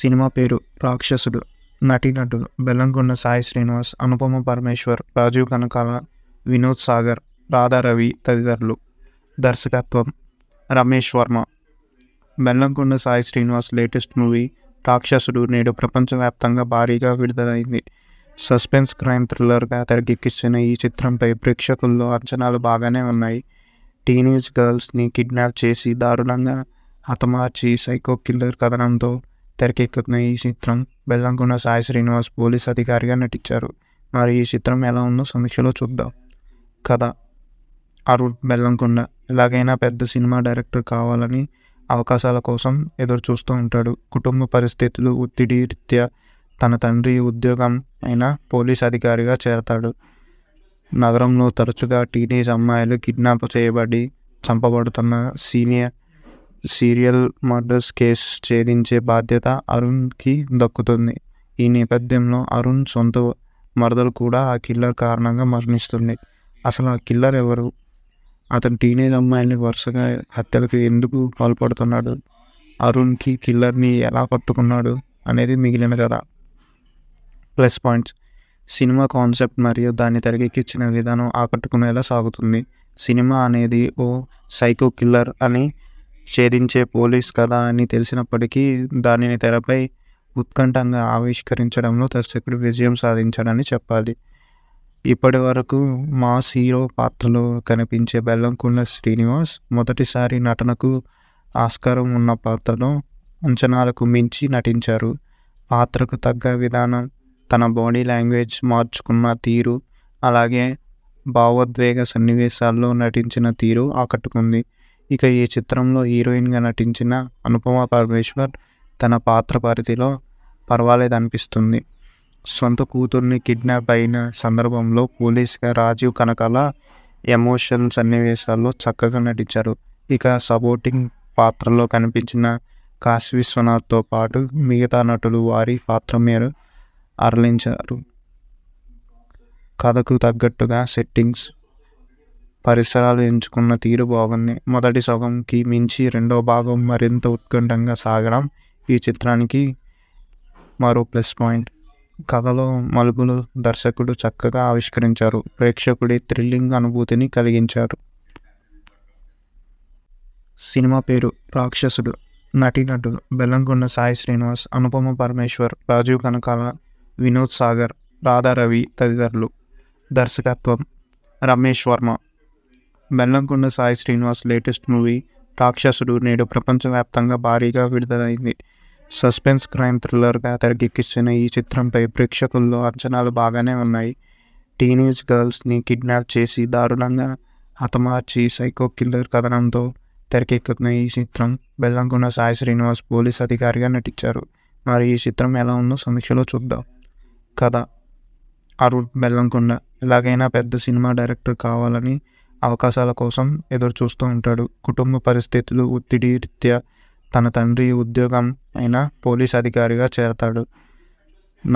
cinema పేరు రాక్షసుడు నటీనటుడు బెల్లంకొండ సాయి శ్రీనివాస్ అనుపమ పరమేశ్వర్ రాజీవ్ కనకాల వినోద్ సాగర్ రాధారవి తదితరులు దర్శకత్వం రమేష్ వర్మ బెల్లంకొండ సాయి శ్రీనివాస్ లేటెస్ట్ మూవీ రాక్షసుడు నేడు ప్రపంచవ్యాప్తంగా భారీగా విడుదలైంది సస్పెన్స్ క్రైమ్ థ్రిల్లర్గా తెరకెక్కిస్తున్న ఈ చిత్రంపై ప్రేక్షకుల్లో అంచనాలు బాగానే ఉన్నాయి టీనేజ్ గర్ల్స్ని కిడ్నాప్ చేసి దారుణంగా హతమార్చి సైకో కిల్లర్ కథనంతో తెరకెక్కుతున్న ఈ చిత్రం బెల్లంకొండ సాయి శ్రీనివాస్ పోలీస్ అధికారిగా నటించారు మరి ఈ చిత్రం ఎలా ఉందో సమీక్షలో చూద్దాం కథ అరుణ్ బెల్లంకొండ ఎలాగైనా పెద్ద సినిమా డైరెక్టర్ కావాలని అవకాశాల కోసం ఎదురు చూస్తూ ఉంటాడు కుటుంబ పరిస్థితులు ఒత్తిడి రీత్యా తన తండ్రి ఉద్యోగం అయిన పోలీస్ అధికారిగా చేరతాడు నగరంలో తరచుగా టీనేజ్ అమ్మాయిలు కిడ్నాప్ చేయబడి చంపబడుతున్న సీనియర్ సీరియల్ మర్డర్స్ కేసు ఛేదించే బాధ్యత అరుణ్కి దక్కుతుంది ఈ నేపథ్యంలో అరుణ్ సొంత మరదలు కూడా ఆ కిల్లర్ కారణంగా మరణిస్తుంది అసలు ఆ కిల్లర్ ఎవరు అతను టీనేజ్ అమ్మాయిని వరుసగా హత్యలకు ఎందుకు పాల్పడుతున్నాడు అరుణ్కి కిల్లర్ని ఎలా పట్టుకున్నాడు అనేది మిగిలిన కథ ప్లస్ పాయింట్స్ సినిమా కాన్సెప్ట్ మరియు దాన్ని తెరకెక్కించిన విధానం ఆకట్టుకునేలా సాగుతుంది సినిమా అనేది ఓ సైకో కిల్లర్ అని ఛేదించే పోలీస్ కథ అని తెలిసినప్పటికీ దానిని తెరపై ఉత్కంఠంగా ఆవిష్కరించడంలో దర్శకుడు విజయం సాధించాడని చెప్పాలి ఇప్పటి వరకు మాస్ హీరో పాత్రలో కనిపించే బెల్లంకుండ శ్రీనివాస్ మొదటిసారి నటనకు ఆస్కారం ఉన్న పాత్రలో అంచనాలకు మించి నటించారు పాత్రకు తగ్గ విధానం తన బాడీ లాంగ్వేజ్ మార్చుకున్న తీరు అలాగే భావోద్వేగ సన్నివేశాల్లో నటించిన తీరు ఆకట్టుకుంది ఇక ఈ చిత్రంలో హీరోయిన్గా నటించిన అనుపమ పరమేశ్వర్ తన పాత్ర పరిధిలో పర్వాలేదు అనిపిస్తుంది సొంత కూతుర్ని కిడ్నాప్ అయిన సందర్భంలో పోలీస్గా రాజీవ్ కనకాల ఎమోషనల్ సన్నివేశాల్లో చక్కగా నటించారు ఇక సపోర్టింగ్ పాత్రలో కనిపించిన కాశీ విశ్వనాథ్తో పాటు మిగతా నటులు వారి పాత్ర మీరు అరలించారు కథకు తగ్గట్టుగా సెట్టింగ్స్ పరిసరాలు ఎంచుకున్న తీరు బాగుంది మొదటి సగంకి మించి రెండో భాగం మరింత ఉత్కంఠంగా సాగడం ఈ చిత్రానికి మరో ప్లస్ పాయింట్ కథలో మలుపులు దర్శకుడు చక్కగా ఆవిష్కరించారు ప్రేక్షకుడి థ్రిల్లింగ్ అనుభూతిని కలిగించారు సినిమా పేరు రాక్షసుడు నటుడు బెల్లంకొండ సాయి శ్రీనివాస్ అనుపమ పరమేశ్వర్ రాజీవ్ కనకాల వినోద్ సాగర్ రాధారవి తదితరులు దర్శకత్వం రమేష్ వర్మ బెల్లంకొండ సాయి శ్రీనివాస్ లేటెస్ట్ మూవీ రాక్షసుడు నేడు ప్రపంచవ్యాప్తంగా భారీగా విడుదలైంది సస్పెన్స్ క్రైమ్ థ్రిల్లర్గా తెరకెక్కిస్తున్న ఈ చిత్రంపై ప్రేక్షకుల్లో అంచనాలు బాగానే ఉన్నాయి టీనేజ్ గర్ల్స్ని కిడ్నాప్ చేసి దారుణంగా హతమార్చి సైకో కిల్లర్ కథనంతో తెరకెక్కుతున్న ఈ చిత్రం బెల్లంకొండ సాయి శ్రీనివాస్ పోలీస్ అధికారిగా నటించారు మరి ఈ చిత్రం ఎలా ఉందో సమీక్షలో చూద్దాం కథ అరుణ్ బెల్లంకొండ ఎలాగైనా పెద్ద సినిమా డైరెక్టర్ కావాలని అవకాశాల కోసం ఎదురు చూస్తూ ఉంటాడు కుటుంబ పరిస్థితులు ఒత్తిడి రీత్యా తన తండ్రి ఉద్యోగం అయిన పోలీస్ అధికారిగా చేరతాడు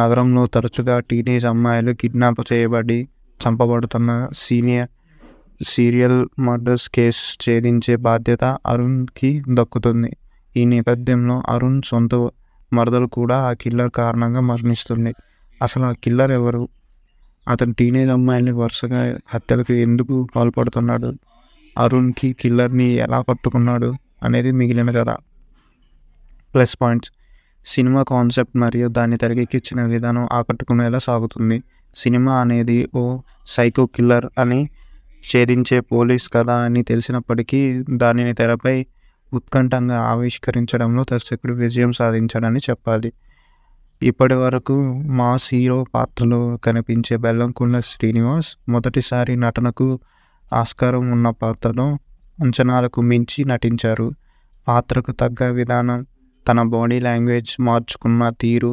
నగరంలో తరచుగా టీనేజ్ అమ్మాయిలు కిడ్నాప్ చేయబడి చంపబడుతున్న సీనియర్ సీరియల్ మర్డర్స్ కేసు ఛేదించే బాధ్యత అరుణ్కి దక్కుతుంది ఈ నేపథ్యంలో అరుణ్ సొంత మరదలు కూడా ఆ కిల్లర్ కారణంగా మరణిస్తుంది అసలు ఆ కిల్లర్ ఎవరు అతను టీనేజ్ అమ్మాయిని వరుసగా హత్యలకు ఎందుకు పాల్పడుతున్నాడు అరుణ్కి కిల్లర్ని ఎలా పట్టుకున్నాడు అనేది మిగిలిన కథ ప్లస్ పాయింట్స్ సినిమా కాన్సెప్ట్ మరియు దాన్ని తెరకెక్కించిన విధానం ఆకట్టుకునేలా సాగుతుంది సినిమా అనేది ఓ సైకో కిల్లర్ అని ఛేదించే పోలీస్ కథ అని తెలిసినప్పటికీ దానిని తెరపై ఉత్కంఠంగా ఆవిష్కరించడంలో దర్శకుడు విజయం సాధించాడని చెప్పాలి ఇప్పటి వరకు మాస్ హీరో e పాత్రలో కనిపించే బెల్లంకొండ శ్రీనివాస్ మొదటిసారి నటనకు ఆస్కారం ఉన్న పాత్రలో అంచనాలకు మించి నటించారు పాత్రకు తగ్గ విధానం తన బాడీ లాంగ్వేజ్ మార్చుకున్న తీరు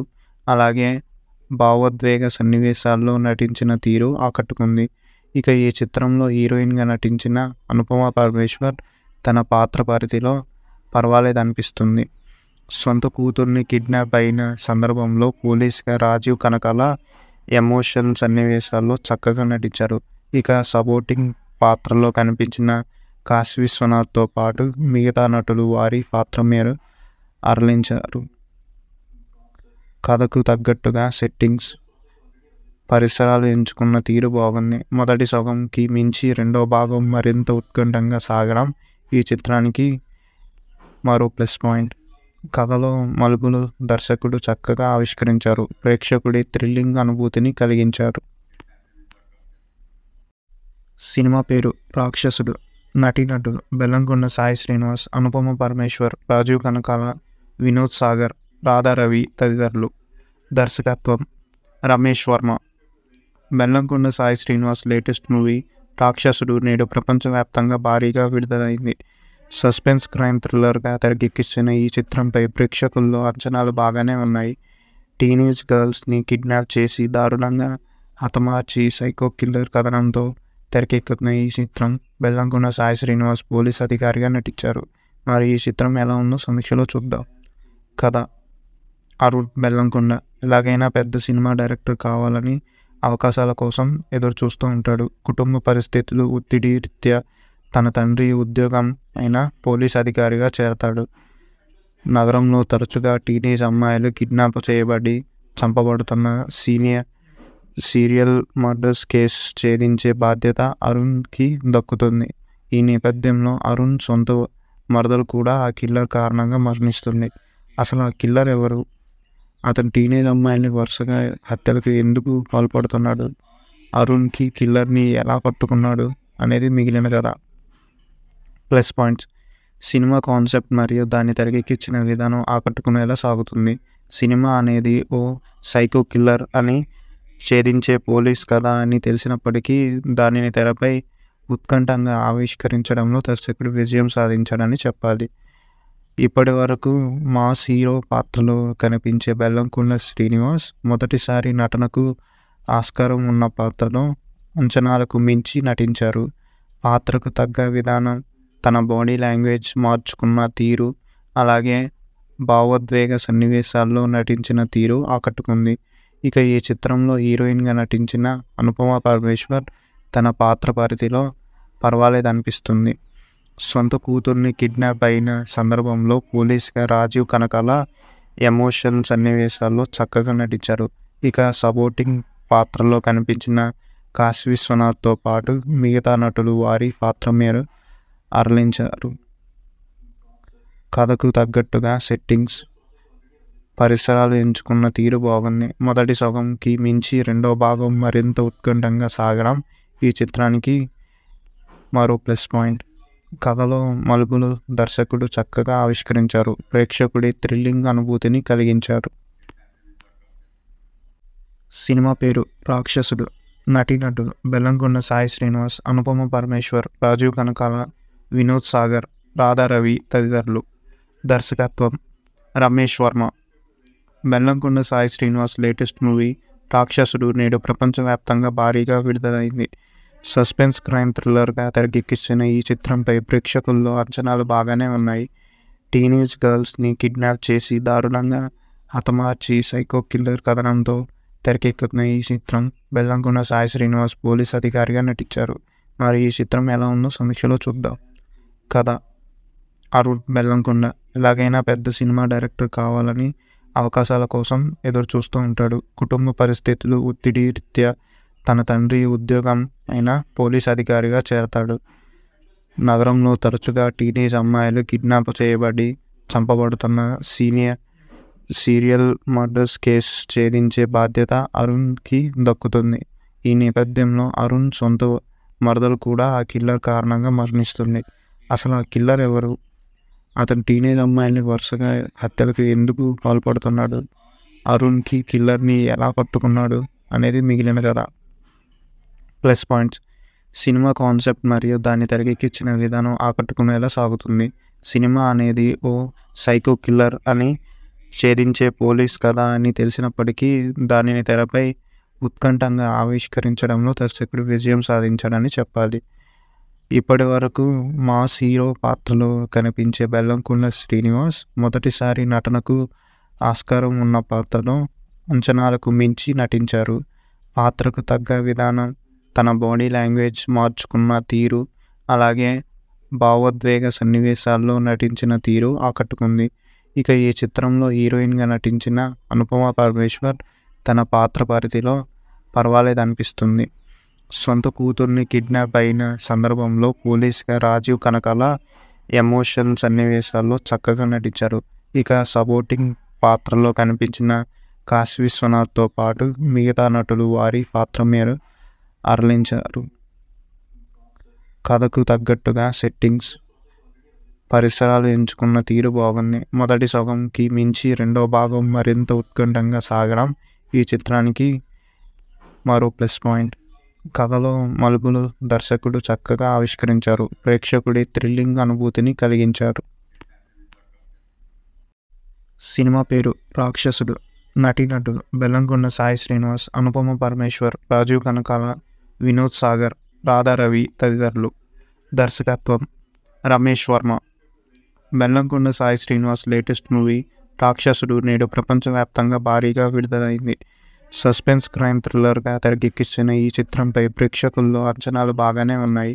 అలాగే భావోద్వేగ సన్నివేశాల్లో నటించిన తీరు ఆకట్టుకుంది ఇక ఈ చిత్రంలో హీరోయిన్గా నటించిన అనుపమ పరమేశ్వర్ తన పాత్ర పరిధిలో పర్వాలేదు అనిపిస్తుంది సొంత కూతుర్ని కిడ్నాప్ అయిన సందర్భంలో పోలీస్గా రాజీవ్ కనకాల ఎమోషన్ సన్నివేశాల్లో చక్కగా నటించారు ఇక సపోర్టింగ్ పాత్రలో కనిపించిన కాశ్ విశ్వనాథ్తో పాటు మిగతా నటులు వారి పాత్ర మీద అరలించారు కథకు తగ్గట్టుగా సెట్టింగ్స్ పరిసరాలు ఎంచుకున్న తీరు బాగుంది మొదటి సగంకి మించి రెండో భాగం మరింత ఉత్కంఠంగా సాగడం ఈ చిత్రానికి మరో ప్లస్ పాయింట్ కథలో మలుపులు దర్శకుడు చక్కగా ఆవిష్కరించారు ప్రేక్షకుడి థ్రిల్లింగ్ అనుభూతిని కలిగించారు సినిమా పేరు రాక్షసుడు నటుడు బెల్లంకొండ సాయి శ్రీనివాస్ అనుపమ పరమేశ్వర్ రాజీవ్ కనకాల వినోద్ సాగర్ రాధారవి తదితరులు దర్శకత్వం రమేష్ వర్మ బెల్లంకొండ సాయి శ్రీనివాస్ లేటెస్ట్ మూవీ రాక్షసుడు నేడు ప్రపంచవ్యాప్తంగా భారీగా విడుదలైంది సస్పెన్స్ క్రైమ్ థ్రిల్లర్గా తెరకెక్కిస్తున్న ఈ చిత్రంపై ప్రేక్షకుల్లో అంచనాలు బాగానే ఉన్నాయి టీనేజ్ గర్ల్స్ని కిడ్నాప్ చేసి దారుణంగా హతమార్చి సైకో కిల్లర్ కథనంతో తెరకెక్కుతున్న ఈ చిత్రం బెల్లంకొండ సాయి శ్రీనివాస్ పోలీస్ అధికారిగా నటించారు మరి ఈ చిత్రం ఎలా ఉందో సమీక్షలో చూద్దాం కథ అరుణ్ బెల్లంకొండ ఎలాగైనా పెద్ద సినిమా డైరెక్టర్ కావాలని అవకాశాల కోసం ఎదురు చూస్తూ ఉంటాడు కుటుంబ పరిస్థితులు ఒత్తిడి రీత్యా తన తండ్రి ఉద్యోగం అయిన పోలీస్ అధికారిగా చేరతాడు నగరంలో తరచుగా టీనేజ్ అమ్మాయిలు కిడ్నాప్ చేయబడి చంపబడుతున్న సీనియర్ సీరియల్ మర్డర్స్ కేసు ఛేదించే బాధ్యత అరుణ్కి దక్కుతుంది ఈ నేపథ్యంలో అరుణ్ సొంత మరదలు కూడా ఆ కిల్లర్ కారణంగా మరణిస్తుంది అసలు ఆ కిల్లర్ ఎవరు అతను టీనేజ్ అమ్మాయిని వరుసగా హత్యలకు ఎందుకు పాల్పడుతున్నాడు అరుణ్కి కిల్లర్ని ఎలా పట్టుకున్నాడు అనేది మిగిలిన కదా ప్లస్ పాయింట్స్ సినిమా కాన్సెప్ట్ మరియు దాన్ని తెరకెక్కించిన విధానం ఆకట్టుకునేలా సాగుతుంది సినిమా అనేది ఓ సైకో కిల్లర్ అని ఛేదించే పోలీస్ కథ అని తెలిసినప్పటికీ దానిని తెరపై ఉత్కంఠంగా ఆవిష్కరించడంలో దర్శకుడు విజయం సాధించాడని చెప్పాలి ఇప్పటి వరకు మాస్ హీరో పాత్రలో కనిపించే బెల్లంకుండ శ్రీనివాస్ మొదటిసారి నటనకు ఆస్కారం ఉన్న పాత్రలో అంచనాలకు మించి నటించారు పాత్రకు తగ్గ విధానం తన బాడీ లాంగ్వేజ్ మార్చుకున్న తీరు అలాగే భావోద్వేగ సన్నివేశాల్లో నటించిన తీరు ఆకట్టుకుంది ఇక ఈ చిత్రంలో హీరోయిన్గా నటించిన అనుపమ పరమేశ్వర్ తన పాత్ర పరిధిలో పర్వాలేదు అనిపిస్తుంది సొంత కూతుర్ని కిడ్నాప్ అయిన సందర్భంలో పోలీస్గా రాజీవ్ కనకాల ఎమోషన్ సన్నివేశాల్లో చక్కగా నటించారు ఇక సపోర్టింగ్ పాత్రలో కనిపించిన కాశ్ విశ్వనాథ్తో పాటు మిగతా నటులు వారి పాత్ర మీరు అరలించారు కథకు తగ్గట్టుగా సెట్టింగ్స్ పరిసరాలు ఎంచుకున్న తీరు బాగుంది మొదటి సగంకి మించి రెండో భాగం మరింత ఉత్కంఠంగా సాగడం ఈ చిత్రానికి మరో ప్లస్ పాయింట్ కథలో మలుపులు దర్శకుడు చక్కగా ఆవిష్కరించారు ప్రేక్షకుడి థ్రిల్లింగ్ అనుభూతిని కలిగించారు సినిమా పేరు రాక్షసుడు నటీనటుడు బెల్లంకొండ సాయి శ్రీనివాస్ అనుపమ పరమేశ్వర్ రాజీవ్ కనకాల వినోద్ సాగర్ రాధారవి తదితరులు దర్శకత్వం రమేష్ వర్మ బెల్లంకొండ సాయి శ్రీనివాస్ లేటెస్ట్ మూవీ రాక్షసుడు నేడు ప్రపంచవ్యాప్తంగా భారీగా విడుదలైంది సస్పెన్స్ క్రైమ్ థ్రిల్లర్గా తెరకెక్కిస్తున్న ఈ చిత్రంపై ప్రేక్షకుల్లో అంచనాలు బాగానే ఉన్నాయి టీనేజ్ గర్ల్స్ని కిడ్నాప్ చేసి దారుణంగా హతమార్చి సైకో కిల్లర్ కథనంతో తెరకెక్కుతున్న ఈ చిత్రం బెల్లంకొండ సాయి శ్రీనివాస్ పోలీస్ అధికారిగా నటించారు మరి ఈ చిత్రం ఎలా ఉందో సమీక్షలో చూద్దాం కథ ఆ రూట్ వెళ్ళకుండా ఎలాగైనా పెద్ద సినిమా డైరెక్టర్ కావాలని అవకాశాల కోసం ఎదురు చూస్తూ ఉంటాడు కుటుంబ పరిస్థితులు ఒత్తిడి రీత్యా తన తండ్రి ఉద్యోగం అయిన పోలీస్ అధికారిగా చేరతాడు నగరంలో తరచుగా టీనేజ్ అమ్మాయిలు కిడ్నాప్ చేయబడి చంపబడుతున్న సీనియర్ సీరియల్ మర్డర్స్ కేసు ఛేదించే బాధ్యత అరుణ్కి దక్కుతుంది ఈ నేపథ్యంలో అరుణ్ సొంత మరదలు కూడా ఆ కిల్లర్ కారణంగా మరణిస్తుంది అసలు ఆ కిల్లర్ ఎవరు అతను టీనేజ్ అమ్మాయిని వరుసగా హత్యలకు ఎందుకు పాల్పడుతున్నాడు అరుణ్కి కిల్లర్ని ఎలా పట్టుకున్నాడు అనేది మిగిలిన కథ ప్లస్ పాయింట్స్ సినిమా కాన్సెప్ట్ మరియు దాన్ని తెరకెక్కించిన విధానం ఆకట్టుకునేలా సాగుతుంది సినిమా అనేది ఓ సైకో కిల్లర్ అని ఛేదించే పోలీస్ కథ అని తెలిసినప్పటికీ దానిని తెరపై ఉత్కంఠంగా ఆవిష్కరించడంలో దర్శకుడు విజయం సాధించాడని చెప్పాలి ఇప్పటి వరకు మాస్ హీరో e పాత్రలో కనిపించే బెల్లంకుండ శ్రీనివాస్ మొదటిసారి నటనకు ఆస్కారం ఉన్న పాత్రలో అంచనాలకు మించి నటించారు పాత్రకు తగ్గ విధానం తన బాడీ లాంగ్వేజ్ మార్చుకున్న తీరు అలాగే భావోద్వేగ సన్నివేశాల్లో నటించిన తీరు ఆకట్టుకుంది ఇక ఈ చిత్రంలో హీరోయిన్గా నటించిన అనుపమ పరమేశ్వర్ తన పాత్ర పరిధిలో పర్వాలేదు అనిపిస్తుంది సొంత కూతుర్ని కిడ్నాప్ అయిన సందర్భంలో పోలీస్గా రాజీవ్ కనకాల ఎమోషన్ సన్నివేశాల్లో చక్కగా నటించారు ఇక సపోర్టింగ్ పాత్రలో కనిపించిన కాశీ విశ్వనాథ్తో పాటు మిగతా నటులు వారి పాత్ర మీద అరలించారు కథకు తగ్గట్టుగా సెట్టింగ్స్ పరిసరాలు ఎంచుకున్న తీరు బాగుంది మొదటి సగంకి మించి రెండో భాగం మరింత ఉత్కంఠంగా సాగడం ఈ చిత్రానికి మరో ప్లస్ పాయింట్ కథలో మలుపులు దర్శకుడు చక్కగా ఆవిష్కరించారు ప్రేక్షకుడి థ్రిల్లింగ్ అనుభూతిని కలిగించారు సినిమా పేరు రాక్షసుడు నటుడు బెల్లంకొండ సాయి శ్రీనివాస్ అనుపమ పరమేశ్వర్ రాజీవ్ కనకాల వినోద్ సాగర్ రాధారవి తదితరులు దర్శకత్వం రమేష్ వర్మ బెల్లంకొండ సాయి శ్రీనివాస్ లేటెస్ట్ మూవీ రాక్షసుడు నేడు ప్రపంచవ్యాప్తంగా భారీగా విడుదలైంది సస్పెన్స్ క్రైమ్ థ్రిల్లర్గా తెరకెక్కిస్తున్న ఈ చిత్రంపై ప్రేక్షకుల్లో అంచనాలు బాగానే ఉన్నాయి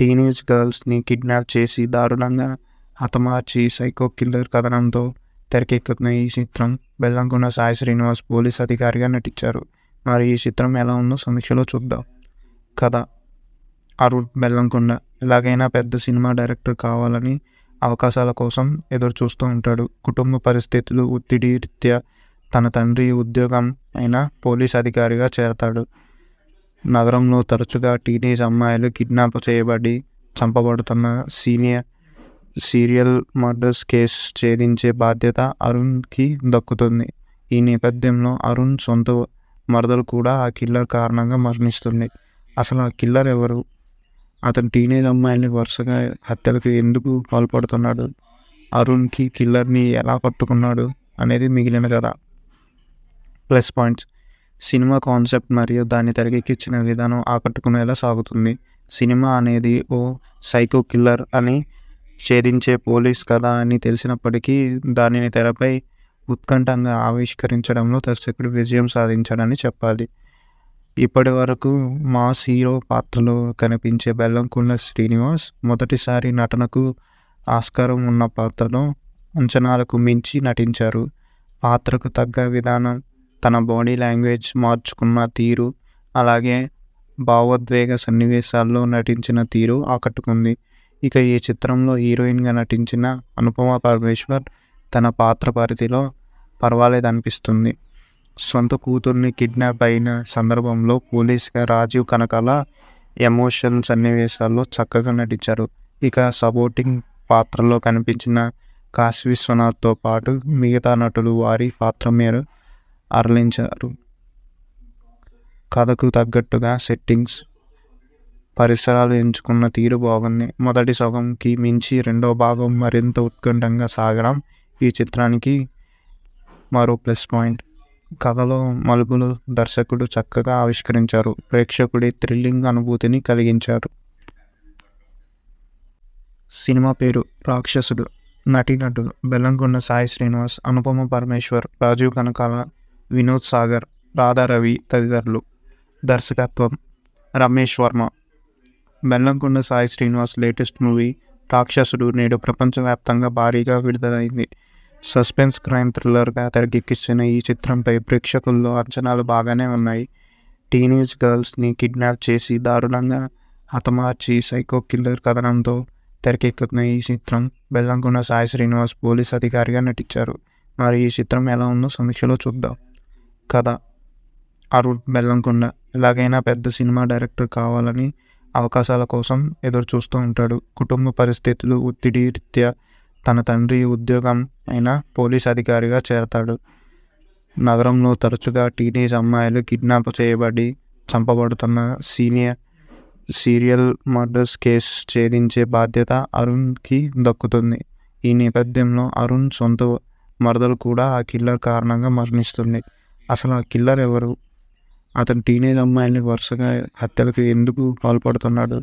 టీనేజ్ గర్ల్స్ని కిడ్నాప్ చేసి దారుణంగా హతమార్చి సైకో కిల్లర్ కథనంతో తెరకెక్కుతున్న ఈ చిత్రం బెల్లంకొండ సాయి శ్రీనివాస్ పోలీస్ అధికారిగా నటించారు మరి ఈ చిత్రం ఎలా ఉందో సమీక్షలో చూద్దాం కథ అరుణ్ బెల్లంకొండ ఎలాగైనా పెద్ద సినిమా డైరెక్టర్ కావాలని అవకాశాల కోసం ఎదురు చూస్తూ ఉంటాడు కుటుంబ పరిస్థితులు ఒత్తిడి రీత్యా తన తండ్రి ఉద్యోగం అయిన పోలీస్ అధికారిగా చేరతాడు నగరంలో తరచుగా టీనేజ్ అమ్మాయిలు కిడ్నాప్ చేయబడి చంపబడుతున్న సీనియర్ సీరియల్ మర్డర్స్ కేసు ఛేదించే బాధ్యత అరుణ్కి దక్కుతుంది ఈ నేపథ్యంలో అరుణ్ సొంత మరదలు కూడా ఆ కిల్లర్ కారణంగా మరణిస్తుంది అసలు ఆ కిల్లర్ ఎవరు అతను టీనేజ్ అమ్మాయిని వరుసగా హత్యలకు ఎందుకు పాల్పడుతున్నాడు అరుణ్కి కిల్లర్ని ఎలా పట్టుకున్నాడు అనేది మిగిలిన కదా ప్లస్ పాయింట్స్ సినిమా కాన్సెప్ట్ మరియు దాన్ని తెరకెక్కించిన విధానం ఆకట్టుకునేలా సాగుతుంది సినిమా అనేది ఓ సైకో కిల్లర్ అని ఛేదించే పోలీస్ కథ అని తెలిసినప్పటికీ దానిని తెరపై ఉత్కంఠంగా ఆవిష్కరించడంలో దర్శకుడు విజయం సాధించాడని చెప్పాలి ఇప్పటి వరకు మాస్ హీరో పాత్రలో కనిపించే బెల్లంకున్న శ్రీనివాస్ మొదటిసారి నటనకు ఆస్కారం ఉన్న పాత్రలో అంచనాలకు మించి నటించారు పాత్రకు తగ్గ విధానం తన బాడీ లాంగ్వేజ్ మార్చుకున్న తీరు అలాగే భావోద్వేగ సన్నివేశాల్లో నటించిన తీరు ఆకట్టుకుంది ఇక ఈ చిత్రంలో హీరోయిన్గా నటించిన అనుపమ పరమేశ్వర్ తన పాత్ర పరిధిలో పర్వాలేదు అనిపిస్తుంది సొంత కూతుర్ని కిడ్నాప్ అయిన సందర్భంలో పోలీస్గా రాజీవ్ కనకాల ఎమోషన్ సన్నివేశాల్లో చక్కగా నటించారు ఇక సపోర్టింగ్ పాత్రలో కనిపించిన కాశ్ విశ్వనాథ్తో పాటు మిగతా నటులు వారి పాత్ర మీరు అరలించారు కథకు తగ్గట్టుగా సెట్టింగ్స్ పరిసరాలు ఎంచుకున్న తీరు బాగుంది మొదటి సగంకి మించి రెండో భాగం మరింత ఉత్కంఠంగా సాగడం ఈ చిత్రానికి మరో ప్లస్ పాయింట్ కథలో మలుపులు దర్శకుడు చక్కగా ఆవిష్కరించారు ప్రేక్షకుడి థ్రిల్లింగ్ అనుభూతిని కలిగించారు సినిమా పేరు రాక్షసుడు నటీనటుడు బెల్లంకొండ సాయి శ్రీనివాస్ అనుపమ పరమేశ్వర్ రాజీవ్ కనకాల వినోద్ సాగర్ రాధారవి తదితరులు దర్శకత్వం రమేష్ వర్మ బెల్లంకొండ సాయి శ్రీనివాస్ లేటెస్ట్ మూవీ రాక్షసుడు నేడు ప్రపంచవ్యాప్తంగా భారీగా విడుదలైంది సస్పెన్స్ క్రైమ్ థ్రిల్లర్గా తెరకెక్కిస్తున్న ఈ చిత్రంపై ప్రేక్షకుల్లో అంచనాలు బాగానే ఉన్నాయి టీనేజ్ గర్ల్స్ని కిడ్నాప్ చేసి దారుణంగా హతమార్చి సైకో కిల్లర్ కథనంతో తెరకెక్కుతున్న ఈ చిత్రం బెల్లంకొండ సాయి శ్రీనివాస్ పోలీస్ అధికారిగా నటించారు మరి ఈ చిత్రం ఎలా ఉందో సమీక్షలో చూద్దాం కథ అరుణ్ బెల్లంకొండ ఎలాగైనా పెద్ద సినిమా డైరెక్టర్ కావాలని అవకాశాల కోసం ఎదురు చూస్తూ ఉంటాడు కుటుంబ పరిస్థితులు ఒత్తిడి రీత్యా తన తండ్రి ఉద్యోగం అయిన పోలీస్ అధికారిగా చేరతాడు నగరంలో తరచుగా టీనేజ్ అమ్మాయిలు కిడ్నాప్ చేయబడి చంపబడుతున్న సీనియర్ సీరియల్ మర్డర్స్ కేసు ఛేదించే బాధ్యత అరుణ్కి దక్కుతుంది ఈ నేపథ్యంలో అరుణ్ సొంత మరదలు కూడా ఆ కిల్లర్ కారణంగా మరణిస్తుంది అసలు ఆ కిల్లర్ ఎవరు అతను టీనేజ్ అమ్మాయిని వరుసగా హత్యలకు ఎందుకు పాల్పడుతున్నాడు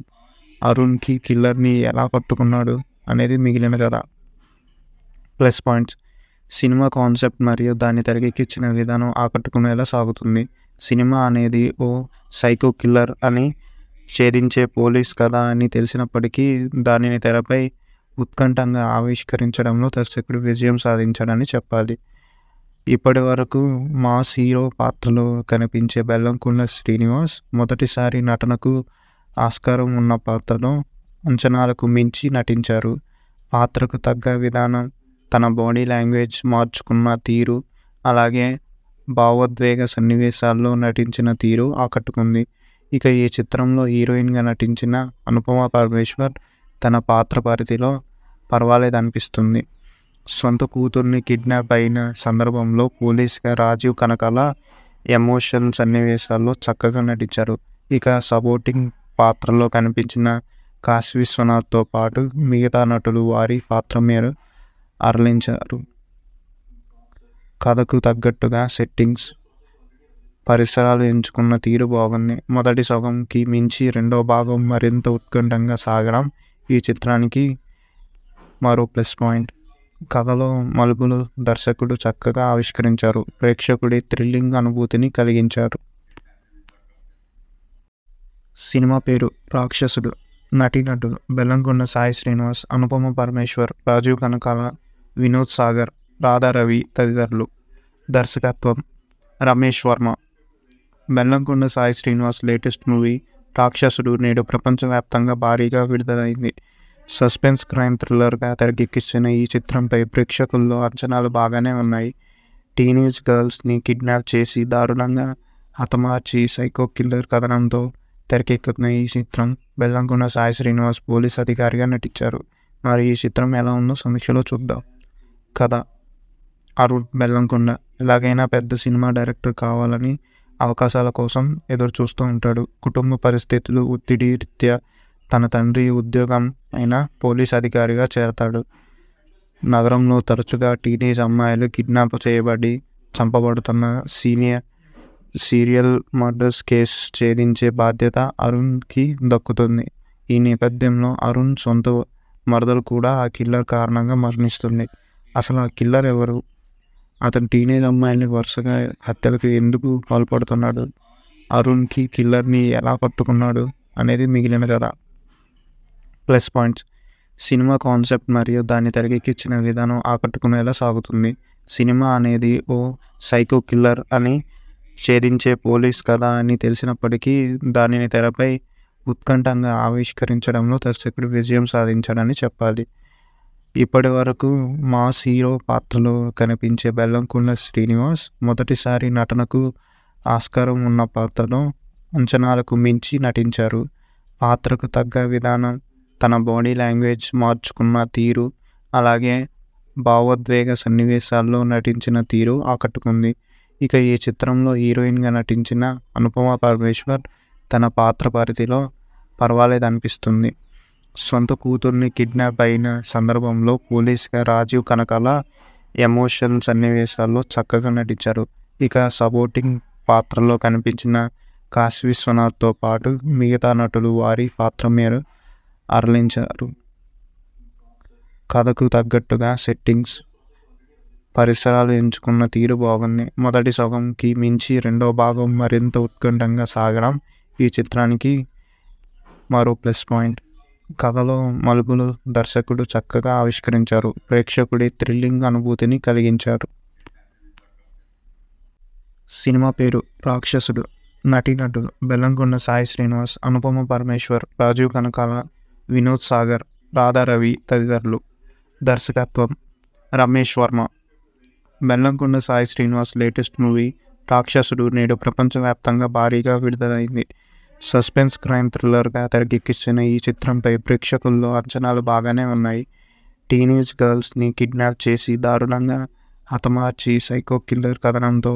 అరుణ్కి కిల్లర్ని ఎలా పట్టుకున్నాడు అనేది మిగిలిన కథ ప్లస్ పాయింట్స్ సినిమా కాన్సెప్ట్ మరియు దాన్ని తెరకెక్కించిన విధానం ఆకట్టుకునేలా సాగుతుంది సినిమా అనేది ఓ సైకో కిల్లర్ అని ఛేదించే పోలీస్ కథ అని తెలిసినప్పటికీ దానిని తెరపై ఉత్కంఠంగా ఆవిష్కరించడంలో దర్శకుడు విజయం సాధించాడని చెప్పాలి ఇప్పటి వరకు మాస్ హీరో పాత్రలో కనిపించే బెల్లంకుండ శ్రీనివాస్ మొదటిసారి నటనకు ఆస్కారం ఉన్న పాత్రలో అంచనాలకు మించి నటించారు పాత్రకు తగ్గ విధానం తన బాడీ లాంగ్వేజ్ మార్చుకున్న తీరు అలాగే భావోద్వేగ సన్నివేశాల్లో నటించిన తీరు ఆకట్టుకుంది ఇక ఈ చిత్రంలో హీరోయిన్గా నటించిన అనుపమ పరమేశ్వర్ తన పాత్ర పరిధిలో పర్వాలేదనిపిస్తుంది సొంత కూతుర్ని కిడ్నాప్ అయిన సందర్భంలో పోలీస్గా రాజీవ్ కనకాల ఎమోషన్ సన్నివేశాల్లో చక్కగా నటించారు ఇక సపోర్టింగ్ పాత్రలో కనిపించిన కాశీ విశ్వనాథ్తో పాటు మిగతా నటులు వారి పాత్ర మీరు అరలించారు కథకు తగ్గట్టుగా సెట్టింగ్స్ పరిసరాలు ఎంచుకున్న తీరు బాగుంది మొదటి సగంకి మించి రెండో భాగం మరింత ఉత్కంఠంగా సాగడం ఈ చిత్రానికి మరో ప్లస్ పాయింట్ కథలో మలుపులు దర్శకుడు చక్కగా ఆవిష్కరించారు ప్రేక్షకుడి థ్రిల్లింగ్ అనుభూతిని కలిగించారు సినిమా పేరు రాక్షసుడు నటుడు బెల్లంకొండ సాయి శ్రీనివాస్ అనుపమ పరమేశ్వర్ రాజీవ్ కనకాల వినోద్ సాగర్ రాధారవి తదితరులు దర్శకత్వం రమేష్ వర్మ బెల్లంకొండ సాయి శ్రీనివాస్ లేటెస్ట్ మూవీ రాక్షసుడు నేడు ప్రపంచవ్యాప్తంగా భారీగా విడుదలైంది సస్పెన్స్ క్రైమ్ థ్రిల్లర్గా తెరకెక్కిస్తున్న ఈ చిత్రంపై ప్రేక్షకుల్లో అంచనాలు బాగానే ఉన్నాయి టీనేజ్ గర్ల్స్ని కిడ్నాప్ చేసి దారుణంగా హతమార్చి సైకో కిల్లర్ కథనంతో తెరకెక్కుతున్న ఈ చిత్రం బెల్లంకొండ సాయి శ్రీనివాస్ పోలీస్ అధికారిగా నటించారు మరి ఈ చిత్రం ఎలా ఉందో సమీక్షలో చూద్దాం కథ అరుణ్ బెల్లంకొండ ఎలాగైనా పెద్ద సినిమా డైరెక్టర్ కావాలని అవకాశాల కోసం ఎదురు చూస్తూ ఉంటాడు కుటుంబ పరిస్థితులు ఒత్తిడి రీత్యా తన తండ్రి ఉద్యోగం అయిన పోలీస్ అధికారిగా చేరతాడు నగరంలో తరచుగా టీనేజ్ అమ్మాయిలు కిడ్నాప్ చేయబడి చంపబడుతున్న సీనియర్ సీరియల్ మర్డర్స్ కేసు ఛేదించే బాధ్యత అరుణ్కి దక్కుతుంది ఈ నేపథ్యంలో అరుణ్ సొంత మరదలు కూడా ఆ కిల్లర్ కారణంగా మరణిస్తుంది అసలు ఆ కిల్లర్ ఎవరు అతను టీనేజ్ అమ్మాయిల్ని వరుసగా హత్యలకు ఎందుకు పాల్పడుతున్నాడు అరుణ్కి కిల్లర్ని ఎలా పట్టుకున్నాడు అనేది మిగిలిన కదా ప్లస్ పాయింట్స్ సినిమా కాన్సెప్ట్ మరియు దాన్ని తెరకెక్కించిన విధానం ఆకట్టుకునేలా సాగుతుంది సినిమా అనేది ఓ సైకో కిల్లర్ అని ఛేదించే పోలీస్ కథ అని తెలిసినప్పటికీ దానిని తెరపై ఉత్కంఠంగా ఆవిష్కరించడంలో దర్శకుడు విజయం సాధించాడని చెప్పాలి ఇప్పటి వరకు మాస్ హీరో పాత్రలో కనిపించే బెల్లంకున్న శ్రీనివాస్ మొదటిసారి నటనకు ఆస్కారం ఉన్న పాత్రలో అంచనాలకు మించి నటించారు పాత్రకు తగ్గ విధానం తన బాడీ లాంగ్వేజ్ మార్చుకున్న తీరు అలాగే భావోద్వేగ సన్నివేశాల్లో నటించిన తీరు ఆకట్టుకుంది ఇక ఈ చిత్రంలో హీరోయిన్గా నటించిన అనుపమ పరమేశ్వర్ తన పాత్ర పరిధిలో పర్వాలేదు అనిపిస్తుంది సొంత కూతుర్ని కిడ్నాప్ అయిన సందర్భంలో పోలీస్గా రాజీవ్ కనకాల ఎమోషన్ సన్నివేశాల్లో చక్కగా నటించారు ఇక సపోర్టింగ్ పాత్రలో కనిపించిన కాశీ విశ్వనాథ్తో పాటు మిగతా నటులు వారి పాత్ర మీరు అరలించారు కథకు తగ్గట్టుగా సెట్టింగ్స్ పరిసరాలు ఎంచుకున్న తీరు బాగుంది మొదటి సగంకి మించి రెండో భాగం మరింత ఉత్కంఠంగా సాగడం ఈ చిత్రానికి మరో ప్లస్ పాయింట్ కథలో మలుపులు దర్శకుడు చక్కగా ఆవిష్కరించారు ప్రేక్షకుడి థ్రిల్లింగ్ అనుభూతిని కలిగించారు సినిమా పేరు రాక్షసుడు నటీనటుడు బెల్లంకొండ సాయి శ్రీనివాస్ అనుపమ పరమేశ్వర్ రాజీవ్ కనకాల వినోద్ సాగర్ రాధారవి తదితరులు దర్శకత్వం రమేష్ వర్మ బెల్లంకొండ సాయి శ్రీనివాస్ లేటెస్ట్ మూవీ రాక్షసుడు నేడు ప్రపంచవ్యాప్తంగా భారీగా విడుదలైంది సస్పెన్స్ క్రైమ్ థ్రిల్లర్గా తెరకెక్కిస్తున్న ఈ చిత్రంపై ప్రేక్షకుల్లో అంచనాలు బాగానే ఉన్నాయి టీనేజ్ గర్ల్స్ని కిడ్నాప్ చేసి దారుణంగా హతమార్చి సైకో కిల్లర్ కథనంతో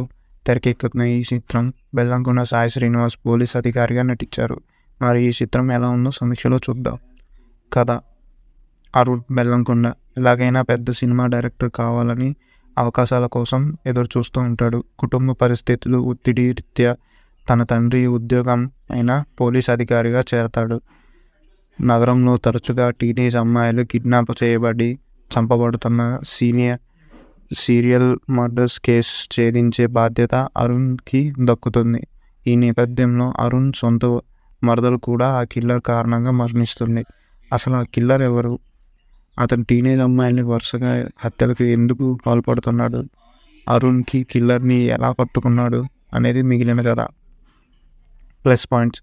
తెరకెక్కుతున్న ఈ చిత్రం బెల్లంకొండ సాయి శ్రీనివాస్ పోలీస్ అధికారిగా నటించారు మరి ఈ చిత్రం ఎలా ఉందో సమీక్షలో చూద్దాం కథ అరుణ్ బెల్లంకొండ ఎలాగైనా పెద్ద సినిమా డైరెక్టర్ కావాలని అవకాశాల కోసం ఎదురు చూస్తూ ఉంటాడు కుటుంబ పరిస్థితులు ఒత్తిడి రీత్యా తన తండ్రి ఉద్యోగం అయిన పోలీస్ అధికారిగా చేరతాడు నగరంలో తరచుగా టీనేజ్ అమ్మాయిలు కిడ్నాప్ చేయబడి చంపబడుతున్న సీనియర్ సీరియల్ మర్డర్స్ కేసు ఛేదించే బాధ్యత అరుణ్కి దక్కుతుంది ఈ నేపథ్యంలో అరుణ్ సొంత మరదలు కూడా ఆ కిల్లర్ కారణంగా మరణిస్తుంది అసలు ఆ కిల్లర్ ఎవరు అతను టీనేజ్ అమ్మాయిని వరుసగా హత్యలకు ఎందుకు పాల్పడుతున్నాడు అరుణ్కి కిల్లర్ని ఎలా పట్టుకున్నాడు అనేది మిగిలిన కదా ప్లస్ పాయింట్స్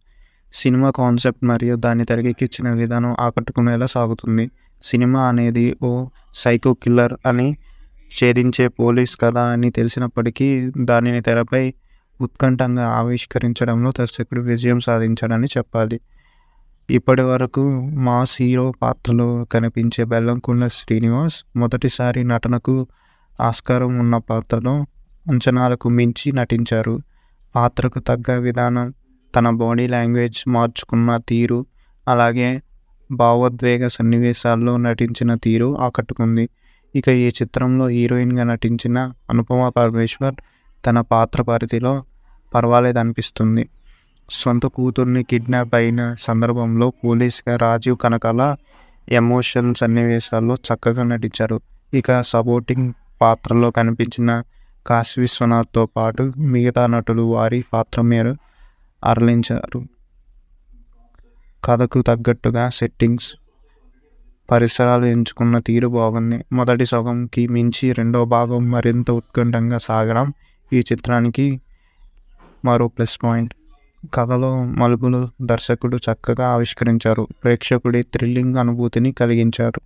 సినిమా కాన్సెప్ట్ మరియు దాన్ని తెరకెక్కించిన విధానం ఆకట్టుకునేలా సాగుతుంది సినిమా అనేది ఓ సైకో కిల్లర్ అని ఛేదించే పోలీస్ కథ అని తెలిసినప్పటికీ దానిని తెరపై ఉత్కంఠంగా ఆవిష్కరించడంలో దర్శకుడు విజయం సాధించాడని చెప్పాలి ఇప్పటి వరకు మాస్ హీరో పాత్రలో కనిపించే బెల్లంకున్న శ్రీనివాస్ మొదటిసారి నటనకు ఆస్కారం ఉన్న పాత్రలో అంచనాలకు మించి నటించారు పాత్రకు తగ్గ విధానం తన బాడీ లాంగ్వేజ్ మార్చుకున్న తీరు అలాగే భావోద్వేగ సన్నివేశాల్లో నటించిన తీరు ఆకట్టుకుంది ఇక ఈ చిత్రంలో హీరోయిన్గా నటించిన అనుపమ పరమేశ్వర్ తన పాత్ర పరిధిలో పర్వాలేదనిపిస్తుంది సొంత కూతుర్ని కిడ్నాప్ అయిన సందర్భంలో పోలీస్గా రాజీవ్ కనకాల ఎమోషన్ సన్నివేశాల్లో చక్కగా నటించారు ఇక సపోర్టింగ్ పాత్రలో కనిపించిన కాశీ విశ్వనాథ్తో పాటు మిగతా నటులు వారి పాత్ర మీద అరలించారు కథకు తగ్గట్టుగా సెట్టింగ్స్ పరిసరాలు ఎంచుకున్న తీరు బాగుంది మొదటి సగంకి మించి రెండో భాగం మరింత ఉత్కంఠంగా సాగడం ఈ చిత్రానికి మరో ప్లస్ పాయింట్ కథలో మలుపులు దర్శకుడు చక్కగా ఆవిష్కరించారు ప్రేక్షకుడి థ్రిల్లింగ్ అనుభూతిని కలిగించారు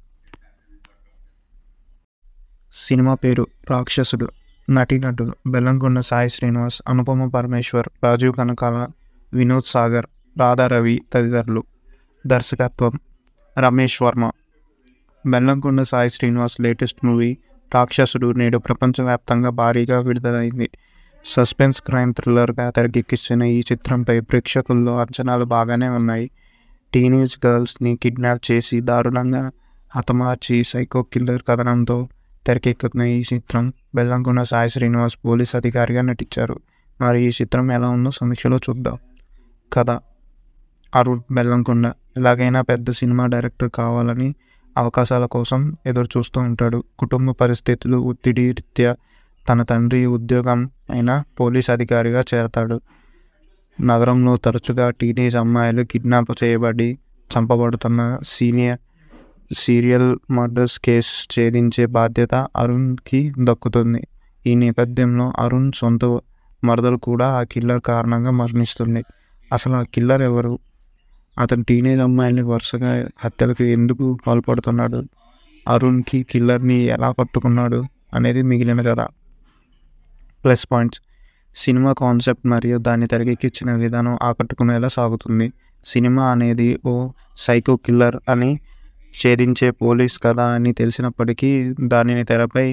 సినిమా పేరు రాక్షసుడు నటుడు బెల్లంకొండ సాయి శ్రీనివాస్ అనుపమ పరమేశ్వర్ రాజీవ్ కనకాల వినోద్ సాగర్ రాధారవి తదితరులు దర్శకత్వం రమేష్ వర్మ బెల్లంకొండ సాయి శ్రీనివాస్ లేటెస్ట్ మూవీ రాక్షసుడు నేడు ప్రపంచవ్యాప్తంగా భారీగా విడుదలైంది సస్పెన్స్ క్రైమ్ థ్రిల్లర్గా తెరకెక్కిస్తున్న ఈ చిత్రంపై ప్రేక్షకుల్లో అంచనాలు బాగానే ఉన్నాయి టీనేజ్ గర్ల్స్ని కిడ్నాప్ చేసి దారుణంగా హతమార్చి సైకో కిల్లర్ కథనంతో తెరకెక్కుతున్న ఈ చిత్రం బెల్లంకొండ సాయి శ్రీనివాస్ పోలీస్ అధికారిగా నటించారు మరి ఈ చిత్రం ఎలా ఉందో సమీక్షలో చూద్దాం కథ అరుణ్ బెల్లంకొండ ఎలాగైనా పెద్ద సినిమా డైరెక్టర్ కావాలని అవకాశాల కోసం ఎదురు చూస్తూ ఉంటాడు కుటుంబ పరిస్థితులు ఒత్తిడి రీత్యా తన తండ్రి ఉద్యోగం అయిన పోలీస్ అధికారిగా చేరతాడు నగరంలో తరచుగా టీనేజ్ అమ్మాయిలు కిడ్నాప్ చేయబడి చంపబడుతున్న సీనియర్ సీరియల్ మర్డర్స్ కేసు ఛేదించే బాధ్యత అరుణ్కి దక్కుతుంది ఈ నేపథ్యంలో అరుణ్ సొంత మరదలు కూడా ఆ కిల్లర్ కారణంగా మరణిస్తుంది అసలు ఆ కిల్లర్ ఎవరు అతను టీనేజ్ అమ్మాయిని వరుసగా హత్యలకు ఎందుకు పాల్పడుతున్నాడు అరుణ్కి కిల్లర్ని ఎలా పట్టుకున్నాడు అనేది మిగిలిన కదా ప్లస్ పాయింట్స్ సినిమా కాన్సెప్ట్ మరియు దాన్ని తెరకెక్కించిన విధానం ఆకట్టుకునేలా సాగుతుంది సినిమా అనేది ఓ సైకో కిల్లర్ అని ఛేదించే పోలీస్ కథ అని తెలిసినప్పటికీ దానిని తెరపై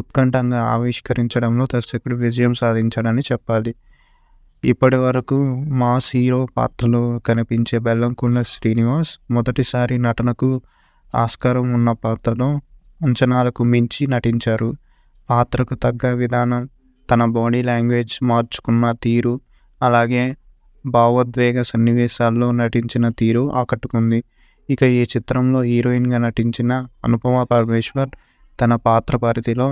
ఉత్కంఠంగా ఆవిష్కరించడంలో దర్శకుడు విజయం సాధించాడని చెప్పాలి ఇప్పటి వరకు మాస్ హీరో పాత్రలో కనిపించే బెల్లంకున్న శ్రీనివాస్ మొదటిసారి నటనకు ఆస్కారం ఉన్న పాత్రను అంచనాలకు మించి నటించారు పాత్రకు తగ్గ విధానం తన బాడీ లాంగ్వేజ్ మార్చుకున్న తీరు అలాగే భావోద్వేగ సన్నివేశాల్లో నటించిన తీరు ఆకట్టుకుంది ఇక ఈ చిత్రంలో హీరోయిన్గా నటించిన అనుపమ పరమేశ్వర్ తన పాత్ర పరిధిలో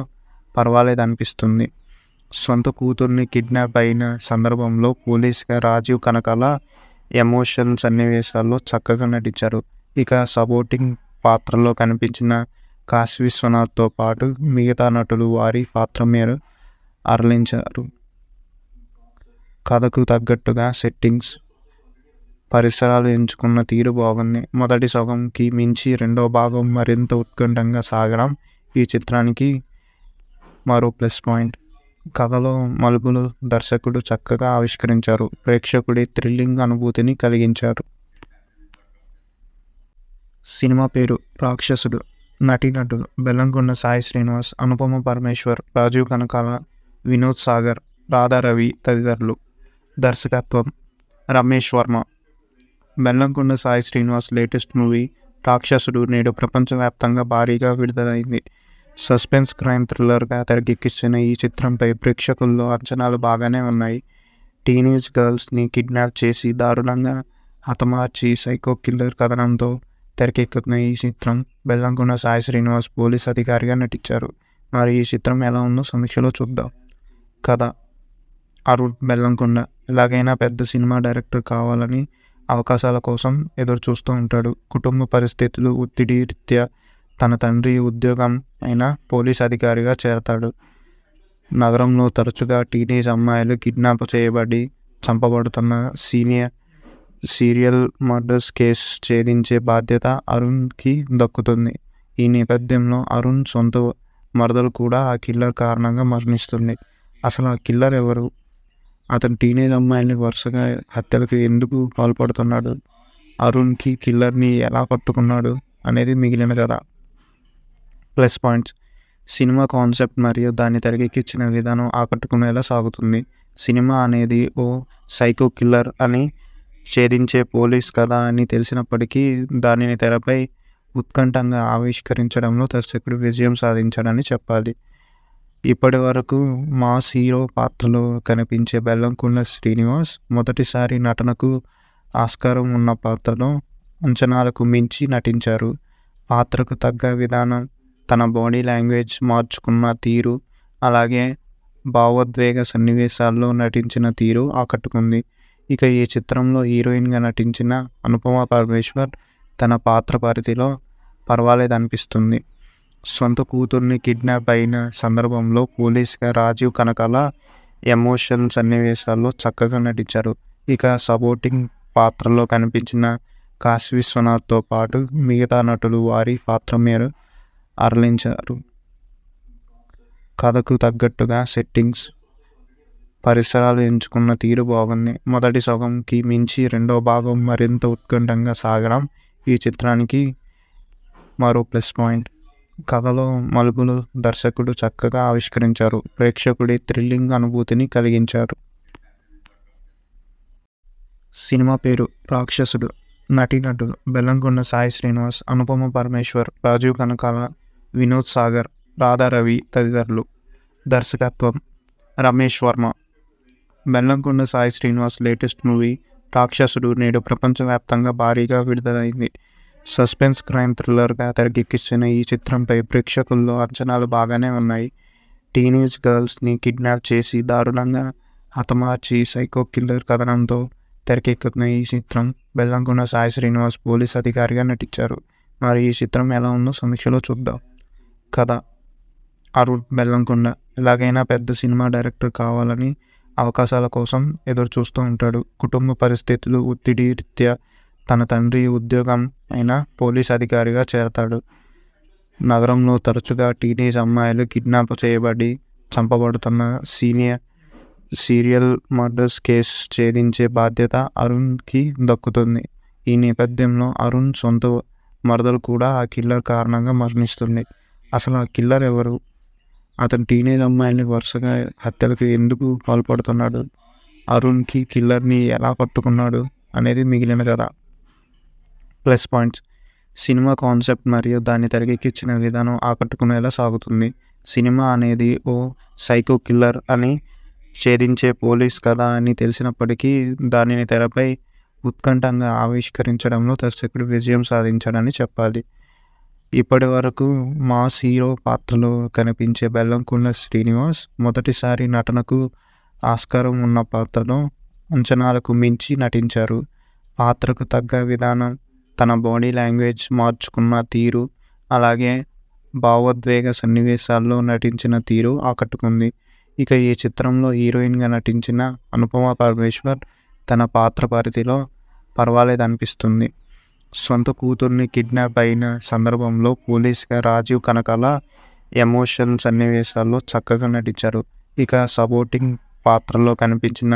పర్వాలేదు అనిపిస్తుంది సొంత కూతుర్ని కిడ్నాప్ అయిన సందర్భంలో పోలీస్గా రాజీవ్ కనకాల ఎమోషన్ సన్నివేశాల్లో చక్కగా నటించారు ఇక సపోర్టింగ్ పాత్రలో కనిపించిన కాశీ విశ్వనాథ్తో పాటు మిగతా నటులు వారి పాత్ర మీరు అరలించారు కథకు తగ్గట్టుగా సెట్టింగ్స్ పరిసరాలు ఎంచుకున్న తీరు బాగుంది మొదటి సగంకి మించి రెండో భాగం మరింత ఉత్కంఠంగా సాగడం ఈ చిత్రానికి మరో ప్లస్ పాయింట్ కథలో మలుపులు దర్శకుడు చక్కగా ఆవిష్కరించారు ప్రేక్షకుడి థ్రిల్లింగ్ అనుభూతిని కలిగించారు సినిమా పేరు రాక్షసుడు నటీనటుడు బెల్లంకొండ సాయి శ్రీనివాస్ అనుపమ పరమేశ్వర్ రాజీవ్ కనకాల వినోద్ సాగర్ రాధారవి తదితరులు దర్శకత్వం రమేష్ వర్మ బెల్లంకొండ సాయి శ్రీనివాస్ లేటెస్ట్ మూవీ రాక్షసుడు నేడు ప్రపంచవ్యాప్తంగా భారీగా విడుదలైంది సస్పెన్స్ క్రైమ్ థ్రిల్లర్గా తెరకెక్కిస్తున్న ఈ చిత్రంపై ప్రేక్షకుల్లో అంచనాలు బాగానే ఉన్నాయి టీనేజ్ గర్ల్స్ని కిడ్నాప్ చేసి దారుణంగా హతమార్చి సైకో కిల్లర్ కథనంతో తెరకెక్కుతున్న ఈ చిత్రం బెల్లంకొండ సాయి శ్రీనివాస్ పోలీస్ అధికారిగా నటించారు మరి ఈ చిత్రం ఎలా ఉందో సమీక్షలో చూద్దాం కథ అరుణ్ బెల్లంకొండ ఎలాగైనా పెద్ద సినిమా డైరెక్టర్ కావాలని అవకాశాల కోసం ఎదురు చూస్తూ ఉంటాడు కుటుంబ పరిస్థితులు ఒత్తిడి రీత్యా తన తండ్రి ఉద్యోగం అయిన పోలీస్ అధికారిగా చేరతాడు నగరంలో తరచుగా టీనేజ్ అమ్మాయిలు కిడ్నాప్ చేయబడి చంపబడుతున్న సీనియర్ సీరియల్ మర్డర్స్ కేసు ఛేదించే బాధ్యత అరుణ్కి దక్కుతుంది ఈ నేపథ్యంలో అరుణ్ సొంత మరదలు కూడా ఆ కిల్లర్ కారణంగా మరణిస్తుంది అసలు ఆ కిల్లర్ ఎవరు అతను టీనేజ్ అమ్మాయిని వరుసగా హత్యలకు ఎందుకు పాల్పడుతున్నాడు అరుణ్కి కిల్లర్ని ఎలా పట్టుకున్నాడు అనేది మిగిలిన కదా ప్లస్ పాయింట్స్ సినిమా కాన్సెప్ట్ మరియు దాన్ని తెరకెక్కించిన విధానం ఆకట్టుకునేలా సాగుతుంది సినిమా అనేది ఓ సైకో కిల్లర్ అని ఛేదించే పోలీస్ కథ అని తెలిసినప్పటికీ దానిని తెరపై ఉత్కంఠంగా ఆవిష్కరించడంలో దర్శకుడు విజయం సాధించాడని చెప్పాలి ఇప్పటి వరకు మాస్ హీరో పాత్రలో కనిపించే బెల్లంకున్న శ్రీనివాస్ మొదటిసారి నటనకు ఆస్కారం ఉన్న పాత్రలో అంచనాలకు మించి నటించారు పాత్రకు తగ్గ విధానం తన బాడీ లాంగ్వేజ్ మార్చుకున్న తీరు అలాగే భావోద్వేగ సన్నివేశాల్లో నటించిన తీరు ఆకట్టుకుంది ఇక ఈ చిత్రంలో హీరోయిన్గా నటించిన అనుపమ పరమేశ్వర్ తన పాత్ర పరిధిలో పర్వాలేదనిపిస్తుంది సొంత కూతుర్ని కిడ్నాప్ అయిన సందర్భంలో పోలీస్గా రాజీవ్ కనకాల ఎమోషన్ సన్నివేశాల్లో చక్కగా నటించారు ఇక సపోర్టింగ్ పాత్రలో కనిపించిన కాశీ విశ్వనాథ్తో పాటు మిగతా నటులు వారి పాత్ర మీద అరలించారు కథకు తగ్గట్టుగా సెట్టింగ్స్ పరిసరాలు ఎంచుకున్న తీరు బాగుంది మొదటి సగంకి మించి రెండో భాగం మరింత ఉత్కంఠంగా సాగడం ఈ చిత్రానికి మరో ప్లస్ పాయింట్ కథలో మలుపులు దర్శకుడు చక్కగా ఆవిష్కరించారు ప్రేక్షకుడి థ్రిల్లింగ్ అనుభూతిని కలిగించారు సినిమా పేరు రాక్షసుడు నటీనటుడు బెల్లంకొండ సాయి శ్రీనివాస్ అనుపమ పరమేశ్వర్ రాజీవ్ కనకాల వినోద్ సాగర్ రాధారవి తదితరులు దర్శకత్వం రమేష్ వర్మ బెల్లంకొండ సాయి శ్రీనివాస్ లేటెస్ట్ మూవీ రాక్షసుడు నేడు ప్రపంచవ్యాప్తంగా భారీగా విడుదలైంది సస్పెన్స్ క్రైమ్ థ్రిల్లర్గా తెరకెక్కిస్తున్న ఈ చిత్రంపై ప్రేక్షకుల్లో అంచనాలు బాగానే ఉన్నాయి టీనేజ్ గర్ల్స్ని కిడ్నాప్ చేసి దారుణంగా హతమార్చి సైకో కిల్లర్ కథనంతో తెరకెక్కుతున్న ఈ చిత్రం బెల్లంకొండ సాయి శ్రీనివాస్ పోలీస్ అధికారిగా నటించారు మరి ఈ చిత్రం ఎలా ఉందో సమీక్షలో చూద్దాం కథ అరుణ్ బెల్లంకొండ ఎలాగైనా పెద్ద సినిమా డైరెక్టర్ కావాలని అవకాశాల కోసం ఎదురు చూస్తూ ఉంటాడు కుటుంబ పరిస్థితులు ఒత్తిడి రీత్యా తన తండ్రి ఉద్యోగం అయిన పోలీస్ అధికారిగా చేరతాడు నగరంలో తరచుగా టీనేజ్ అమ్మాయిలు కిడ్నాప్ చేయబడి చంపబడుతున్న సీనియర్ సీరియల్ మర్డర్స్ కేసు ఛేదించే బాధ్యత అరుణ్కి దక్కుతుంది ఈ నేపథ్యంలో అరుణ్ సొంత మరదలు కూడా ఆ కిల్లర్ కారణంగా మరణిస్తుంది అసలు ఆ కిల్లర్ ఎవరు అతను టీనేజ్ అమ్మాయిని వరుసగా హత్యలకు ఎందుకు పాల్పడుతున్నాడు అరుణ్కి కిల్లర్ని ఎలా పట్టుకున్నాడు అనేది మిగిలిన కదా ప్లస్ పాయింట్స్ సినిమా కాన్సెప్ట్ మరియు దాన్ని తెరకెక్కించిన విధానం ఆకట్టుకునేలా సాగుతుంది సినిమా అనేది ఓ సైకో కిల్లర్ అని ఛేదించే పోలీస్ కథ అని తెలిసినప్పటికీ దానిని తెరపై ఉత్కంఠంగా ఆవిష్కరించడంలో దర్శకుడు విజయం సాధించాడని చెప్పాలి ఇప్పటి వరకు మాస్ హీరో పాత్రలో కనిపించే బెల్లంకున్న శ్రీనివాస్ మొదటిసారి నటనకు ఆస్కారం ఉన్న పాత్రలో అంచనాలకు మించి నటించారు పాత్రకు తగ్గ విధానం తన బాడీ లాంగ్వేజ్ మార్చుకున్న తీరు అలాగే భావోద్వేగ సన్నివేశాల్లో నటించిన తీరు ఆకట్టుకుంది ఇక ఈ చిత్రంలో హీరోయిన్గా నటించిన అనుపమ పరమేశ్వర్ తన పాత్ర పరిధిలో పర్వాలేదు అనిపిస్తుంది సొంత కూతుర్ని కిడ్నాప్ అయిన సందర్భంలో పోలీస్గా రాజీవ్ కనకాల ఎమోషన్ సన్నివేశాల్లో చక్కగా నటించారు ఇక సపోర్టింగ్ పాత్రలో కనిపించిన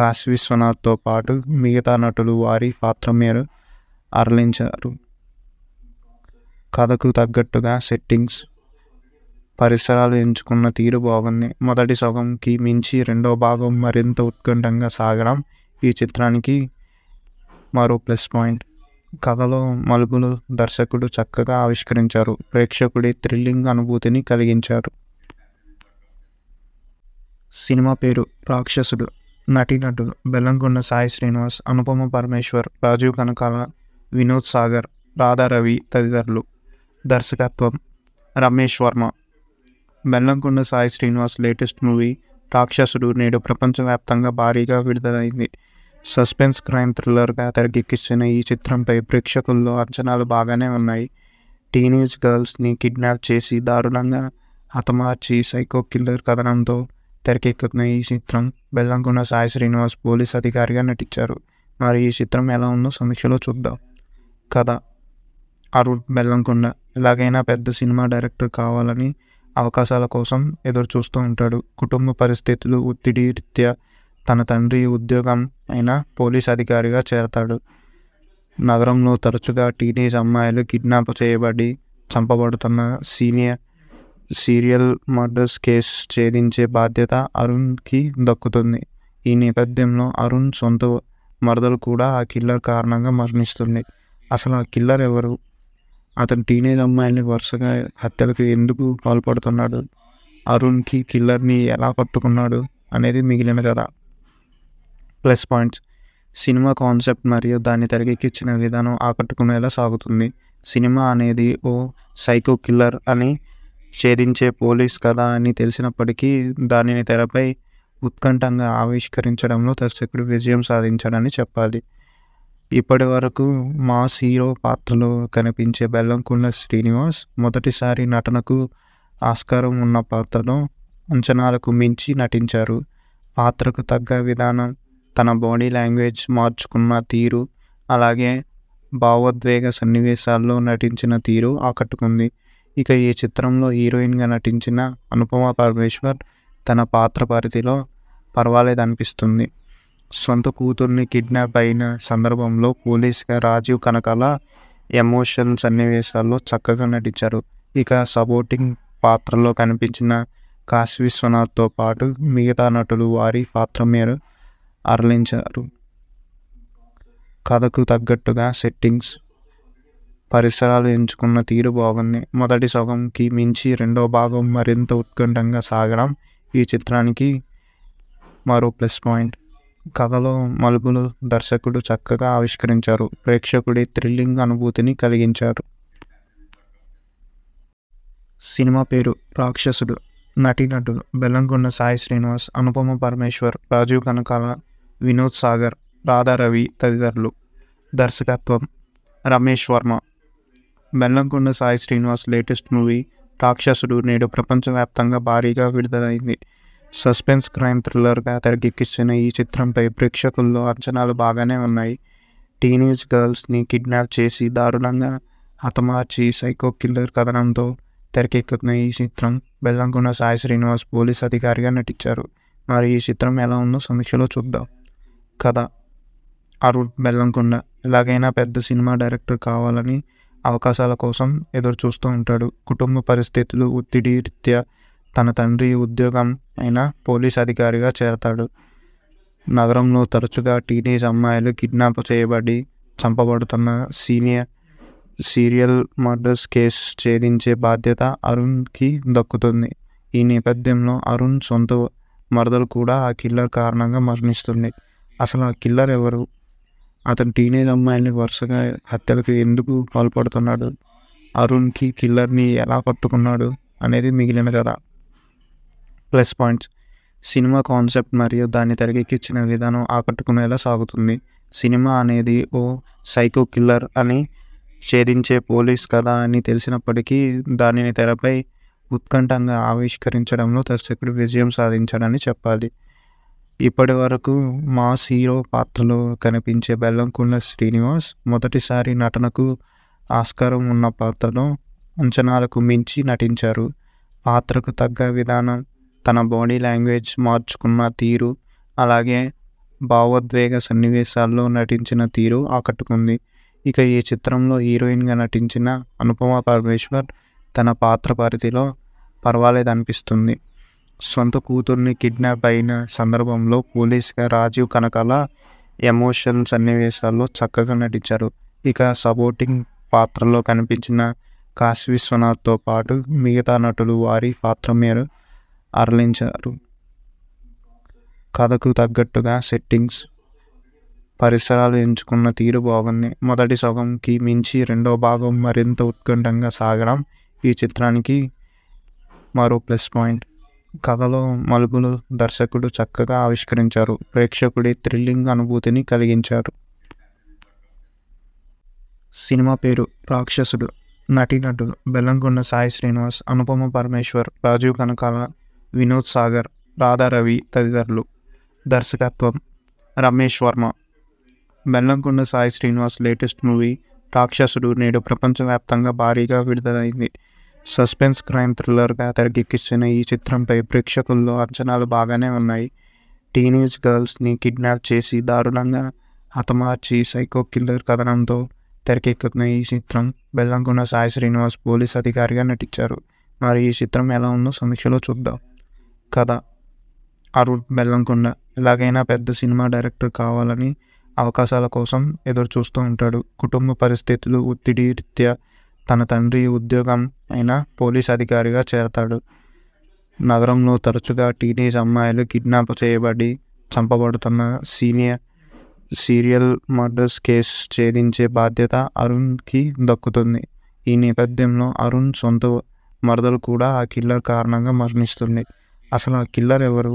కాశీ విశ్వనాథ్తో పాటు మిగతా నటులు వారి పాత్ర మీరు అరలించారు కథకు తగ్గట్టుగా సెట్టింగ్స్ పరిసరాలు ఎంచుకున్న తీరు బాగుంది మొదటి సగంకి మించి రెండో భాగం మరింత ఉత్కంఠంగా సాగడం ఈ చిత్రానికి మరో ప్లస్ పాయింట్ కథలో మలుపులు దర్శకుడు చక్కగా ఆవిష్కరించారు ప్రేక్షకుడి థ్రిల్లింగ్ అనుభూతిని కలిగించారు సినిమా పేరు రాక్షసుడు నటీనటుడు బెల్లంకొండ సాయి శ్రీనివాస్ అనుపమ పరమేశ్వర్ రాజీవ్ కనకాల వినోద్ సాగర్ రాధారవి తదితరులు దర్శకత్వం రమేష్ వర్మ బెల్లంకొండ సాయి శ్రీనివాస్ లేటెస్ట్ మూవీ రాక్షసుడు నేడు ప్రపంచవ్యాప్తంగా భారీగా విడుదలైంది సస్పెన్స్ క్రైమ్ థ్రిల్లర్గా తెరకెక్కిస్తున్న ఈ చిత్రంపై ప్రేక్షకుల్లో అంచనాలు బాగానే ఉన్నాయి టీనేజ్ గర్ల్స్ని కిడ్నాప్ చేసి దారుణంగా హతమార్చి సైకో కిల్లర్ కథనంతో తెరకెక్కుతున్న ఈ చిత్రం బెల్లంకొండ సాయి శ్రీనివాస్ పోలీస్ అధికారిగా నటించారు మరి ఈ చిత్రం ఎలా ఉందో సమీక్షలో చూద్దాం కథ ఆ రూట్ వెళ్ళకుండా ఎలాగైనా పెద్ద సినిమా డైరెక్టర్ కావాలని అవకాశాల కోసం ఎదురు చూస్తూ ఉంటాడు కుటుంబ పరిస్థితులు ఒత్తిడి రీత్యా తన తండ్రి ఉద్యోగం అయిన పోలీస్ అధికారిగా చేరతాడు నగరంలో తరచుగా టీనేజ్ అమ్మాయిలు కిడ్నాప్ చేయబడి చంపబడుతున్న సీనియర్ సీరియల్ మర్డర్స్ కేసు ఛేదించే బాధ్యత అరుణ్కి దక్కుతుంది ఈ నేపథ్యంలో అరుణ్ సొంత మరదలు కూడా ఆ కిల్లర్ కారణంగా మరణిస్తుంది అసలు ఆ కిల్లర్ ఎవరు అతను టీనేజ్ అమ్మాయిని వరుసగా హత్యలకు ఎందుకు పాల్పడుతున్నాడు అరుణ్కి కిల్లర్ని ఎలా పట్టుకున్నాడు అనేది మిగిలిన కథ ప్లస్ పాయింట్స్ సినిమా కాన్సెప్ట్ మరియు దాన్ని తెరకెక్కించిన విధానం ఆకట్టుకునేలా సాగుతుంది సినిమా అనేది ఓ సైకో కిల్లర్ అని ఛేదించే పోలీస్ కథ అని తెలిసినప్పటికీ దానిని తెరపై ఉత్కంఠంగా ఆవిష్కరించడంలో దర్శకుడు విజయం సాధించాడని చెప్పాలి ఇప్పటి వరకు మాస్ హీరో పాత్రలో కనిపించే బెల్లంకొండ శ్రీనివాస్ మొదటిసారి నటనకు ఆస్కారం ఉన్న పాత్రలో అంచనాలకు మించి నటించారు పాత్రకు తగ్గ విధానం తన బాడీ లాంగ్వేజ్ మార్చుకున్న తీరు అలాగే భావోద్వేగ సన్నివేశాల్లో నటించిన తీరు ఆకట్టుకుంది ఇక ఈ చిత్రంలో హీరోయిన్గా నటించిన అనుపమ పరమేశ్వర్ తన పాత్ర పరిధిలో పర్వాలేదనిపిస్తుంది సొంత కూతుర్ని కిడ్నాప్ అయిన సందర్భంలో పోలీస్గా రాజీవ్ కనకాల ఎమోషన్ సన్నివేశాల్లో చక్కగా నటించారు ఇక సపోర్టింగ్ పాత్రలో కనిపించిన కాశీ విశ్వనాథ్తో పాటు మిగతా నటులు వారి పాత్ర మీద అరలించారు కథకు తగ్గట్టుగా సెట్టింగ్స్ పరిసరాలు ఎంచుకున్న తీరు బాగుంది మొదటి సగంకి మించి రెండో భాగం మరింత ఉత్కంఠంగా సాగడం ఈ చిత్రానికి మరో ప్లస్ పాయింట్ కథలో మలుపులు దర్శకుడు చక్కగా ఆవిష్కరించారు ప్రేక్షకుడి థ్రిల్లింగ్ అనుభూతిని కలిగించారు సినిమా పేరు రాక్షసుడు నటుడు బెల్లంకొండ సాయి శ్రీనివాస్ అనుపమ పరమేశ్వర్ రాజీవ్ కనకాల వినోద్ సాగర్ రాధారవి తదితరులు దర్శకత్వం రమేష్ వర్మ బెల్లంకొండ సాయి శ్రీనివాస్ లేటెస్ట్ మూవీ రాక్షసుడు నేడు ప్రపంచవ్యాప్తంగా భారీగా విడుదలైంది సస్పెన్స్ క్రైమ్ థ్రిల్లర్గా తెరకెక్కిస్తున్న ఈ చిత్రంపై ప్రేక్షకుల్లో అంచనాలు బాగానే ఉన్నాయి టీనేజ్ గర్ల్స్ని కిడ్నాప్ చేసి దారుణంగా హతమార్చి సైకో కిల్లర్ కథనంతో తెరకెక్కుతున్న ఈ చిత్రం బెల్లంకొండ సాయి శ్రీనివాస్ పోలీస్ అధికారిగా నటించారు మరి ఈ చిత్రం ఎలా ఉందో సమీక్షలో చూద్దాం కథ అరుణ్ బెల్లంకొండ ఎలాగైనా పెద్ద సినిమా డైరెక్టర్ కావాలని అవకాశాల కోసం ఎదురు చూస్తూ ఉంటాడు కుటుంబ పరిస్థితులు ఒత్తిడి రీత్యా తన తండ్రి ఉద్యోగం అయిన పోలీస్ అధికారిగా చేరతాడు నగరంలో తరచుగా టీనేజ్ అమ్మాయిలు కిడ్నాప్ చేయబడి చంపబడుతున్న సీనియర్ సీరియల్ మర్డర్స్ కేసు ఛేదించే బాధ్యత అరుణ్కి దక్కుతుంది ఈ నేపథ్యంలో అరుణ్ సొంత మరదలు కూడా ఆ కిల్లర్ కారణంగా మరణిస్తుంది అసలు ఆ కిల్లర్ ఎవరు అతను టీనేజ్ అమ్మాయిని వరుసగా హత్యలకు ఎందుకు పాల్పడుతున్నాడు అరుణ్కి కిల్లర్ని ఎలా పట్టుకున్నాడు అనేది మిగిలిన కదా ప్లస్ పాయింట్స్ సినిమా కాన్సెప్ట్ మరియు దాన్ని తెరకెక్కించిన విధానం ఆకట్టుకునేలా సాగుతుంది సినిమా అనేది ఓ సైకో కిల్లర్ అని ఛేదించే పోలీస్ కథ అని తెలిసినప్పటికీ దానిని తెరపై ఉత్కంఠంగా ఆవిష్కరించడంలో దర్శకుడు విజయం సాధించాడని చెప్పాలి ఇప్పటి వరకు మాస్ హీరో పాత్రలో కనిపించే బెల్లంకుండ శ్రీనివాస్ మొదటిసారి నటనకు ఆస్కారం ఉన్న పాత్రలో అంచనాలకు మించి నటించారు పాత్రకు తగ్గ విధానం తన బాడీ లాంగ్వేజ్ మార్చుకున్న తీరు అలాగే భావోద్వేగ సన్నివేశాల్లో నటించిన తీరు ఆకట్టుకుంది ఇక ఈ చిత్రంలో హీరోయిన్గా నటించిన అనుపమ పరమేశ్వర్ తన పాత్ర పరిధిలో పర్వాలేదు అనిపిస్తుంది సొంత కూతుర్ని కిడ్నాప్ అయిన సందర్భంలో పోలీస్గా రాజీవ్ కనకాల ఎమోషన్ సన్నివేశాల్లో చక్కగా నటించారు ఇక సపోర్టింగ్ పాత్రలో కనిపించిన కాశీ విశ్వనాథ్తో పాటు మిగతా నటులు వారి పాత్ర మీరు అరలించారు కథకు తగ్గట్టుగా సెట్టింగ్స్ పరిసరాలు ఎంచుకున్న తీరు బాగుంది మొదటి సగంకి మించి రెండో భాగం మరింత ఉత్కంఠంగా సాగడం ఈ చిత్రానికి మరో ప్లస్ పాయింట్ కథలో మలుపులు దర్శకుడు చక్కగా ఆవిష్కరించారు ప్రేక్షకుడి థ్రిల్లింగ్ అనుభూతిని కలిగించారు సినిమా పేరు రాక్షసుడు నటీనటుడు బెల్లంకొండ సాయి శ్రీనివాస్ అనుపమ పరమేశ్వర్ రాజీవ్ కనకాల వినోద్ సాగర్ రాధారవి తదితరులు దర్శకత్వం రమేష్ వర్మ బెల్లంకొండ సాయి శ్రీనివాస్ లేటెస్ట్ మూవీ రాక్షసుడు నేడు ప్రపంచవ్యాప్తంగా భారీగా విడుదలైంది సస్పెన్స్ క్రైమ్ థ్రిల్లర్గా తెరకెక్కిస్తున్న ఈ చిత్రంపై ప్రేక్షకుల్లో అంచనాలు బాగానే ఉన్నాయి టీనేజ్ గర్ల్స్ని కిడ్నాప్ చేసి దారుణంగా హతమార్చి సైకో కిల్లర్ కథనంతో తెరకెక్కుతున్న ఈ చిత్రం బెల్లంకొండ సాయి శ్రీనివాస్ పోలీస్ అధికారిగా నటించారు మరి ఈ చిత్రం ఎలా ఉందో సమీక్షలో చూద్దాం కథ అరుణ్ బెల్లంకొండ ఎలాగైనా పెద్ద సినిమా డైరెక్టర్ కావాలని అవకాశాల కోసం ఎదురు చూస్తూ ఉంటాడు కుటుంబ పరిస్థితులు ఒత్తిడి రీత్యా తన తండ్రి ఉద్యోగం అయిన పోలీస్ అధికారిగా చేరతాడు నగరంలో తరచుగా టీనేజ్ అమ్మాయిలు కిడ్నాప్ చేయబడి చంపబడుతున్న సీనియర్ సీరియల్ మర్డర్స్ కేసు ఛేదించే బాధ్యత అరుణ్కి దక్కుతుంది ఈ నేపథ్యంలో అరుణ్ సొంత మరదలు కూడా ఆ కిల్లర్ కారణంగా మరణిస్తుంది అసలు ఆ కిల్లర్ ఎవరు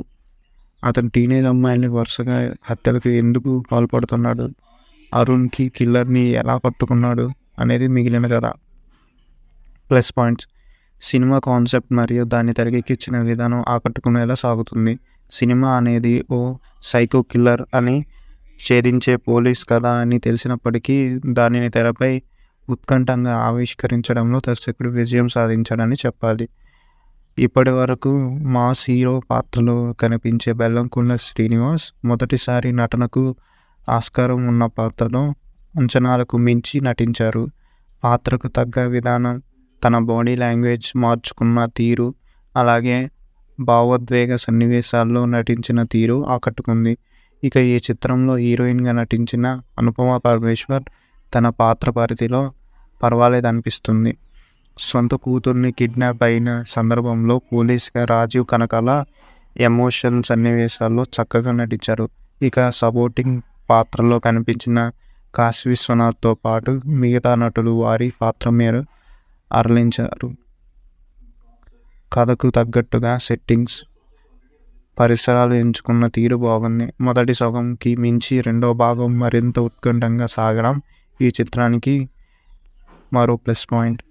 అతను టీనేజ్ అమ్మాయిని వరుసగా హత్యలకు ఎందుకు పాల్పడుతున్నాడు అరుణ్కి కిల్లర్ని ఎలా పట్టుకున్నాడు అనేది మిగిలిన కథ ప్లస్ పాయింట్స్ సినిమా కాన్సెప్ట్ మరియు దాన్ని తెరకెక్కించిన విధానం ఆకట్టుకునేలా సాగుతుంది సినిమా అనేది ఓ సైకో కిల్లర్ అని ఛేదించే పోలీస్ కథ అని తెలిసినప్పటికీ దానిని తెరపై ఉత్కంఠంగా ఆవిష్కరించడంలో దర్శకుడు విజయం సాధించాడని చెప్పాలి ఇప్పటి వరకు మాస్ హీరో పాత్రలో కనిపించే బెల్లంకొండ శ్రీనివాస్ మొదటిసారి నటనకు ఆస్కారం ఉన్న పాత్రలో అంచనాలకు మించి నటించారు పాత్రకు తగ్గ విధానం తన బాడీ లాంగ్వేజ్ మార్చుకున్న తీరు అలాగే భావోద్వేగ సన్నివేశాల్లో నటించిన తీరు ఆకట్టుకుంది ఇక ఈ చిత్రంలో హీరోయిన్గా నటించిన అనుపమ పరమేశ్వర్ తన పాత్ర పరిధిలో పర్వాలేదనిపిస్తుంది సొంత కూతుర్ని కిడ్నాప్ అయిన సందర్భంలో పోలీస్గా రాజీవ్ కనకాల ఎమోషన్ సన్నివేశాల్లో చక్కగా నటించారు ఇక సపోర్టింగ్ పాత్రలో కనిపించిన కాశ్ విశ్వనాథ్తో పాటు మిగతా నటులు వారి పాత్ర మీరు అరలించారు కథకు తగ్గట్టుగా సెట్టింగ్స్ పరిసరాలు ఎంచుకున్న తీరు బాగుంది మొదటి సగంకి మించి రెండో భాగం మరింత ఉత్కంఠంగా సాగడం ఈ చిత్రానికి మరో ప్లస్ పాయింట్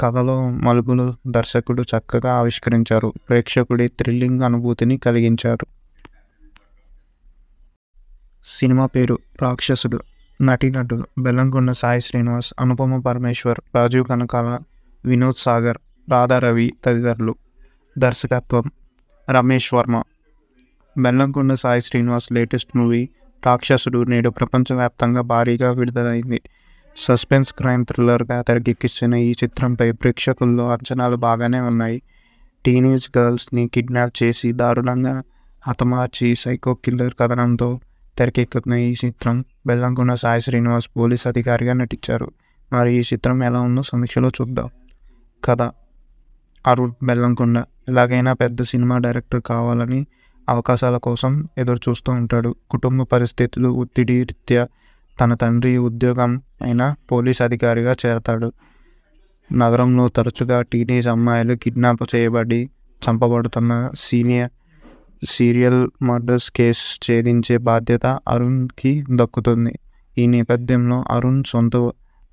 కథలో మలుపులు దర్శకుడు చక్కగా ఆవిష్కరించారు ప్రేక్షకుడి థ్రిల్లింగ్ అనుభూతిని కలిగించారు సినిమా పేరు రాక్షసుడు నటుడు బెల్లంకొండ సాయి శ్రీనివాస్ అనుపమ పరమేశ్వర్ రాజీవ్ కనకాల వినోద్ సాగర్ రాధారవి తదితరులు దర్శకత్వం రమేష్ వర్మ బెల్లంకొండ సాయి శ్రీనివాస్ లేటెస్ట్ మూవీ రాక్షసుడు నేడు ప్రపంచవ్యాప్తంగా భారీగా విడుదలైంది సస్పెన్స్ క్రైమ్ థ్రిల్లర్గా తెరకెక్కిస్తున్న ఈ చిత్రంపై ప్రేక్షకుల్లో అంచనాలు బాగానే ఉన్నాయి టీనేజ్ గర్ల్స్ని కిడ్నాప్ చేసి దారుణంగా హతమార్చి సైకో కిల్లర్ కథనంతో తెరకెక్కుతున్న ఈ చిత్రం బెల్లంకొండ సాయి శ్రీనివాస్ పోలీస్ అధికారిగా నటించారు మరి ఈ చిత్రం ఎలా ఉందో సమీక్షలో చూద్దాం కథ అరుణ్ బెల్లంకొండ ఎలాగైనా పెద్ద సినిమా డైరెక్టర్ కావాలని అవకాశాల కోసం ఎదురు చూస్తూ ఉంటాడు కుటుంబ పరిస్థితులు ఒత్తిడి రీత్యా తన తండ్రి ఉద్యోగం అయిన పోలీస్ అధికారిగా చేరతాడు నగరంలో తరచుగా టీనేజ్ అమ్మాయిలు కిడ్నాప్ చేయబడి చంపబడుతున్న సీనియర్ సీరియల్ మర్డర్స్ కేసు ఛేదించే బాధ్యత అరుణ్కి దక్కుతుంది ఈ నేపథ్యంలో అరుణ్ సొంత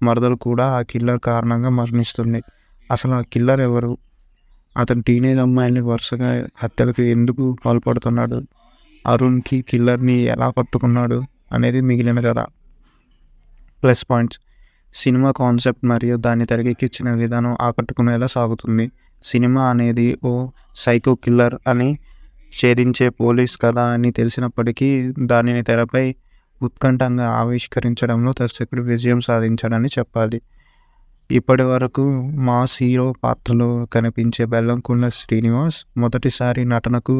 మరదలు కూడా ఆ కిల్లర్ కారణంగా మరణిస్తుంది అసలు ఆ కిల్లర్ ఎవరు అతను టీనేజ్ అమ్మాయిని వరుసగా హత్యలకు ఎందుకు పాల్పడుతున్నాడు అరుణ్కి కిల్లర్ని ఎలా పట్టుకున్నాడు అనేది మిగిలిన కదా ప్లస్ పాయింట్స్ సినిమా కాన్సెప్ట్ మరియు దాన్ని తెరకెక్కించిన విధానం ఆకట్టుకునేలా సాగుతుంది సినిమా అనేది ఓ సైకో కిల్లర్ అని ఛేదించే పోలీస్ కథ అని తెలిసినప్పటికీ దానిని తెరపై ఉత్కంఠంగా ఆవిష్కరించడంలో దర్శకుడు విజయం సాధించాడని చెప్పాలి ఇప్పటి వరకు మాస్ హీరో పాత్రలో కనిపించే బెల్లంకొండ శ్రీనివాస్ మొదటిసారి నటనకు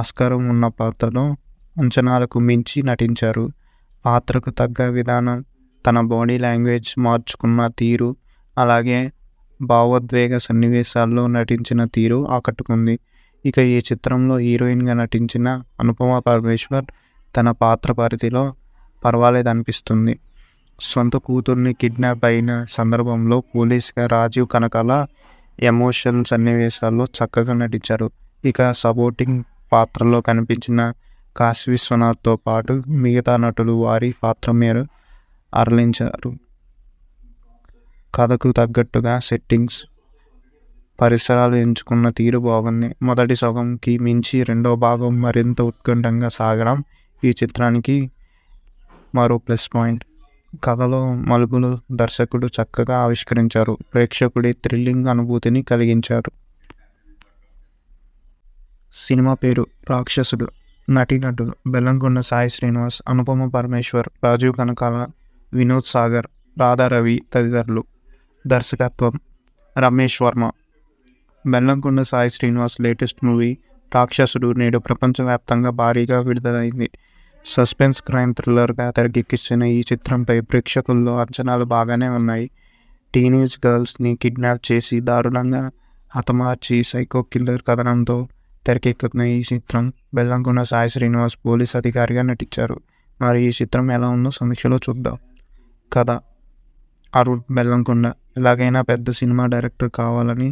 ఆస్కారం ఉన్న పాత్రలో అంచనాలకు మించి నటించారు పాత్రకు తగ్గ విధానం తన బాడీ లాంగ్వేజ్ మార్చుకున్న తీరు అలాగే భావోద్వేగ సన్నివేశాల్లో నటించిన తీరు ఆకట్టుకుంది ఇక ఈ చిత్రంలో హీరోయిన్గా నటించిన అనుపమ పరమేశ్వర్ తన పాత్ర పరిధిలో పర్వాలేదు అనిపిస్తుంది సొంత కూతుర్ని కిడ్నాప్ అయిన సందర్భంలో పోలీస్గా రాజీవ్ కనకాల ఎమోషన్ సన్నివేశాల్లో చక్కగా నటించారు ఇక సపోర్టింగ్ పాత్రలో కనిపించిన కాశీ విశ్వనాథ్తో పాటు మిగతా నటులు వారి పాత్ర మేర అరలించారు కథకు తగ్గట్టుగా సెట్టింగ్స్ పరిసరాలు ఎంచుకున్న తీరు బాగుంది మొదటి సగంకి మించి రెండో భాగం మరింత ఉత్కంఠంగా సాగడం ఈ చిత్రానికి మరో ప్లస్ పాయింట్ కథలో మలుపులు దర్శకుడు చక్కగా ఆవిష్కరించారు ప్రేక్షకుడి థ్రిల్లింగ్ అనుభూతిని కలిగించారు సినిమా పేరు రాక్షసుడు నటీనటుడు బెల్లంకొండ సాయి శ్రీనివాస్ అనుపమ పరమేశ్వర్ రాజీవ్ కనకాల వినోద్ సాగర్ రాధారవి తదితరులు దర్శకత్వం రమేష్ వర్మ బెల్లంకొండ సాయి శ్రీనివాస్ లేటెస్ట్ మూవీ రాక్షసుడు నేడు ప్రపంచవ్యాప్తంగా భారీగా విడుదలైంది సస్పెన్స్ క్రైమ్ థ్రిల్లర్గా తెరకెక్కిస్తున్న ఈ చిత్రంపై ప్రేక్షకుల్లో అంచనాలు బాగానే ఉన్నాయి టీనేజ్ గర్ల్స్ని కిడ్నాప్ చేసి దారుణంగా హతమార్చి సైకో కిల్లర్ కథనంతో తెరకెక్కుతున్న ఈ చిత్రం బెల్లంకొండ సాయి శ్రీనివాస్ పోలీస్ అధికారిగా నటించారు మరి ఈ చిత్రం ఎలా ఉందో సమీక్షలో చూద్దాం కథ అరుణ్ బెల్లంకొండ ఎలాగైనా పెద్ద సినిమా డైరెక్టర్ కావాలని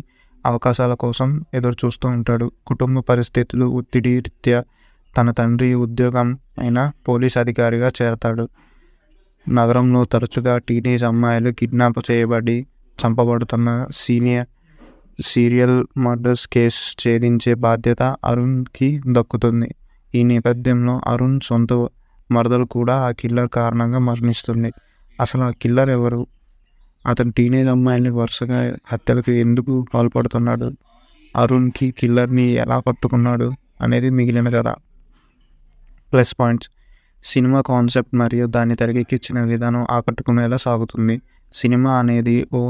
అవకాశాల కోసం ఎదురు చూస్తూ ఉంటాడు కుటుంబ పరిస్థితులు ఒత్తిడి రీత్యా తన తండ్రి ఉద్యోగం అయిన పోలీస్ అధికారిగా చేరతాడు నగరంలో తరచుగా టీనేజ్ అమ్మాయిలు కిడ్నాప్ చేయబడి చంపబడుతున్న సీనియర్ సీరియల్ మర్డర్స్ కేసు ఛేదించే బాధ్యత అరుణ్కి దక్కుతుంది ఈ నేపథ్యంలో అరుణ్ సొంత మరదలు కూడా ఆ కిల్లర్ కారణంగా మరణిస్తుంది అసలు ఆ కిల్లర్ ఎవరు అతను టీనేజ్ అమ్మాయిని వరుసగా హత్యలకు ఎందుకు పాల్పడుతున్నాడు అరుణ్కి కిల్లర్ని ఎలా పట్టుకున్నాడు అనేది మిగిలిన కథ ప్లస్ పాయింట్స్ సినిమా కాన్సెప్ట్ మరియు దాన్ని తెరకెక్కించిన విధానం ఆకట్టుకునేలా సాగుతుంది సినిమా అనేది ఓ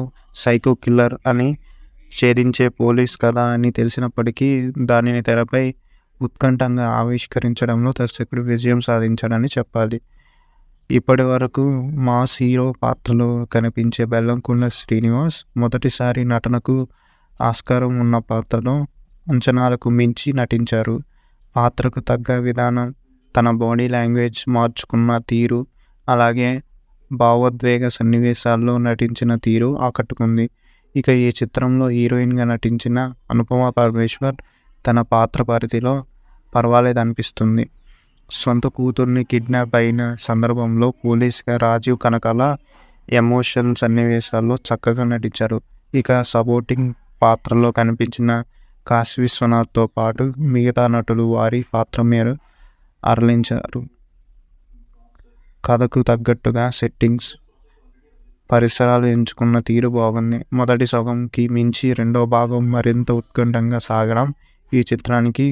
సైకో కిల్లర్ అని ఛేదించే పోలీస్ కథ అని తెలిసినప్పటికీ దానిని తెరపై ఉత్కంఠంగా ఆవిష్కరించడంలో దర్శకుడు విజయం సాధించాడని చెప్పాలి ఇప్పటి వరకు మాస్ హీరో పాత్రలో కనిపించే బెల్లంకొండ శ్రీనివాస్ మొదటిసారి నటనకు ఆస్కారం ఉన్న పాత్రలో అంచనాలకు మించి నటించారు పాత్రకు తగ్గ విధానం తన బాడీ లాంగ్వేజ్ మార్చుకున్న తీరు అలాగే భావోద్వేగ సన్నివేశాల్లో నటించిన తీరు ఆకట్టుకుంది ఇక ఈ చిత్రంలో హీరోయిన్గా నటించిన అనుపమ పరమేశ్వర్ తన పాత్ర పరిధిలో పర్వాలేదనిపిస్తుంది సొంత కూతుర్ని కిడ్నాప్ అయిన సందర్భంలో పోలీస్గా రాజీవ్ కనకాల ఎమోషన్ సన్నివేశాల్లో చక్కగా నటించారు ఇక సపోర్టింగ్ పాత్రలో కనిపించిన కాశీ విశ్వనాథ్తో పాటు మిగతా నటులు వారి పాత్ర మీద అరలించారు కథకు తగ్గట్టుగా సెట్టింగ్స్ పరిసరాలు ఎంచుకున్న తీరు బాగుంది మొదటి సగంకి మించి రెండో భాగం మరింత ఉత్కంఠంగా సాగడం ఈ చిత్రానికి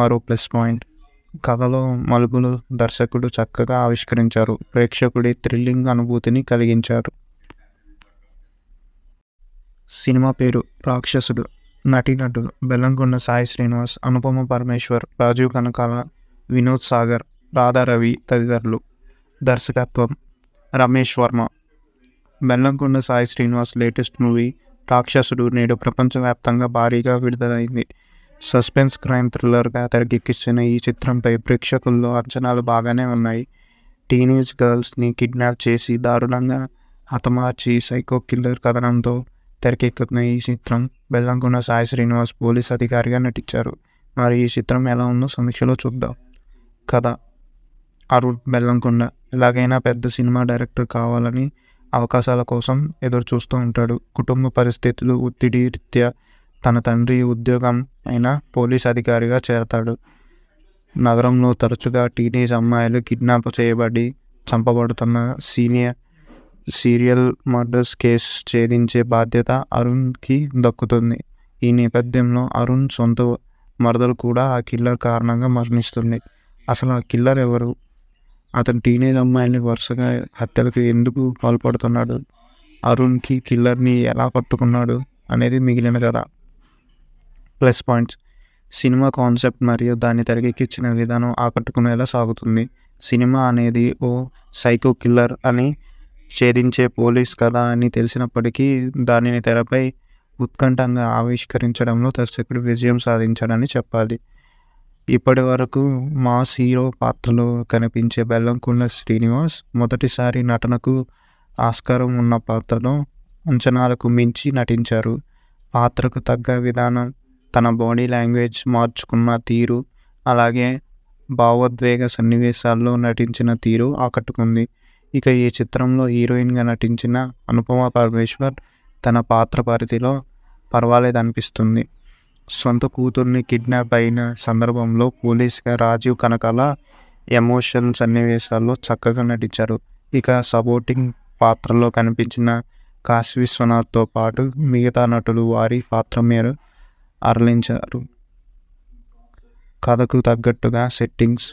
మరో ప్లస్ పాయింట్ కథలో మలుపులు దర్శకుడు చక్కగా ఆవిష్కరించారు ప్రేక్షకుడి థ్రిల్లింగ్ అనుభూతిని కలిగించారు సినిమా పేరు రాక్షసుడు నటీనటుడు బెల్లంకొండ సాయి శ్రీనివాస్ అనుపమ పరమేశ్వర్ రాజీవ్ కనకాల వినోద్ సాగర్ రాధారవి తదితరులు దర్శకత్వం రమేష్ వర్మ బెల్లంకొండ సాయి శ్రీనివాస్ లేటెస్ట్ మూవీ రాక్షసుడు నేడు ప్రపంచవ్యాప్తంగా భారీగా విడుదలైంది సస్పెన్స్ క్రైమ్ థ్రిల్లర్గా తెరకెక్కిస్తున్న ఈ చిత్రంపై ప్రేక్షకుల్లో అంచనాలు బాగానే ఉన్నాయి టీనేజ్ గర్ల్స్ని కిడ్నాప్ చేసి దారుణంగా హతమార్చి సైకో కిల్లర్ కథనంతో తెరకెక్కుతున్న ఈ చిత్రం బెల్లంకొండ సాయి శ్రీనివాస్ పోలీస్ అధికారిగా నటించారు మరి ఈ చిత్రం ఎలా ఉందో సమీక్షలో చూద్దాం కథ అరుణ్ బెల్లంకొండ ఎలాగైనా పెద్ద సినిమా డైరెక్టర్ కావాలని అవకాశాల కోసం ఎదురు చూస్తూ ఉంటాడు కుటుంబ పరిస్థితులు ఒత్తిడి రీత్యా తన తండ్రి ఉద్యోగం అయిన పోలీస్ అధికారిగా చేరతాడు నగరంలో తరచుగా టీనేజ్ అమ్మాయిలు కిడ్నాప్ చేయబడి చంపబడుతున్న సీనియర్ సీరియల్ మర్డర్స్ కేసు ఛేదించే బాధ్యత అరుణ్కి దక్కుతుంది ఈ నేపథ్యంలో అరుణ్ సొంత మరదలు కూడా ఆ కిల్లర్ కారణంగా మరణిస్తుంది అసలు ఆ కిల్లర్ ఎవరు అతను టీనేజ్ అమ్మాయిని వరుసగా హత్యలకు ఎందుకు పాల్పడుతున్నాడు అరుణ్కి కిల్లర్ని ఎలా పట్టుకున్నాడు అనేది మిగిలిన కదా ప్లస్ పాయింట్స్ సినిమా కాన్సెప్ట్ మరియు దాన్ని తెరకెక్కించిన విధానం ఆకట్టుకునేలా సాగుతుంది సినిమా అనేది ఓ సైకో కిల్లర్ అని ఛేదించే పోలీస్ కథ అని తెలిసినప్పటికీ దానిని తెరపై ఉత్కంఠంగా ఆవిష్కరించడంలో దర్శకుడు విజయం సాధించాడని చెప్పాలి ఇప్పటి వరకు మాస్ హీరో పాత్రలో కనిపించే బెల్లంకుండ శ్రీనివాస్ మొదటిసారి నటనకు ఆస్కారం ఉన్న పాత్రలో అంచనాలకు మించి నటించారు పాత్రకు తగ్గ విధానం తన బాడీ లాంగ్వేజ్ మార్చుకున్న తీరు అలాగే భావోద్వేగ సన్నివేశాల్లో నటించిన తీరు ఆకట్టుకుంది ఇక ఈ చిత్రంలో హీరోయిన్గా నటించిన అనుపమ పరమేశ్వర్ తన పాత్ర పరిధిలో పర్వాలేదు అనిపిస్తుంది సొంత కూతుర్ని కిడ్నాప్ అయిన సందర్భంలో పోలీస్గా రాజీవ్ కనకాల ఎమోషన్ సన్నివేశాల్లో చక్కగా నటించారు ఇక సపోర్టింగ్ పాత్రలో కనిపించిన కాశ్ విశ్వనాథ్తో పాటు మిగతా నటులు వారి పాత్ర మీరు అరలించారు కథకు తగ్గట్టుగా సెట్టింగ్స్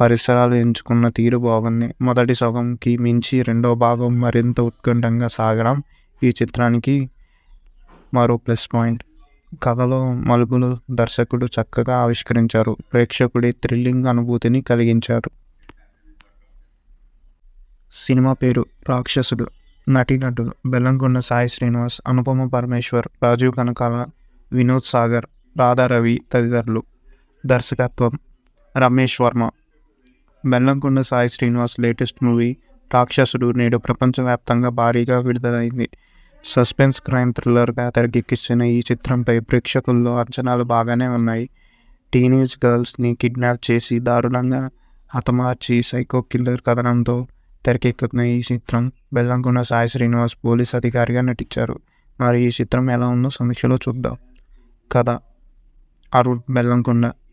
పరిసరాలు ఎంచుకున్న తీరు బాగుంది మొదటి సగంకి మించి రెండో భాగం మరింత ఉత్కంఠంగా సాగడం ఈ చిత్రానికి మరో ప్లస్ పాయింట్ కథలో మలుపులు దర్శకుడు చక్కగా ఆవిష్కరించారు ప్రేక్షకుడి థ్రిల్లింగ్ అనుభూతిని కలిగించారు సినిమా పేరు రాక్షసుడు నటీనటుడు బెల్లంకొండ సాయి శ్రీనివాస్ అనుపమ పరమేశ్వర్ రాజీవ్ కనకాల వినోద్ సాగర్ రాధారవి తదితరులు దర్శకత్వం రమేష్ వర్మ బెల్లంకొండ సాయి శ్రీనివాస్ లేటెస్ట్ మూవీ రాక్షసుడు నేడు ప్రపంచవ్యాప్తంగా భారీగా విడుదలైంది సస్పెన్స్ క్రైమ్ థ్రిల్లర్గా తెరకెక్కిస్తున్న ఈ చిత్రంపై ప్రేక్షకుల్లో అంచనాలు బాగానే ఉన్నాయి టీనేజ్ గర్ల్స్ని కిడ్నాప్ చేసి దారుణంగా హతమార్చి సైకో కిల్లర్ కథనంతో తెరకెక్కుతున్న ఈ చిత్రం బెల్లంకొండ సాయి శ్రీనివాస్ పోలీస్ అధికారిగా నటించారు మరి ఈ చిత్రం ఎలా ఉందో సమీక్షలో చూద్దాం కథ ఆ రూట్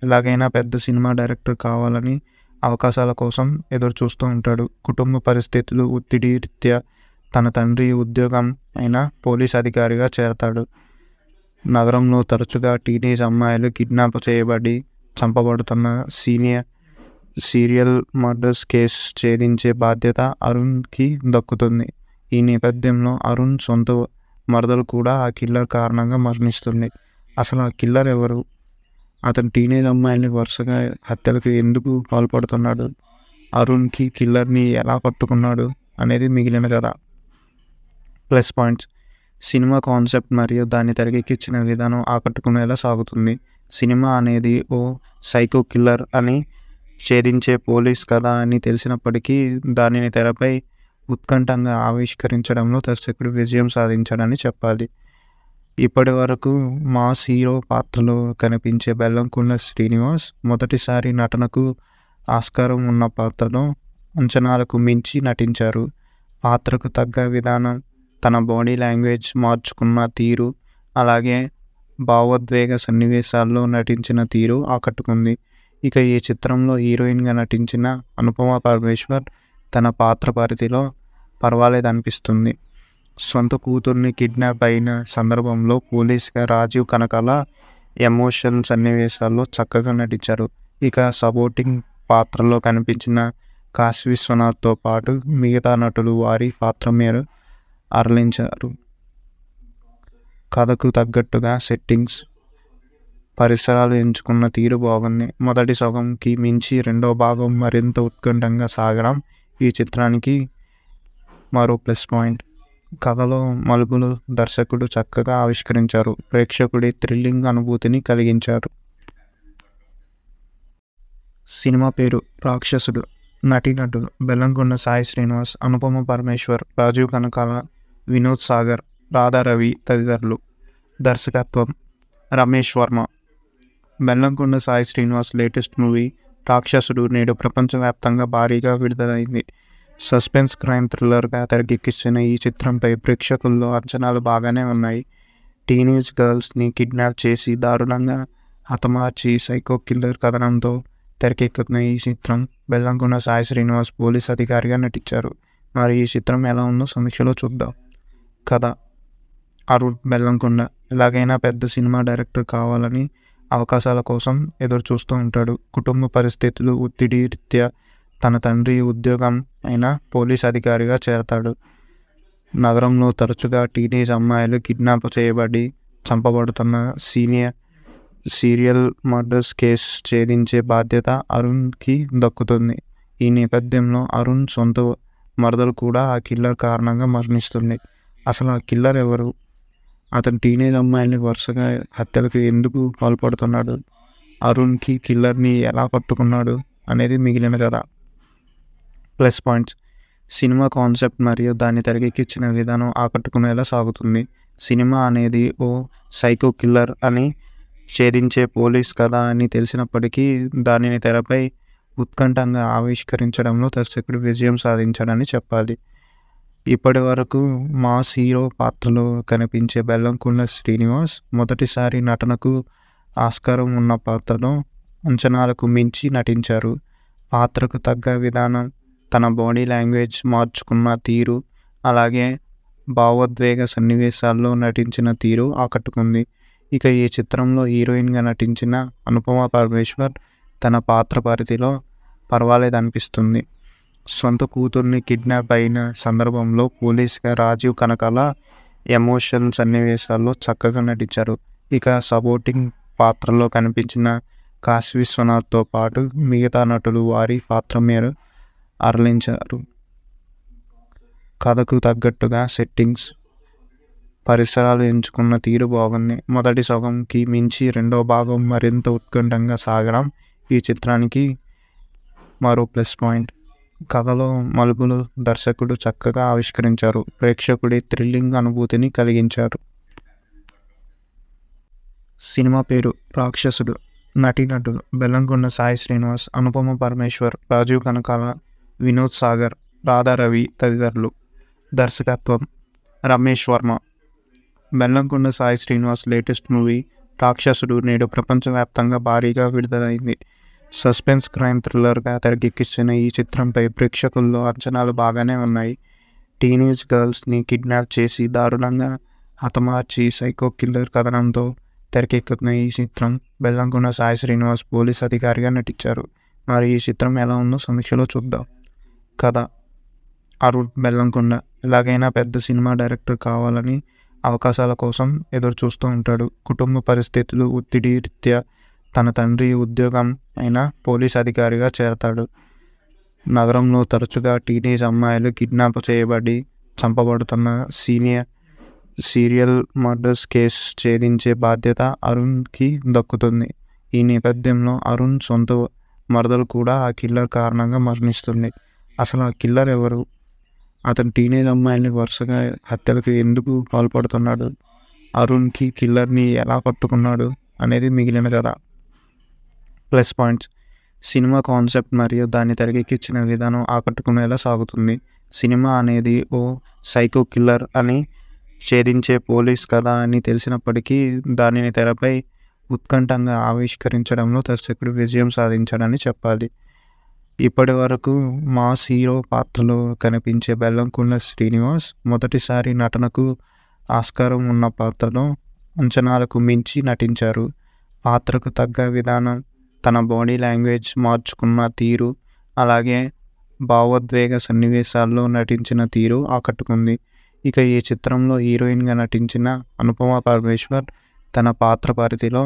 ఎలాగైనా పెద్ద సినిమా డైరెక్టర్ కావాలని అవకాశాల కోసం ఎదురు చూస్తూ ఉంటాడు కుటుంబ పరిస్థితులు ఒత్తిడి రీత్యా తన తండ్రి ఉద్యోగం అయిన పోలీస్ అధికారిగా చేరతాడు నగరంలో తరచుగా టీనేజ్ అమ్మాయిలు కిడ్నాప్ చేయబడి చంపబడుతున్న సీనియర్ సీరియల్ మర్డర్స్ కేసు ఛేదించే బాధ్యత అరుణ్కి దక్కుతుంది ఈ నేపథ్యంలో అరుణ్ సొంత మరదలు కూడా ఆ కిల్లర్ కారణంగా మరణిస్తుంది అసలు ఆ కిల్లర్ ఎవరు అతను టీనేజ్ అమ్మాయిని వరుసగా హత్యలకు ఎందుకు పాల్పడుతున్నాడు అరుణ్కి కిల్లర్ని ఎలా పట్టుకున్నాడు అనేది మిగిలిన కథ ప్లస్ పాయింట్స్ సినిమా కాన్సెప్ట్ మరియు దాన్ని తెరకెక్కించిన విధానం ఆకట్టుకునేలా సాగుతుంది సినిమా అనేది ఓ సైకో కిల్లర్ అని ఛేదించే పోలీస్ కథ అని తెలిసినప్పటికీ దానిని తెరపై ఉత్కంఠంగా ఆవిష్కరించడంలో దర్శకుడు విజయం సాధించాడని చెప్పాలి ఇప్పటి వరకు మాస్ హీరో పాత్రలో కనిపించే బెల్లంకొండ శ్రీనివాస్ మొదటిసారి నటనకు ఆస్కారం ఉన్న పాత్రలో అంచనాలకు మించి నటించారు పాత్రకు తగ్గ విధానం తన బాడీ లాంగ్వేజ్ మార్చుకున్న తీరు అలాగే భావోద్వేగ సన్నివేశాల్లో నటించిన తీరు ఆకట్టుకుంది ఇక ఈ చిత్రంలో హీరోయిన్గా నటించిన అనుపమ పరమేశ్వర్ తన పాత్ర పరిధిలో పర్వాలేదనిపిస్తుంది సొంత కూతుర్ని కిడ్నాప్ అయిన సందర్భంలో పోలీస్గా రాజీవ్ కనకాల ఎమోషన్ సన్నివేశాల్లో చక్కగా నటించారు ఇక సపోర్టింగ్ పాత్రలో కనిపించిన కాశీ విశ్వనాథ్తో పాటు మిగతా నటులు వారి పాత్ర మీద అరలించారు కథకు తగ్గట్టుగా సెట్టింగ్స్ పరిసరాలు ఎంచుకున్న తీరు బాగుంది మొదటి సగంకి మించి రెండో భాగం మరింత ఉత్కంఠంగా సాగడం ఈ చిత్రానికి మరో ప్లస్ పాయింట్ కథలో మలుపులు దర్శకుడు చక్కగా ఆవిష్కరించారు ప్రేక్షకుడి థ్రిల్లింగ్ అనుభూతిని కలిగించారు సినిమా పేరు రాక్షసుడు నటుడు బెల్లంకొండ సాయి శ్రీనివాస్ అనుపమ పరమేశ్వర్ రాజీవ్ కనకాల వినోద్ సాగర్ రాధారవి తదితరులు దర్శకత్వం రమేష్ వర్మ బెల్లంకొండ సాయి శ్రీనివాస్ లేటెస్ట్ మూవీ రాక్షసుడు నేడు ప్రపంచవ్యాప్తంగా భారీగా విడుదలైంది సస్పెన్స్ క్రైమ్ థ్రిల్లర్గా తెరకెక్కిస్తున్న ఈ చిత్రంపై ప్రేక్షకుల్లో అంచనాలు బాగానే ఉన్నాయి టీనేజ్ గర్ల్స్ని కిడ్నాప్ చేసి దారుణంగా హతమార్చి సైకో కిల్లర్ కథనంతో తెరకెక్కుతున్న ఈ చిత్రం బెల్లంకొండ సాయి శ్రీనివాస్ పోలీస్ అధికారిగా నటించారు మరి ఈ చిత్రం ఎలా ఉందో సమీక్షలో చూద్దాం కథ అరుణ్ బెల్లంకొండ ఎలాగైనా పెద్ద సినిమా డైరెక్టర్ కావాలని అవకాశాల కోసం ఎదురు చూస్తూ ఉంటాడు కుటుంబ పరిస్థితులు ఒత్తిడి రీత్యా తన తండ్రి ఉద్యోగం అయిన పోలీస్ అధికారిగా చేరతాడు నగరంలో తరచుగా టీనేజ్ అమ్మాయిలు కిడ్నాప్ చేయబడి చంపబడుతున్న సీనియర్ సీరియల్ మర్డర్స్ కేసు ఛేదించే బాధ్యత అరుణ్కి దక్కుతుంది ఈ నేపథ్యంలో అరుణ్ సొంత మరదలు కూడా ఆ కిల్లర్ కారణంగా మరణిస్తుంది అసలు ఆ కిల్లర్ ఎవరు అతను టీనేజ్ అమ్మాయిని వరుసగా హత్యలకు ఎందుకు పాల్పడుతున్నాడు అరుణ్కి కిల్లర్ని ఎలా పట్టుకున్నాడు అనేది మిగిలిన కదా ప్లస్ పాయింట్స్ సినిమా కాన్సెప్ట్ మరియు దాన్ని తెరకెక్కించిన విధానం ఆకట్టుకునేలా సాగుతుంది సినిమా అనేది ఓ సైకో కిల్లర్ అని ఛేదించే పోలీస్ కథ అని తెలిసినప్పటికీ దానిని తెరపై ఉత్కంఠంగా ఆవిష్కరించడంలో దర్శకుడు విజయం సాధించాడని చెప్పాలి ఇప్పటి వరకు మాస్ హీరో పాత్రలో కనిపించే బెల్లంకుండ శ్రీనివాస్ మొదటిసారి నటనకు ఆస్కారం ఉన్న పాత్రలో అంచనాలకు మించి నటించారు పాత్రకు తగ్గ విధానం తన బాడీ లాంగ్వేజ్ మార్చుకున్న తీరు అలాగే భావోద్వేగ సన్నివేశాల్లో నటించిన తీరు ఆకట్టుకుంది ఇక ఈ చిత్రంలో హీరోయిన్గా నటించిన అనుపమ పరమేశ్వర్ తన పాత్ర పరిధిలో పర్వాలేదు అనిపిస్తుంది సొంత కూతుర్ని కిడ్నాప్ అయిన సందర్భంలో పోలీసుగా రాజీవ్ కనకాల ఎమోషనల్ సన్నివేశాల్లో చక్కగా నటించారు ఇక సపోర్టింగ్ పాత్రలో కనిపించిన కాశీ విశ్వనాథ్తో పాటు మిగతా నటులు వారి పాత్ర మీరు అరలించారు కథకు తగ్గట్టుగా సెట్టింగ్స్ పరిసరాలు ఎంచుకున్న తీరు బాగుంది మొదటి సగంకి మించి రెండో భాగం మరింత ఉత్కంఠంగా సాగడం ఈ చిత్రానికి మరో ప్లస్ పాయింట్ కథలో మలుపులు దర్శకుడు చక్కగా ఆవిష్కరించారు ప్రేక్షకుడి థ్రిల్లింగ్ అనుభూతిని కలిగించారు సినిమా పేరు రాక్షసుడు నటీనటుడు బెల్లంకొండ సాయి శ్రీనివాస్ అనుపమ పరమేశ్వర్ రాజీవ్ కనకాల వినోద్ సాగర్ రాధారవి తదితరులు దర్శకత్వం రమేష్ వర్మ బెల్లంకొండ సాయి శ్రీనివాస్ లేటెస్ట్ మూవీ రాక్షసుడు నేడు ప్రపంచవ్యాప్తంగా భారీగా విడుదలైంది సస్పెన్స్ క్రైమ్ థ్రిల్లర్గా తెరకెక్కిస్తున్న ఈ చిత్రంపై ప్రేక్షకుల్లో అంచనాలు బాగానే ఉన్నాయి టీనేజ్ గర్ల్స్ని కిడ్నాప్ చేసి దారుణంగా హతమార్చి సైకో కిల్లర్ కథనంతో తెరకెక్కుతున్న ఈ చిత్రం బెల్లంకొండ సాయి శ్రీనివాస్ పోలీస్ అధికారిగా నటించారు మరి ఈ చిత్రం ఎలా ఉందో సమీక్షలో చూద్దాం కథ అరుణ్ బెల్లంకొండ ఎలాగైనా పెద్ద సినిమా డైరెక్టర్ కావాలని అవకాశాల కోసం ఎదురు చూస్తూ ఉంటాడు కుటుంబ పరిస్థితులు ఒత్తిడి రీత్యా తన తండ్రి ఉద్యోగం అయిన పోలీస్ అధికారిగా చేరతాడు నగరంలో తరచుగా టీనేజ్ అమ్మాయిలు కిడ్నాప్ చేయబడి చంపబడుతున్న సీనియర్ సీరియల్ మర్డర్స్ కేసు ఛేదించే బాధ్యత అరుణ్కి దక్కుతుంది ఈ నేపథ్యంలో అరుణ్ సొంత మరదలు కూడా ఆ కిల్లర్ కారణంగా మరణిస్తుంది అసలు ఆ కిల్లర్ ఎవరు అతను టీనేజ్ అమ్మాయిని వరుసగా హత్యలకు ఎందుకు పాల్పడుతున్నాడు అరుణ్కి కిల్లర్ని ఎలా పట్టుకున్నాడు అనేది మిగిలిన కథ ప్లస్ పాయింట్స్ సినిమా కాన్సెప్ట్ మరియు దాన్ని తెరకెక్కించిన విధానం ఆకట్టుకునేలా సాగుతుంది సినిమా అనేది ఓ సైకో కిల్లర్ అని ఛేదించే పోలీస్ కథ అని తెలిసినప్పటికీ దానిని తెరపై ఉత్కంఠంగా ఆవిష్కరించడంలో దర్శకుడు విజయం సాధించాడని చెప్పాలి ఇప్పటి వరకు మాస్ హీరో e పాత్రలో కనిపించే బెల్లంకొండ శ్రీనివాస్ మొదటిసారి నటనకు ఆస్కారం ఉన్న పాత్రలో అంచనాలకు మించి నటించారు పాత్రకు తగ్గ విధానం తన బాడీ లాంగ్వేజ్ మార్చుకున్న తీరు అలాగే భావోద్వేగ సన్నివేశాల్లో నటించిన తీరు ఆకట్టుకుంది ఇక ఈ చిత్రంలో హీరోయిన్గా నటించిన అనుపమ పరమేశ్వర్ తన పాత్ర పరిధిలో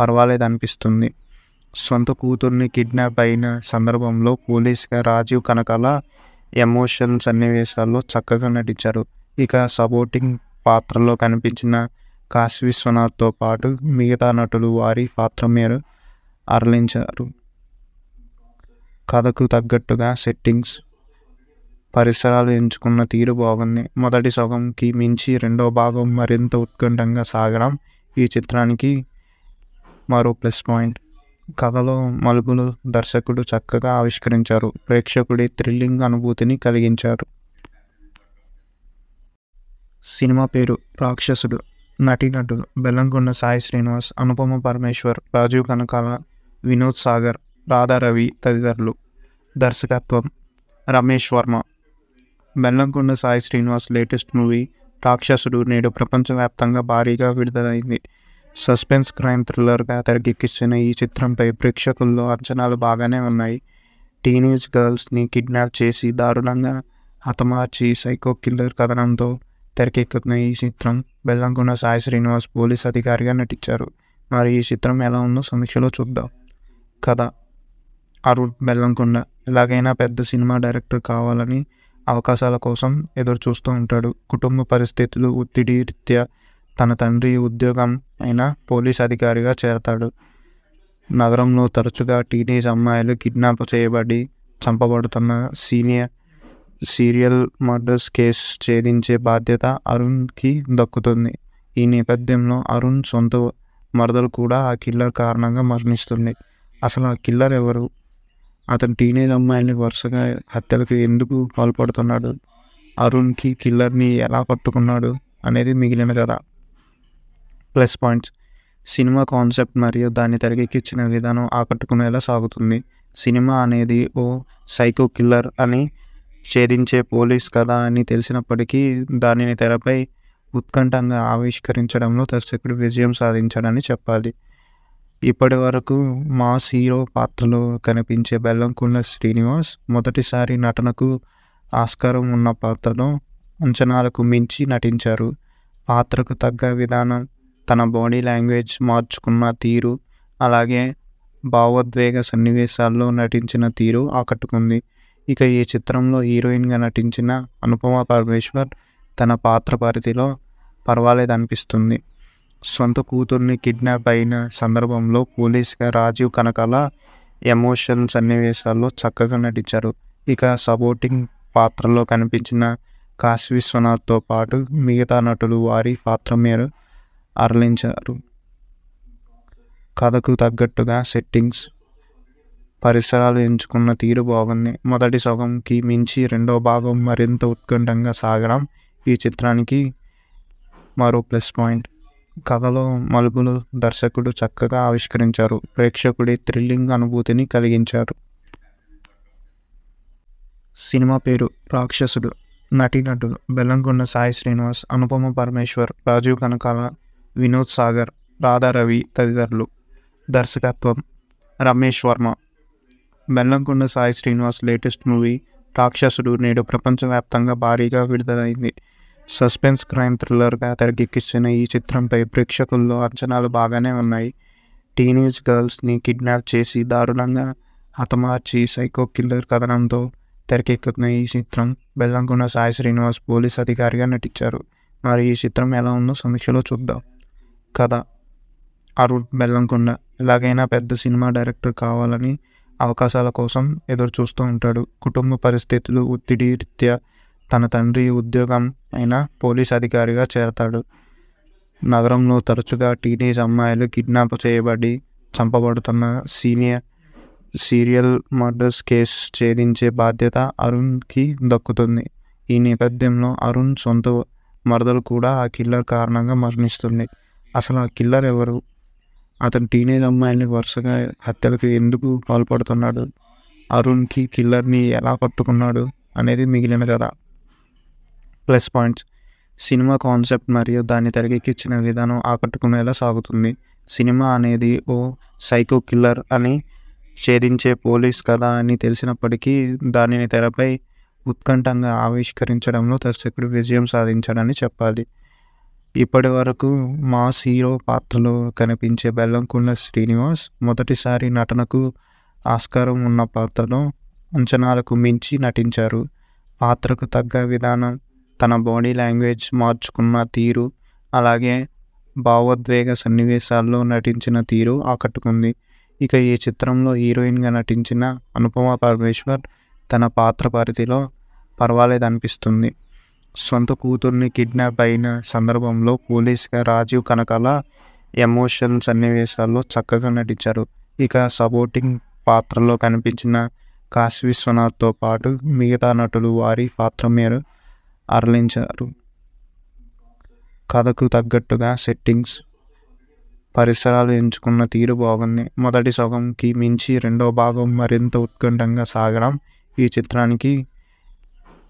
పర్వాలేదు అనిపిస్తుంది సొంత కూతుర్ని కిడ్నాప్ అయిన సందర్భంలో పోలీస్గా రాజీవ్ కనకాల ఎమోషన్ సన్నివేశాల్లో చక్కగా నటించారు ఇక సపోర్టింగ్ పాత్రలో కనిపించిన కాశీ విశ్వనాథ్తో పాటు మిగతా నటులు వారి పాత్ర మీద అరలించారు కథకు తగ్గట్టుగా సెట్టింగ్స్ పరిసరాలు ఎంచుకున్న తీరు బాగుంది మొదటి సగంకి మించి రెండో భాగం మరింత ఉత్కంఠంగా సాగడం ఈ చిత్రానికి మరో ప్లస్ పాయింట్ కథలో మలుపులు దర్శకుడు చక్కగా ఆవిష్కరించారు ప్రేక్షకుడి థ్రిల్లింగ్ అనుభూతిని కలిగించారు సినిమా పేరు రాక్షసుడు నటుడు బెల్లంకొండ సాయి శ్రీనివాస్ అనుపమ పరమేశ్వర్ రాజీవ్ కనకాల వినోద్ సాగర్ రాధారవి తదితరులు దర్శకత్వం రమేష్ వర్మ బెల్లంకొండ సాయి శ్రీనివాస్ లేటెస్ట్ మూవీ రాక్షసుడు నేడు ప్రపంచవ్యాప్తంగా భారీగా విడుదలైంది సస్పెన్స్ క్రైమ్ థ్రిల్లర్గా తెరకెక్కిస్తున్న ఈ చిత్రంపై ప్రేక్షకుల్లో అంచనాలు బాగానే ఉన్నాయి టీనేజ్ గర్ల్స్ని కిడ్నాప్ చేసి దారుణంగా హతమార్చి సైకో కిల్లర్ కథనంతో తెరకెక్కుతున్న ఈ చిత్రం బెల్లంకొండ సాయి శ్రీనివాస్ పోలీస్ అధికారిగా నటించారు మరి ఈ చిత్రం ఎలా ఉందో సమీక్షలో చూద్దాం కథ అరుణ్ బెల్లంకొండ ఎలాగైనా పెద్ద సినిమా డైరెక్టర్ కావాలని అవకాశాల కోసం ఎదురు చూస్తూ ఉంటాడు కుటుంబ పరిస్థితులు ఒత్తిడి రీత్యా తన తండ్రి ఉద్యోగం అయిన పోలీస్ అధికారిగా చేరతాడు నగరంలో తరచుగా టీనేజ్ అమ్మాయిలు కిడ్నాప్ చేయబడి చంపబడుతున్న సీనియర్ సీరియల్ మర్డర్స్ కేసు ఛేదించే బాధ్యత అరుణ్కి దక్కుతుంది ఈ నేపథ్యంలో అరుణ్ సొంత మరదలు కూడా ఆ కిల్లర్ కారణంగా మరణిస్తుంది అసలు ఆ కిల్లర్ ఎవరు అతను టీనేజ్ అమ్మాయిని వరుసగా హత్యలకు ఎందుకు పాల్పడుతున్నాడు అరుణ్కి కిల్లర్ని ఎలా పట్టుకున్నాడు అనేది మిగిలిన కదా ప్లస్ పాయింట్స్ సినిమా కాన్సెప్ట్ మరియు దాన్ని తెరకెక్కించిన విధానం ఆకట్టుకునేలా సాగుతుంది సినిమా అనేది ఓ సైకో కిల్లర్ అని ఛేదించే పోలీస్ కథ అని తెలిసినప్పటికీ దానిని తెరపై ఉత్కంఠంగా ఆవిష్కరించడంలో దర్శకుడు విజయం సాధించాడని చెప్పాలి ఇప్పటి వరకు మాస్ హీరో పాత్రలో కనిపించే బెల్లంకుండ శ్రీనివాస్ మొదటిసారి నటనకు ఆస్కారం ఉన్న పాత్రలో అంచనాలకు మించి నటించారు పాత్రకు తగ్గ విధానం తన బాడీ లాంగ్వేజ్ మార్చుకున్న తీరు అలాగే భావోద్వేగ సన్నివేశాల్లో నటించిన తీరు ఆకట్టుకుంది ఇక ఈ చిత్రంలో హీరోయిన్గా నటించిన అనుపమ పరమేశ్వర్ తన పాత్ర పరిధిలో పర్వాలేదు అనిపిస్తుంది సొంత కూతుర్ని కిడ్నాప్ అయిన సందర్భంలో పోలీస్గా రాజీవ్ కనకాల ఎమోషన్ సన్నివేశాల్లో చక్కగా నటించారు ఇక సపోర్టింగ్ పాత్రలో కనిపించిన కాశ్ విశ్వనాథ్తో పాటు మిగతా నటులు వారి పాత్ర మీరు అరలించారు కథకు తగ్గట్టుగా సెట్టింగ్స్ పరిసరాలు ఎంచుకున్న తీరు బాగుంది మొదటి సగంకి మించి రెండో భాగం మరింత ఉత్కంఠంగా సాగడం ఈ చిత్రానికి మరో ప్లస్ పాయింట్ కథలో మలుపులు దర్శకుడు చక్కగా ఆవిష్కరించారు ప్రేక్షకుడి థ్రిల్లింగ్ అనుభూతిని కలిగించారు సినిమా పేరు రాక్షసుడు నటీనటుడు బెల్లంకొండ సాయి శ్రీనివాస్ అనుపమ పరమేశ్వర్ రాజీవ్ కనకాల వినోద్ సాగర్ రాధారవి తదితరులు దర్శకత్వం రమేష్ వర్మ బెల్లంకొండ సాయి శ్రీనివాస్ లేటెస్ట్ మూవీ రాక్షసుడు నేడు ప్రపంచవ్యాప్తంగా భారీగా విడుదలైంది సస్పెన్స్ క్రైమ్ థ్రిల్లర్గా తెరకెక్కిస్తున్న ఈ చిత్రంపై ప్రేక్షకుల్లో అంచనాలు బాగానే ఉన్నాయి టీనేజ్ గర్ల్స్ని కిడ్నాప్ చేసి దారుణంగా హతమార్చి సైకో కిల్లర్ కథనంతో తెరకెక్కుతున్న ఈ చిత్రం బెల్లంకొండ సాయి శ్రీనివాస్ పోలీస్ అధికారిగా నటించారు మరి ఈ చిత్రం ఎలా ఉందో సమీక్షలో చూద్దాం కథ అరుణ్ బెల్లంకొండ ఎలాగైనా పెద్ద సినిమా డైరెక్టర్ కావాలని అవకాశాల కోసం ఎదురు చూస్తూ ఉంటాడు కుటుంబ పరిస్థితులు ఒత్తిడి రీత్యా తన తండ్రి ఉద్యోగం అయిన పోలీస్ అధికారిగా చేరతాడు నగరంలో తరచుగా టీనేజ్ అమ్మాయిలు కిడ్నాప్ చేయబడి చంపబడుతున్న సీనియర్ సీరియల్ మర్డర్స్ కేసు ఛేదించే బాధ్యత అరుణ్కి దక్కుతుంది ఈ నేపథ్యంలో అరుణ్ సొంత మరదలు కూడా ఆ కిల్లర్ కారణంగా మరణిస్తుంది అసలు ఆ కిల్లర్ ఎవరు అతను టీనేజ్ అమ్మాయిని వరుసగా హత్యలకు ఎందుకు పాల్పడుతున్నాడు అరుణ్కి కిల్లర్ని ఎలా పట్టుకున్నాడు అనేది మిగిలిన కథ ప్లస్ పాయింట్స్ సినిమా కాన్సెప్ట్ మరియు దాన్ని తెరకెక్కించిన విధానం ఆకట్టుకునేలా సాగుతుంది సినిమా అనేది ఓ సైకో కిల్లర్ అని ఛేదించే పోలీస్ కథ అని తెలిసినప్పటికీ దానిని తెరపై ఉత్కంఠంగా ఆవిష్కరించడంలో దర్శకుడు విజయం సాధించాడని చెప్పాలి ఇప్పటి వరకు మాస్ హీరో e పాత్రలో కనిపించే బెల్లంకుండ శ్రీనివాస్ మొదటిసారి నటనకు ఆస్కారం ఉన్న పాత్రలో అంచనాలకు మించి నటించారు పాత్రకు తగ్గ విధానం తన బాడీ లాంగ్వేజ్ మార్చుకున్న తీరు అలాగే భావోద్వేగ సన్నివేశాల్లో నటించిన తీరు ఆకట్టుకుంది ఇక ఈ చిత్రంలో హీరోయిన్గా నటించిన అనుపమ పరమేశ్వర్ తన పాత్ర పరిధిలో పర్వాలేదనిపిస్తుంది సొంత కూతుర్ని కిడ్నాప్ అయిన సందర్భంలో పోలీస్గా రాజీవ్ కనకాల ఎమోషన్ సన్నివేశాల్లో చక్కగా నటించారు ఇక సపోర్టింగ్ పాత్రలో కనిపించిన కాశీ విశ్వనాథ్తో పాటు మిగతా నటులు వారి పాత్ర మీరు అరలించారు కథకు తగ్గట్టుగా సెట్టింగ్స్ పరిసరాలు ఎంచుకున్న తీరు బాగుంది మొదటి సగంకి మించి రెండో భాగం మరింత ఉత్కంఠంగా సాగడం ఈ చిత్రానికి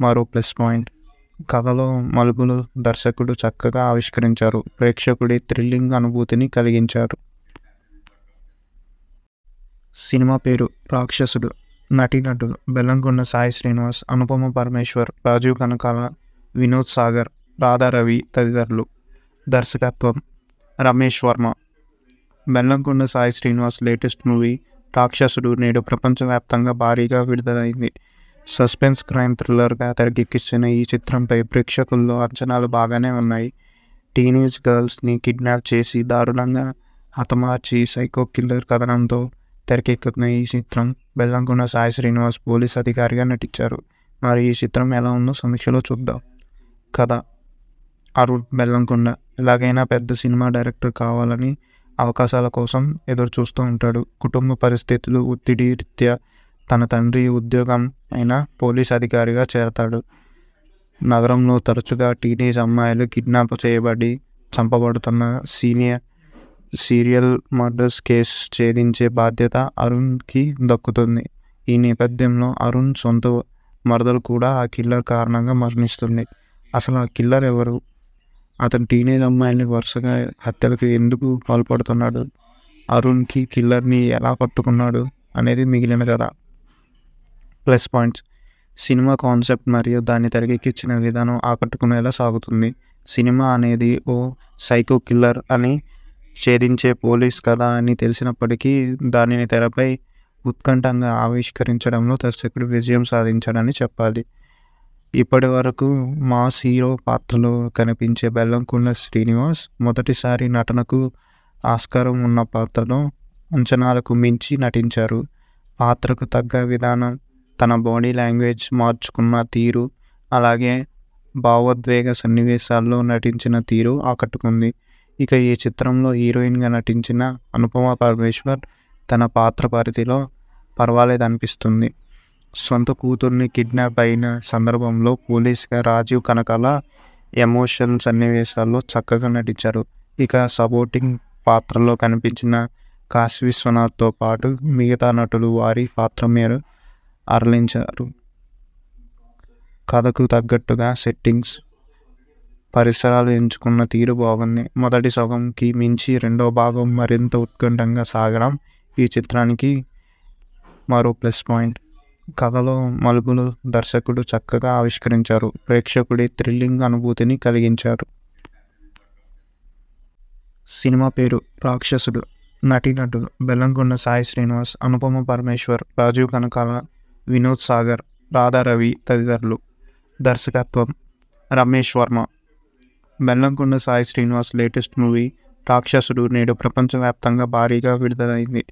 మరో ప్లస్ పాయింట్ కథలో మలుపులు దర్శకుడు చక్కగా ఆవిష్కరించారు ప్రేక్షకుడి థ్రిల్లింగ్ అనుభూతిని కలిగించారు సినిమా పేరు రాక్షసుడు నటీనటుడు బెల్లంకొండ సాయి శ్రీనివాస్ అనుపమ పరమేశ్వర్ రాజీవ్ కనకాల వినోద్ సాగర్ రాధారవి తదితరులు దర్శకత్వం రమేష్ వర్మ బెల్లంకొండ సాయి శ్రీనివాస్ లేటెస్ట్ మూవీ రాక్షసుడు నేడు ప్రపంచవ్యాప్తంగా భారీగా విడుదలైంది సస్పెన్స్ క్రైమ్ థ్రిల్లర్గా తెరకెక్కిస్తున్న ఈ చిత్రంపై ప్రేక్షకుల్లో అంచనాలు బాగానే ఉన్నాయి టీనేజ్ గర్ల్స్ని కిడ్నాప్ చేసి దారుణంగా హతమార్చి సైకో కిల్లర్ కథనంతో తెరకెక్కుతున్న ఈ చిత్రం బెల్లంకొండ సాయి శ్రీనివాస్ పోలీస్ అధికారిగా నటించారు మరి ఈ చిత్రం ఎలా ఉందో సమీక్షలో చూద్దాం కథ అరుణ్ బెల్లంకొండ ఎలాగైనా పెద్ద సినిమా డైరెక్టర్ కావాలని అవకాశాల కోసం ఎదురు చూస్తూ ఉంటాడు కుటుంబ పరిస్థితులు ఒత్తిడి రీత్యా తన తండ్రి ఉద్యోగం అయిన పోలీస్ అధికారిగా చేరతాడు నగరంలో తరచుగా టీనేజ్ అమ్మాయిలు కిడ్నాప్ చేయబడి చంపబడుతున్న సీనియర్ సీరియల్ మర్డర్స్ కేసు ఛేదించే బాధ్యత అరుణ్కి దక్కుతుంది ఈ నేపథ్యంలో అరుణ్ సొంత మరదలు కూడా ఆ కిల్లర్ కారణంగా మరణిస్తుంది అసలు ఆ కిల్లర్ ఎవరు అతను టీనేజ్ అమ్మాయిని వరుసగా హత్యలకు ఎందుకు పాల్పడుతున్నాడు అరుణ్కి కిల్లర్ని ఎలా పట్టుకున్నాడు అనేది మిగిలిన కదా ప్లస్ పాయింట్స్ సినిమా కాన్సెప్ట్ మరియు దాన్ని తెరకెక్కించిన విధానం ఆకట్టుకునేలా సాగుతుంది సినిమా అనేది ఓ సైకో కిల్లర్ అని ఛేదించే పోలీస్ కథ అని తెలిసినప్పటికీ దానిని తెరపై ఉత్కంఠంగా ఆవిష్కరించడంలో దర్శకుడు విజయం సాధించాడని చెప్పాలి ఇప్పటి వరకు మాస్ హీరో పాత్రలో కనిపించే బెల్లంకున్న శ్రీనివాస్ మొదటిసారి నటనకు ఆస్కారం ఉన్న పాత్రలో అంచనాలకు మించి నటించారు పాత్రకు తగ్గ విధానం తన బాడీ లాంగ్వేజ్ మార్చుకున్న తీరు అలాగే భావోద్వేగ సన్నివేశాల్లో నటించిన తీరు ఆకట్టుకుంది ఇక ఈ చిత్రంలో హీరోయిన్గా నటించిన అనుపమ పరమేశ్వర్ తన పాత్ర పరిధిలో పర్వాలేదు అనిపిస్తుంది సొంత కూతుర్ని కిడ్నాప్ అయిన సందర్భంలో పోలీస్గా రాజీవ్ కనకాల ఎమోషన్ సన్నివేశాల్లో చక్కగా నటించారు ఇక సపోర్టింగ్ పాత్రలో కనిపించిన కాశీ విశ్వనాథ్తో పాటు మిగతా నటులు వారి పాత్ర మీరు అరలించారు కథకు తగ్గట్టుగా సెట్టింగ్స్ పరిసరాలు ఎంచుకున్న తీరు బాగుంది మొదటి సగంకి మించి రెండో భాగం మరింత ఉత్కంఠంగా సాగడం ఈ చిత్రానికి మరో ప్లస్ పాయింట్ కథలో మలుపులు దర్శకుడు చక్కగా ఆవిష్కరించారు ప్రేక్షకుడి థ్రిల్లింగ్ అనుభూతిని కలిగించారు సినిమా పేరు రాక్షసుడు నటీనటుడు బెల్లంకొండ సాయి శ్రీనివాస్ అనుపమ పరమేశ్వర్ రాజీవ్ కనకాల వినోద్ సాగర్ రాధారవి తదితరులు దర్శకత్వం రమేష్ వర్మ బెల్లంకొండ సాయి శ్రీనివాస్ లేటెస్ట్ మూవీ రాక్షసుడు నేడు ప్రపంచవ్యాప్తంగా భారీగా విడుదలైంది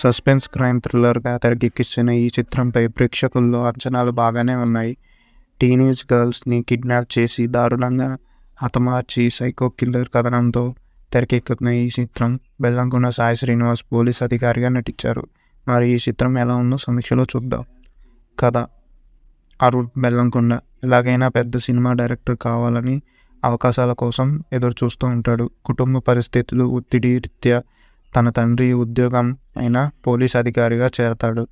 సస్పెన్స్ క్రైమ్ థ్రిల్లర్గా తెరకెక్కిస్తున్న ఈ చిత్రంపై ప్రేక్షకుల్లో అంచనాలు బాగానే ఉన్నాయి టీనేజ్ గర్ల్స్ని కిడ్నాప్ చేసి దారుణంగా హతమార్చి సైకో కిల్లర్ కథనంతో తెరకెక్కుతున్న ఈ చిత్రం బెల్లంకొండ సాయి శ్రీనివాస్ పోలీస్ అధికారిగా నటించారు మరి ఈ చిత్రం ఎలా ఉందో సమీక్షలో చూద్దాం కథ అరుణ్ బెల్లంకొండ ఎలాగైనా పెద్ద సినిమా డైరెక్టర్ కావాలని అవకాశాల కోసం ఎదురు చూస్తూ ఉంటాడు కుటుంబ పరిస్థితులు ఒత్తిడి రీత్యా తన తండ్రి ఉద్యోగం అయిన పోలీస్ అధికారిగా చేరతాడు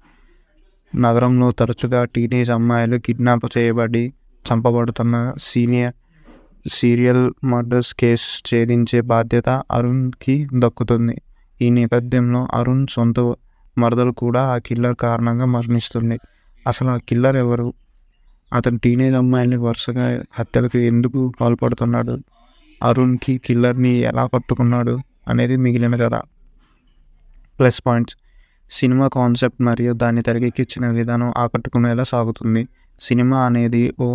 నగరంలో తరచుగా టీనేజ్ అమ్మాయిలు కిడ్నాప్ చేయబడి చంపబడుతున్న సీనియర్ సీరియల్ మర్డర్స్ కేసు ఛేదించే బాధ్యత అరుణ్కి దక్కుతుంది ఈ నేపథ్యంలో అరుణ్ సొంత మరదలు కూడా ఆ కిల్లర్ కారణంగా మరణిస్తుంది అసలు ఆ కిల్లర్ ఎవరు అతను టీనేజ్ అమ్మాయిని వరుసగా హత్యలకు ఎందుకు పాల్పడుతున్నాడు అరుణ్కి కిల్లర్ని ఎలా పట్టుకున్నాడు అనేది మిగిలిన కథ ప్లస్ పాయింట్స్ సినిమా కాన్సెప్ట్ మరియు దాన్ని తెరకెక్కించిన విధానం ఆకట్టుకునేలా సాగుతుంది సినిమా అనేది ఓ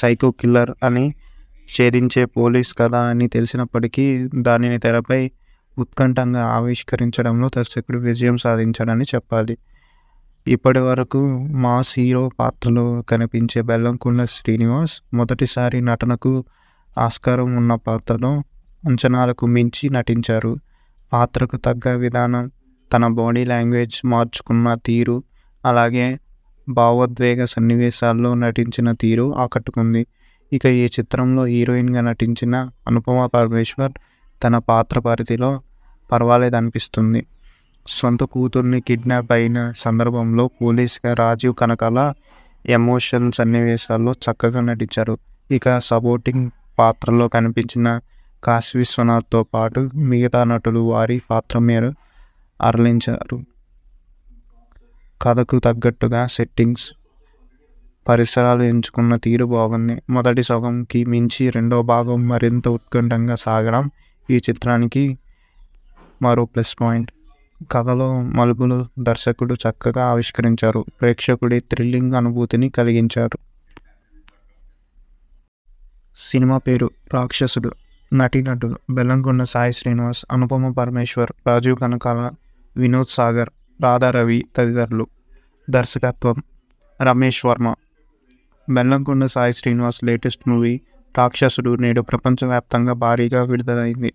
సైకో కిల్లర్ అని ఛేదించే పోలీస్ కథ అని తెలిసినప్పటికీ దానిని తెరపై ఉత్కంఠంగా ఆవిష్కరించడంలో దర్శకుడు విజయం సాధించాడని చెప్పాలి ఇప్పటి వరకు మాస్ హీరో పాత్రలో కనిపించే బెల్లంకుండ శ్రీనివాస్ మొదటిసారి నటనకు ఆస్కారం ఉన్న పాత్రలో అంచనాలకు మించి నటించారు పాత్రకు తగ్గ విధానం తన బాడీ లాంగ్వేజ్ మార్చుకున్న తీరు అలాగే భావోద్వేగ సన్నివేశాల్లో నటించిన తీరు ఆకట్టుకుంది ఇక ఈ చిత్రంలో హీరోయిన్గా నటించిన అనుపమ పరమేశ్వర్ తన పాత్ర పరిధిలో పర్వాలేదనిపిస్తుంది సొంత కూతుర్ని కిడ్నాప్ అయిన సందర్భంలో పోలీస్గా రాజీవ్ కనకాల ఎమోషన్ సన్నివేశాల్లో చక్కగా నటించారు ఇక సపోర్టింగ్ పాత్రలో కనిపించిన కాశీ విశ్వనాథ్తో పాటు మిగతా నటులు వారి పాత్ర మీద అరలించారు కథకు తగ్గట్టుగా సెట్టింగ్స్ పరిసరాలు ఎంచుకున్న తీరు బాగుంది మొదటి సగంకి మించి రెండో భాగం మరింత ఉత్కంఠంగా సాగడం ఈ చిత్రానికి మరో ప్లస్ పాయింట్ కథలో మలుపులు దర్శకుడు చక్కగా ఆవిష్కరించారు ప్రేక్షకుడి థ్రిల్లింగ్ అనుభూతిని కలిగించారు సినిమా పేరు రాక్షసుడు నటుడు బెల్లంకొండ సాయి శ్రీనివాస్ అనుపమ పరమేశ్వర్ రాజీవ్ కనకాల వినోద్ సాగర్ రాధారవి తదితరులు దర్శకత్వం రమేష్ వర్మ బెల్లంకొండ సాయి శ్రీనివాస్ లేటెస్ట్ మూవీ రాక్షసుడు నేడు ప్రపంచవ్యాప్తంగా భారీగా విడుదలైంది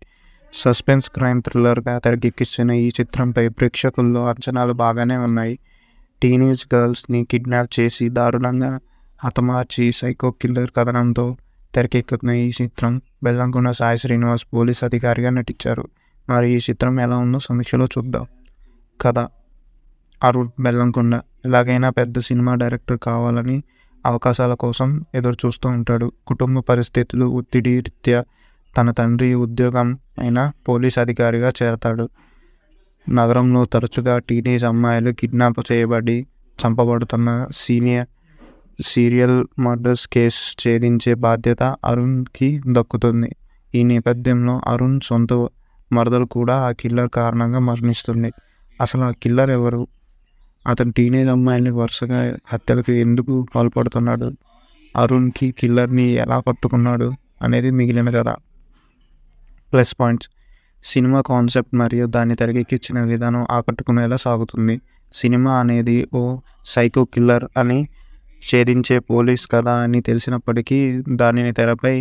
సస్పెన్స్ క్రైమ్ థ్రిల్లర్గా తెరకెక్కిస్తున్న ఈ చిత్రంపై ప్రేక్షకుల్లో అంచనాలు బాగానే ఉన్నాయి టీనేజ్ గర్ల్స్ని కిడ్నాప్ చేసి దారుణంగా హతమార్చి సైకో కిల్లర్ కథనంతో తెరకెక్కుతున్న ఈ చిత్రం బెల్లంకొండ సాయి శ్రీనివాస్ పోలీస్ అధికారిగా నటించారు మరి ఈ చిత్రం ఎలా ఉందో సమీక్షలో చూద్దాం కథ అరుణ్ బెల్లంకొండ ఎలాగైనా పెద్ద సినిమా డైరెక్టర్ కావాలని అవకాశాల కోసం ఎదురు చూస్తూ ఉంటాడు కుటుంబ పరిస్థితులు ఒత్తిడి రీత్యా తన తండ్రి ఉద్యోగం అయిన పోలీస్ అధికారిగా చేరతాడు నగరంలో తరచుగా టీనేజ్ అమ్మాయిలు కిడ్నాప్ చేయబడి చంపబడుతున్న సీనియర్ సీరియల్ మర్డర్స్ కేసు ఛేదించే బాధ్యత అరుణ్కి దక్కుతుంది ఈ నేపథ్యంలో అరుణ్ సొంత మరదలు కూడా ఆ కిల్లర్ కారణంగా మరణిస్తుంది అసలు ఆ కిల్లర్ ఎవరు అతను టీనేజ్ అమ్మాయిల్ని వరుసగా హత్యలకు ఎందుకు పాల్పడుతున్నాడు అరుణ్కి కిల్లర్ని ఎలా పట్టుకున్నాడు అనేది మిగిలిన కదా ప్లస్ పాయింట్స్ సినిమా కాన్సెప్ట్ మరియు దాన్ని తెరకెక్కించిన విధానం ఆకట్టుకునేలా సాగుతుంది సినిమా అనేది ఓ సైకో కిల్లర్ అని ఛేదించే పోలీస్ కథ అని తెలిసినప్పటికీ దానిని తెరపై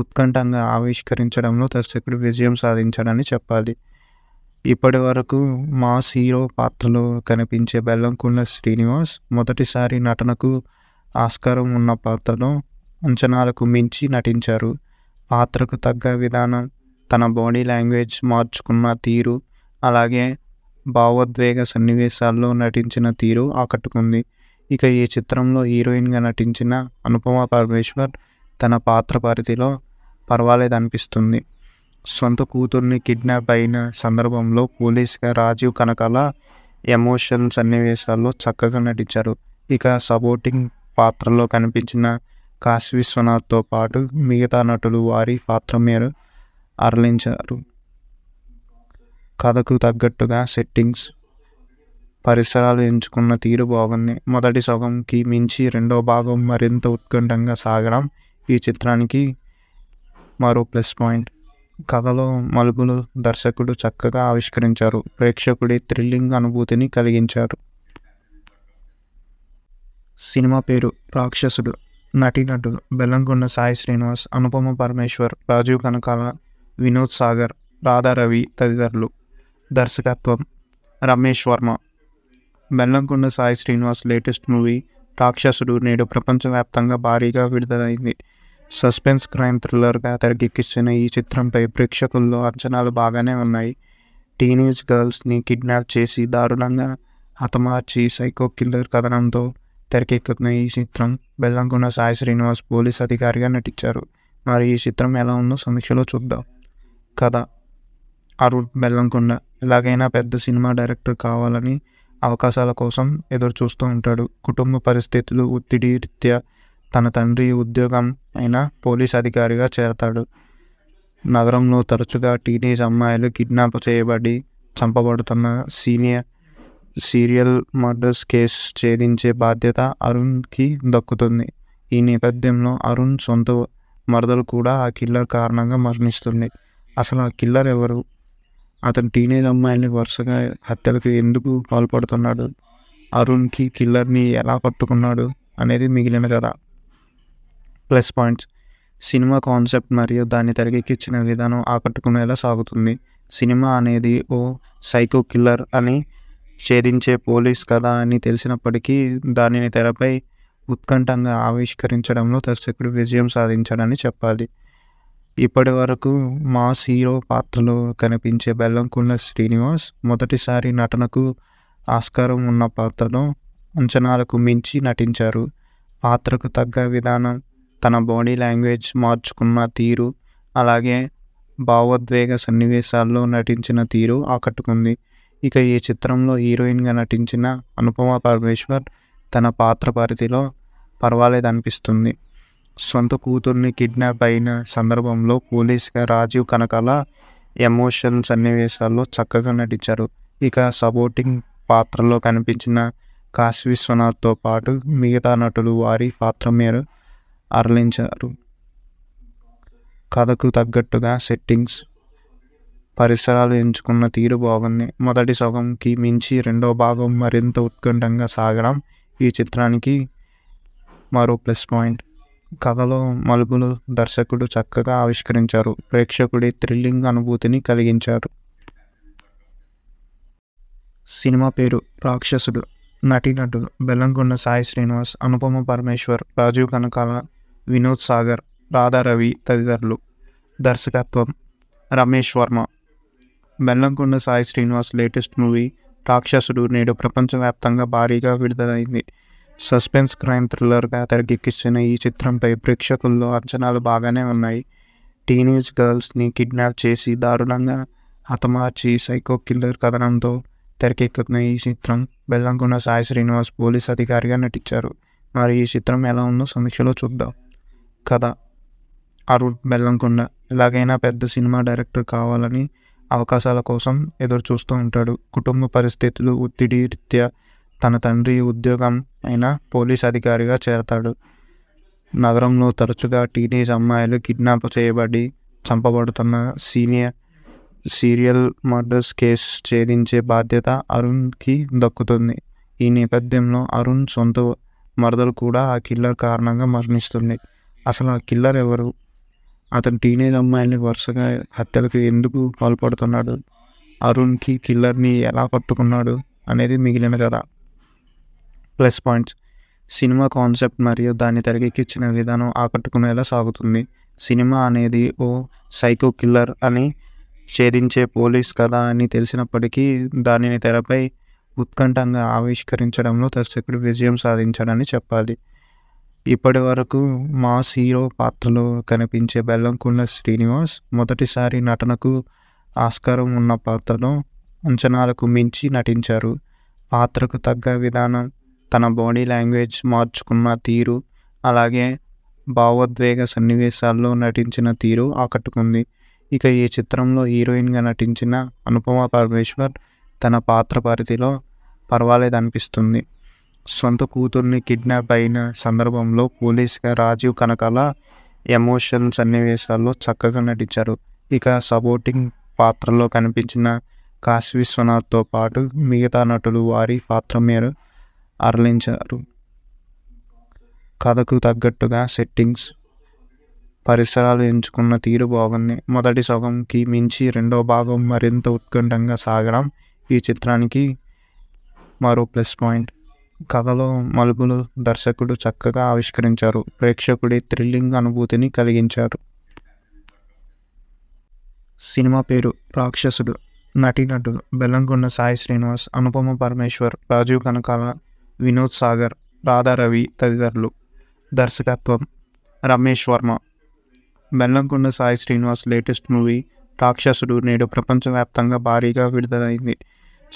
ఉత్కంఠంగా ఆవిష్కరించడంలో దర్శకుడు విజయం సాధించాడని చెప్పాలి ఇప్పటి వరకు మాస్ హీరో పాత్రలో కనిపించే బెల్లంకుండ శ్రీనివాస్ మొదటిసారి నటనకు ఆస్కారం ఉన్న పాత్రలో అంచనాలకు మించి నటించారు పాత్రకు తగ్గ విధానం తన బాడీ లాంగ్వేజ్ మార్చుకున్న తీరు అలాగే భావోద్వేగ సన్నివేశాల్లో నటించిన తీరు ఆకట్టుకుంది ఇక ఈ చిత్రంలో హీరోయిన్గా నటించిన అనుపమ పరమేశ్వర్ తన పాత్ర పరిధిలో పర్వాలేదు అనిపిస్తుంది సొంత కూతుర్ని కిడ్నాప్ అయిన సందర్భంలో పోలీస్గా రాజీవ్ కనకాల ఎమోషన్ సన్నివేశాల్లో చక్కగా నటించారు ఇక సపోర్టింగ్ పాత్రలో కనిపించిన కాశీ విశ్వనాథ్తో పాటు మిగతా నటులు వారి పాత్ర మీరు అరలించారు కథకు తగ్గట్టుగా సెట్టింగ్స్ పరిసరాలు ఎంచుకున్న తీరు బాగుంది మొదటి సగంకి మించి రెండో భాగం మరింత ఉత్కంఠంగా సాగడం ఈ చిత్రానికి మరో ప్లస్ పాయింట్ కథలో మలుపులు దర్శకుడు చక్కగా ఆవిష్కరించారు ప్రేక్షకుడి థ్రిల్లింగ్ అనుభూతిని కలిగించారు సినిమా పేరు రాక్షసుడు నటీనటుడు బెల్లంకొండ సాయి శ్రీనివాస్ అనుపమ పరమేశ్వర్ రాజీవ్ కనకాల వినోద్ సాగర్ రాధారవి తదితరులు దర్శకత్వం రమేష్ వర్మ బెల్లంకొండ సాయి శ్రీనివాస్ లేటెస్ట్ మూవీ రాక్షసుడు నేడు ప్రపంచవ్యాప్తంగా భారీగా విడుదలైంది సస్పెన్స్ క్రైమ్ థ్రిల్లర్గా తెరకెక్కిస్తున్న ఈ చిత్రంపై ప్రేక్షకుల్లో అంచనాలు బాగానే ఉన్నాయి టీనేజ్ గర్ల్స్ని కిడ్నాప్ చేసి దారుణంగా హతమార్చి సైకో కిల్లర్ కథనంతో తెరకెక్కుతున్న ఈ చిత్రం బెల్లంకొండ సాయి శ్రీనివాస్ పోలీస్ అధికారిగా నటించారు మరి ఈ చిత్రం ఎలా ఉందో సమీక్షలో చూద్దాం కథ అరుణ్ బెల్లంకొండ ఎలాగైనా పెద్ద సినిమా డైరెక్టర్ కావాలని అవకాశాల కోసం ఎదురు చూస్తూ ఉంటాడు కుటుంబ పరిస్థితులు ఒత్తిడి రీత్యా తన తండ్రి ఉద్యోగం అయిన పోలీస్ అధికారిగా చేరతాడు నగరంలో తరచుగా టీనేజ్ అమ్మాయిలు కిడ్నాప్ చేయబడి చంపబడుతున్న సీనియర్ సీరియల్ మర్డర్స్ కేసు ఛేదించే బాధ్యత అరుణ్కి దక్కుతుంది ఈ నేపథ్యంలో అరుణ్ సొంత మరదలు కూడా ఆ కిల్లర్ కారణంగా మరణిస్తుంది అసలు ఆ కిల్లర్ ఎవరు అతను టీనేజ్ అమ్మాయిని వరుసగా హత్యలకు ఎందుకు పాల్పడుతున్నాడు అరుణ్కి కిల్లర్ని ఎలా పట్టుకున్నాడు అనేది మిగిలిన కదా ప్లస్ పాయింట్స్ సినిమా కాన్సెప్ట్ మరియు దాన్ని తెరకెక్కించిన విధానం ఆకట్టుకునేలా సాగుతుంది సినిమా అనేది ఓ సైకో కిల్లర్ అని ఛేదించే పోలీస్ కథ అని తెలిసినప్పటికీ దానిని తెరపై ఉత్కంఠంగా ఆవిష్కరించడంలో దర్శకుడు విజయం సాధించాడని చెప్పాలి ఇప్పటి వరకు మాస్ హీరో పాత్రలో కనిపించే బెల్లంకొండ శ్రీనివాస్ మొదటిసారి నటనకు ఆస్కారం ఉన్న పాత్రలో అంచనాలకు మించి నటించారు పాత్రకు తగ్గ విధానం తన బాడీ లాంగ్వేజ్ మార్చుకున్న తీరు అలాగే భావోద్వేగ సన్నివేశాల్లో నటించిన తీరు ఆకట్టుకుంది ఇక ఈ చిత్రంలో హీరోయిన్గా నటించిన అనుపమ పరమేశ్వర్ తన పాత్ర పరిధిలో పర్వాలేదనిపిస్తుంది సొంత కూతుర్ని కిడ్నాప్ అయిన సందర్భంలో పోలీస్గా రాజీవ్ కనకాల ఎమోషన్ సన్నివేశాల్లో చక్కగా నటించారు ఇక సపోర్టింగ్ పాత్రలో కనిపించిన కాశీ విశ్వనాథ్తో పాటు మిగతా నటులు వారి పాత్ర మీద అరలించారు కథకు తగ్గట్టుగా సెట్టింగ్స్ పరిసరాలు ఎంచుకున్న తీరు బాగుంది మొదటి సగంకి మించి రెండో భాగం మరింత ఉత్కంఠంగా సాగడం ఈ చిత్రానికి మరో ప్లస్ పాయింట్ కథలో మలుపులు దర్శకుడు చక్కగా ఆవిష్కరించారు ప్రేక్షకుడి థ్రిల్లింగ్ అనుభూతిని కలిగించారు సినిమా పేరు రాక్షసుడు నటీనటులు బెల్లంకొండ సాయి శ్రీనివాస్ అనుపమ పరమేశ్వర్ రాజీవ్ కనకాల వినోద్ సాగర్ రాధారవి తదితరులు దర్శకత్వం రమేష్ వర్మ బెల్లంకొండ సాయి శ్రీనివాస్ లేటెస్ట్ మూవీ రాక్షసుడు నేడు ప్రపంచవ్యాప్తంగా భారీగా విడుదలైంది సస్పెన్స్ క్రైమ్ థ్రిల్లర్గా తెరకెక్కిస్తున్న ఈ చిత్రంపై ప్రేక్షకుల్లో అంచనాలు బాగానే ఉన్నాయి టీనేజ్ గర్ల్స్ని కిడ్నాప్ చేసి దారుణంగా హతమార్చి సైకో కిల్లర్ కథనంతో తెరకెక్కుతున్న ఈ చిత్రం బెల్లంకొండ సాయి శ్రీనివాస్ పోలీస్ అధికారిగా నటించారు మరి ఈ చిత్రం ఎలా ఉందో సమీక్షలో చూద్దాం కథ అరుణ్ బెల్లంకొండ ఎలాగైనా పెద్ద సినిమా డైరెక్టర్ కావాలని అవకాశాల కోసం ఎదురు చూస్తూ ఉంటాడు కుటుంబ పరిస్థితులు ఒత్తిడి రీత్యా తన తండ్రి ఉద్యోగం అయిన పోలీస్ అధికారిగా చేరతాడు నగరంలో తరచుగా టీనేజ్ అమ్మాయిలు కిడ్నాప్ చేయబడి చంపబడుతున్న సీనియర్ సీరియల్ మర్డర్స్ కేసు ఛేదించే బాధ్యత అరుణ్కి దక్కుతుంది ఈ నేపథ్యంలో అరుణ్ సొంత మరదలు కూడా ఆ కిల్లర్ కారణంగా మరణిస్తుంది అసలు ఆ కిల్లర్ ఎవరు అతను టీనేజ్ అమ్మాయిని వరుసగా హత్యలకు ఎందుకు పాల్పడుతున్నాడు అరుణ్కి కిల్లర్ని ఎలా పట్టుకున్నాడు అనేది మిగిలిన కదా ప్లస్ పాయింట్స్ సినిమా కాన్సెప్ట్ మరియు దాన్ని తెరకెక్కించిన విధానం ఆకట్టుకునేలా సాగుతుంది సినిమా అనేది ఓ సైకో కిల్లర్ అని ఛేదించే పోలీస్ కథ అని తెలిసినప్పటికీ దానిని తెరపై ఉత్కంఠంగా ఆవిష్కరించడంలో దర్శకుడు విజయం సాధించాడని చెప్పాలి ఇప్పటి వరకు మాస్ హీరో పాత్రలో కనిపించే బెల్లంకుళ్ళ శ్రీనివాస్ మొదటిసారి నటనకు ఆస్కారం ఉన్న పాత్రలో అంచనాలకు మించి నటించారు పాత్రకు తగ్గ విధానం తన బాడీ లాంగ్వేజ్ మార్చుకున్న తీరు అలాగే భావోద్వేగ సన్నివేశాల్లో నటించిన తీరు ఆకట్టుకుంది ఇక ఈ చిత్రంలో హీరోయిన్గా నటించిన అనుపమ పరమేశ్వర్ తన పాత్ర పరిధిలో పర్వాలేదు అనిపిస్తుంది సొంత కూతుర్ని కిడ్నాప్ అయిన సందర్భంలో పోలీస్గా రాజీవ్ కనకాల ఎమోషన్ సన్నివేశాల్లో చక్కగా నటించారు ఇక సపోర్టింగ్ పాత్రలో కనిపించిన కాశీ విశ్వనాథ్తో పాటు మిగతా నటులు వారి పాత్ర మీరు అరలించారు కథకు తగ్గట్టుగా సెట్టింగ్స్ పరిసరాలు ఎంచుకున్న తీరు బాగుంది మొదటి సగంకి మించి రెండో భాగం మరింత ఉత్కంఠంగా సాగడం ఈ చిత్రానికి మరో ప్లస్ పాయింట్ కథలో మలుపులు దర్శకుడు చక్కగా ఆవిష్కరించారు ప్రేక్షకుడి థ్రిల్లింగ్ అనుభూతిని కలిగించారు సినిమా పేరు రాక్షసుడు నటీనటుడు బెల్లంకొండ సాయి శ్రీనివాస్ అనుపమ పరమేశ్వర్ రాజీవ్ కనకాల వినోద్ సాగర్ రాధారవి తదితరులు దర్శకత్వం రమేష్ వర్మ బెల్లంకొండ సాయి శ్రీనివాస్ లేటెస్ట్ మూవీ రాక్షసుడు నేడు ప్రపంచవ్యాప్తంగా భారీగా విడుదలైంది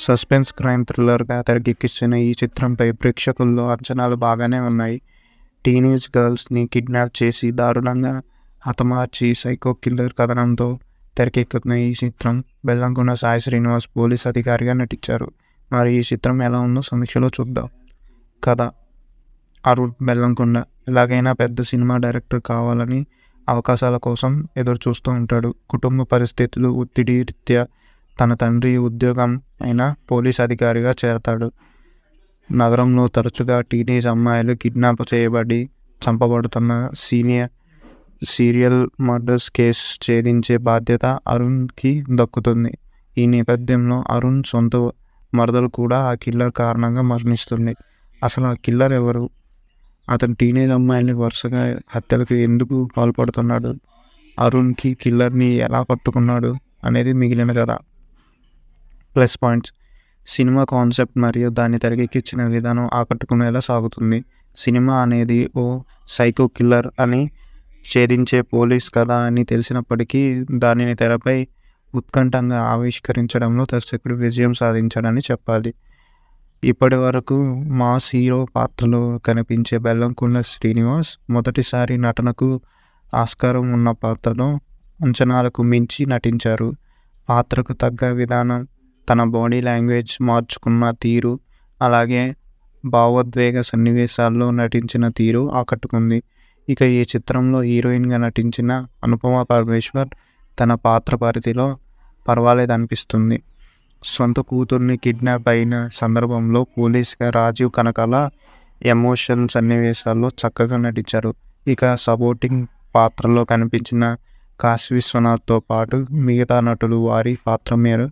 సస్పెన్స్ క్రైమ్ థ్రిల్లర్గా తెరకెక్కిస్తున్న ఈ చిత్రంపై ప్రేక్షకుల్లో అంచనాలు బాగానే ఉన్నాయి టీనేజ్ గర్ల్స్ని కిడ్నాప్ చేసి దారుణంగా హతమార్చి సైకో కిల్లర్ కథనంతో తెరకెక్కుతున్న ఈ చిత్రం బెల్లంకొండ సాయి శ్రీనివాస్ పోలీస్ అధికారిగా నటించారు మరి ఈ చిత్రం ఎలా ఉందో సమీక్షలో చూద్దాం కథ అరుణ్ బెల్లంకొండ ఎలాగైనా పెద్ద సినిమా డైరెక్టర్ కావాలని అవకాశాల కోసం ఎదురు చూస్తూ ఉంటాడు కుటుంబ పరిస్థితులు ఒత్తిడి రీత్యా తన తండ్రి ఉద్యోగం అయిన పోలీస్ అధికారిగా చేరతాడు నగరంలో తరచుగా టీనేజ్ అమ్మాయిలు కిడ్నాప్ చేయబడి చంపబడుతున్న సీనియర్ సీరియల్ మర్డర్స్ కేసు ఛేదించే బాధ్యత అరుణ్కి దక్కుతుంది ఈ నేపథ్యంలో అరుణ్ సొంత మరదలు కూడా ఆ కిల్లర్ కారణంగా మరణిస్తుంది అసలు ఆ కిల్లర్ ఎవరు అతను టీనేజ్ అమ్మాయిని వరుసగా హత్యలకు ఎందుకు పాల్పడుతున్నాడు అరుణ్కి కిల్లర్ని ఎలా పట్టుకున్నాడు అనేది మిగిలిన కథ ప్లస్ పాయింట్స్ సినిమా కాన్సెప్ట్ మరియు దాన్ని తెరకెక్కించిన విధానం ఆకట్టుకునేలా సాగుతుంది సినిమా అనేది ఓ సైకో కిల్లర్ అని ఛేదించే పోలీస్ కథ అని తెలిసినప్పటికీ దానిని తెరపై ఉత్కంఠంగా ఆవిష్కరించడంలో దర్శకుడు విజయం సాధించాడని చెప్పాలి ఇప్పటి వరకు మాస్ హీరో e పాత్రలో కనిపించే బెల్లంకుండ శ్రీనివాస్ మొదటిసారి నటనకు ఆస్కారం ఉన్న పాత్రలో అంచనాలకు మించి నటించారు పాత్రకు తగ్గ విధానం తన బాడీ లాంగ్వేజ్ మార్చుకున్న తీరు అలాగే భావోద్వేగ సన్నివేశాల్లో నటించిన తీరు ఆకట్టుకుంది ఇక ఈ చిత్రంలో హీరోయిన్గా నటించిన అనుపమ పరమేశ్వర్ తన పాత్ర పరిధిలో పర్వాలేదనిపిస్తుంది సొంత కూతుర్ని కిడ్నాప్ అయిన సందర్భంలో పోలీస్గా రాజీవ్ కనకాల ఎమోషన్ సన్నివేశాల్లో చక్కగా నటించారు ఇక సపోర్టింగ్ పాత్రలో కనిపించిన కాశీ విశ్వనాథ్తో పాటు మిగతా నటులు వారి పాత్ర మీద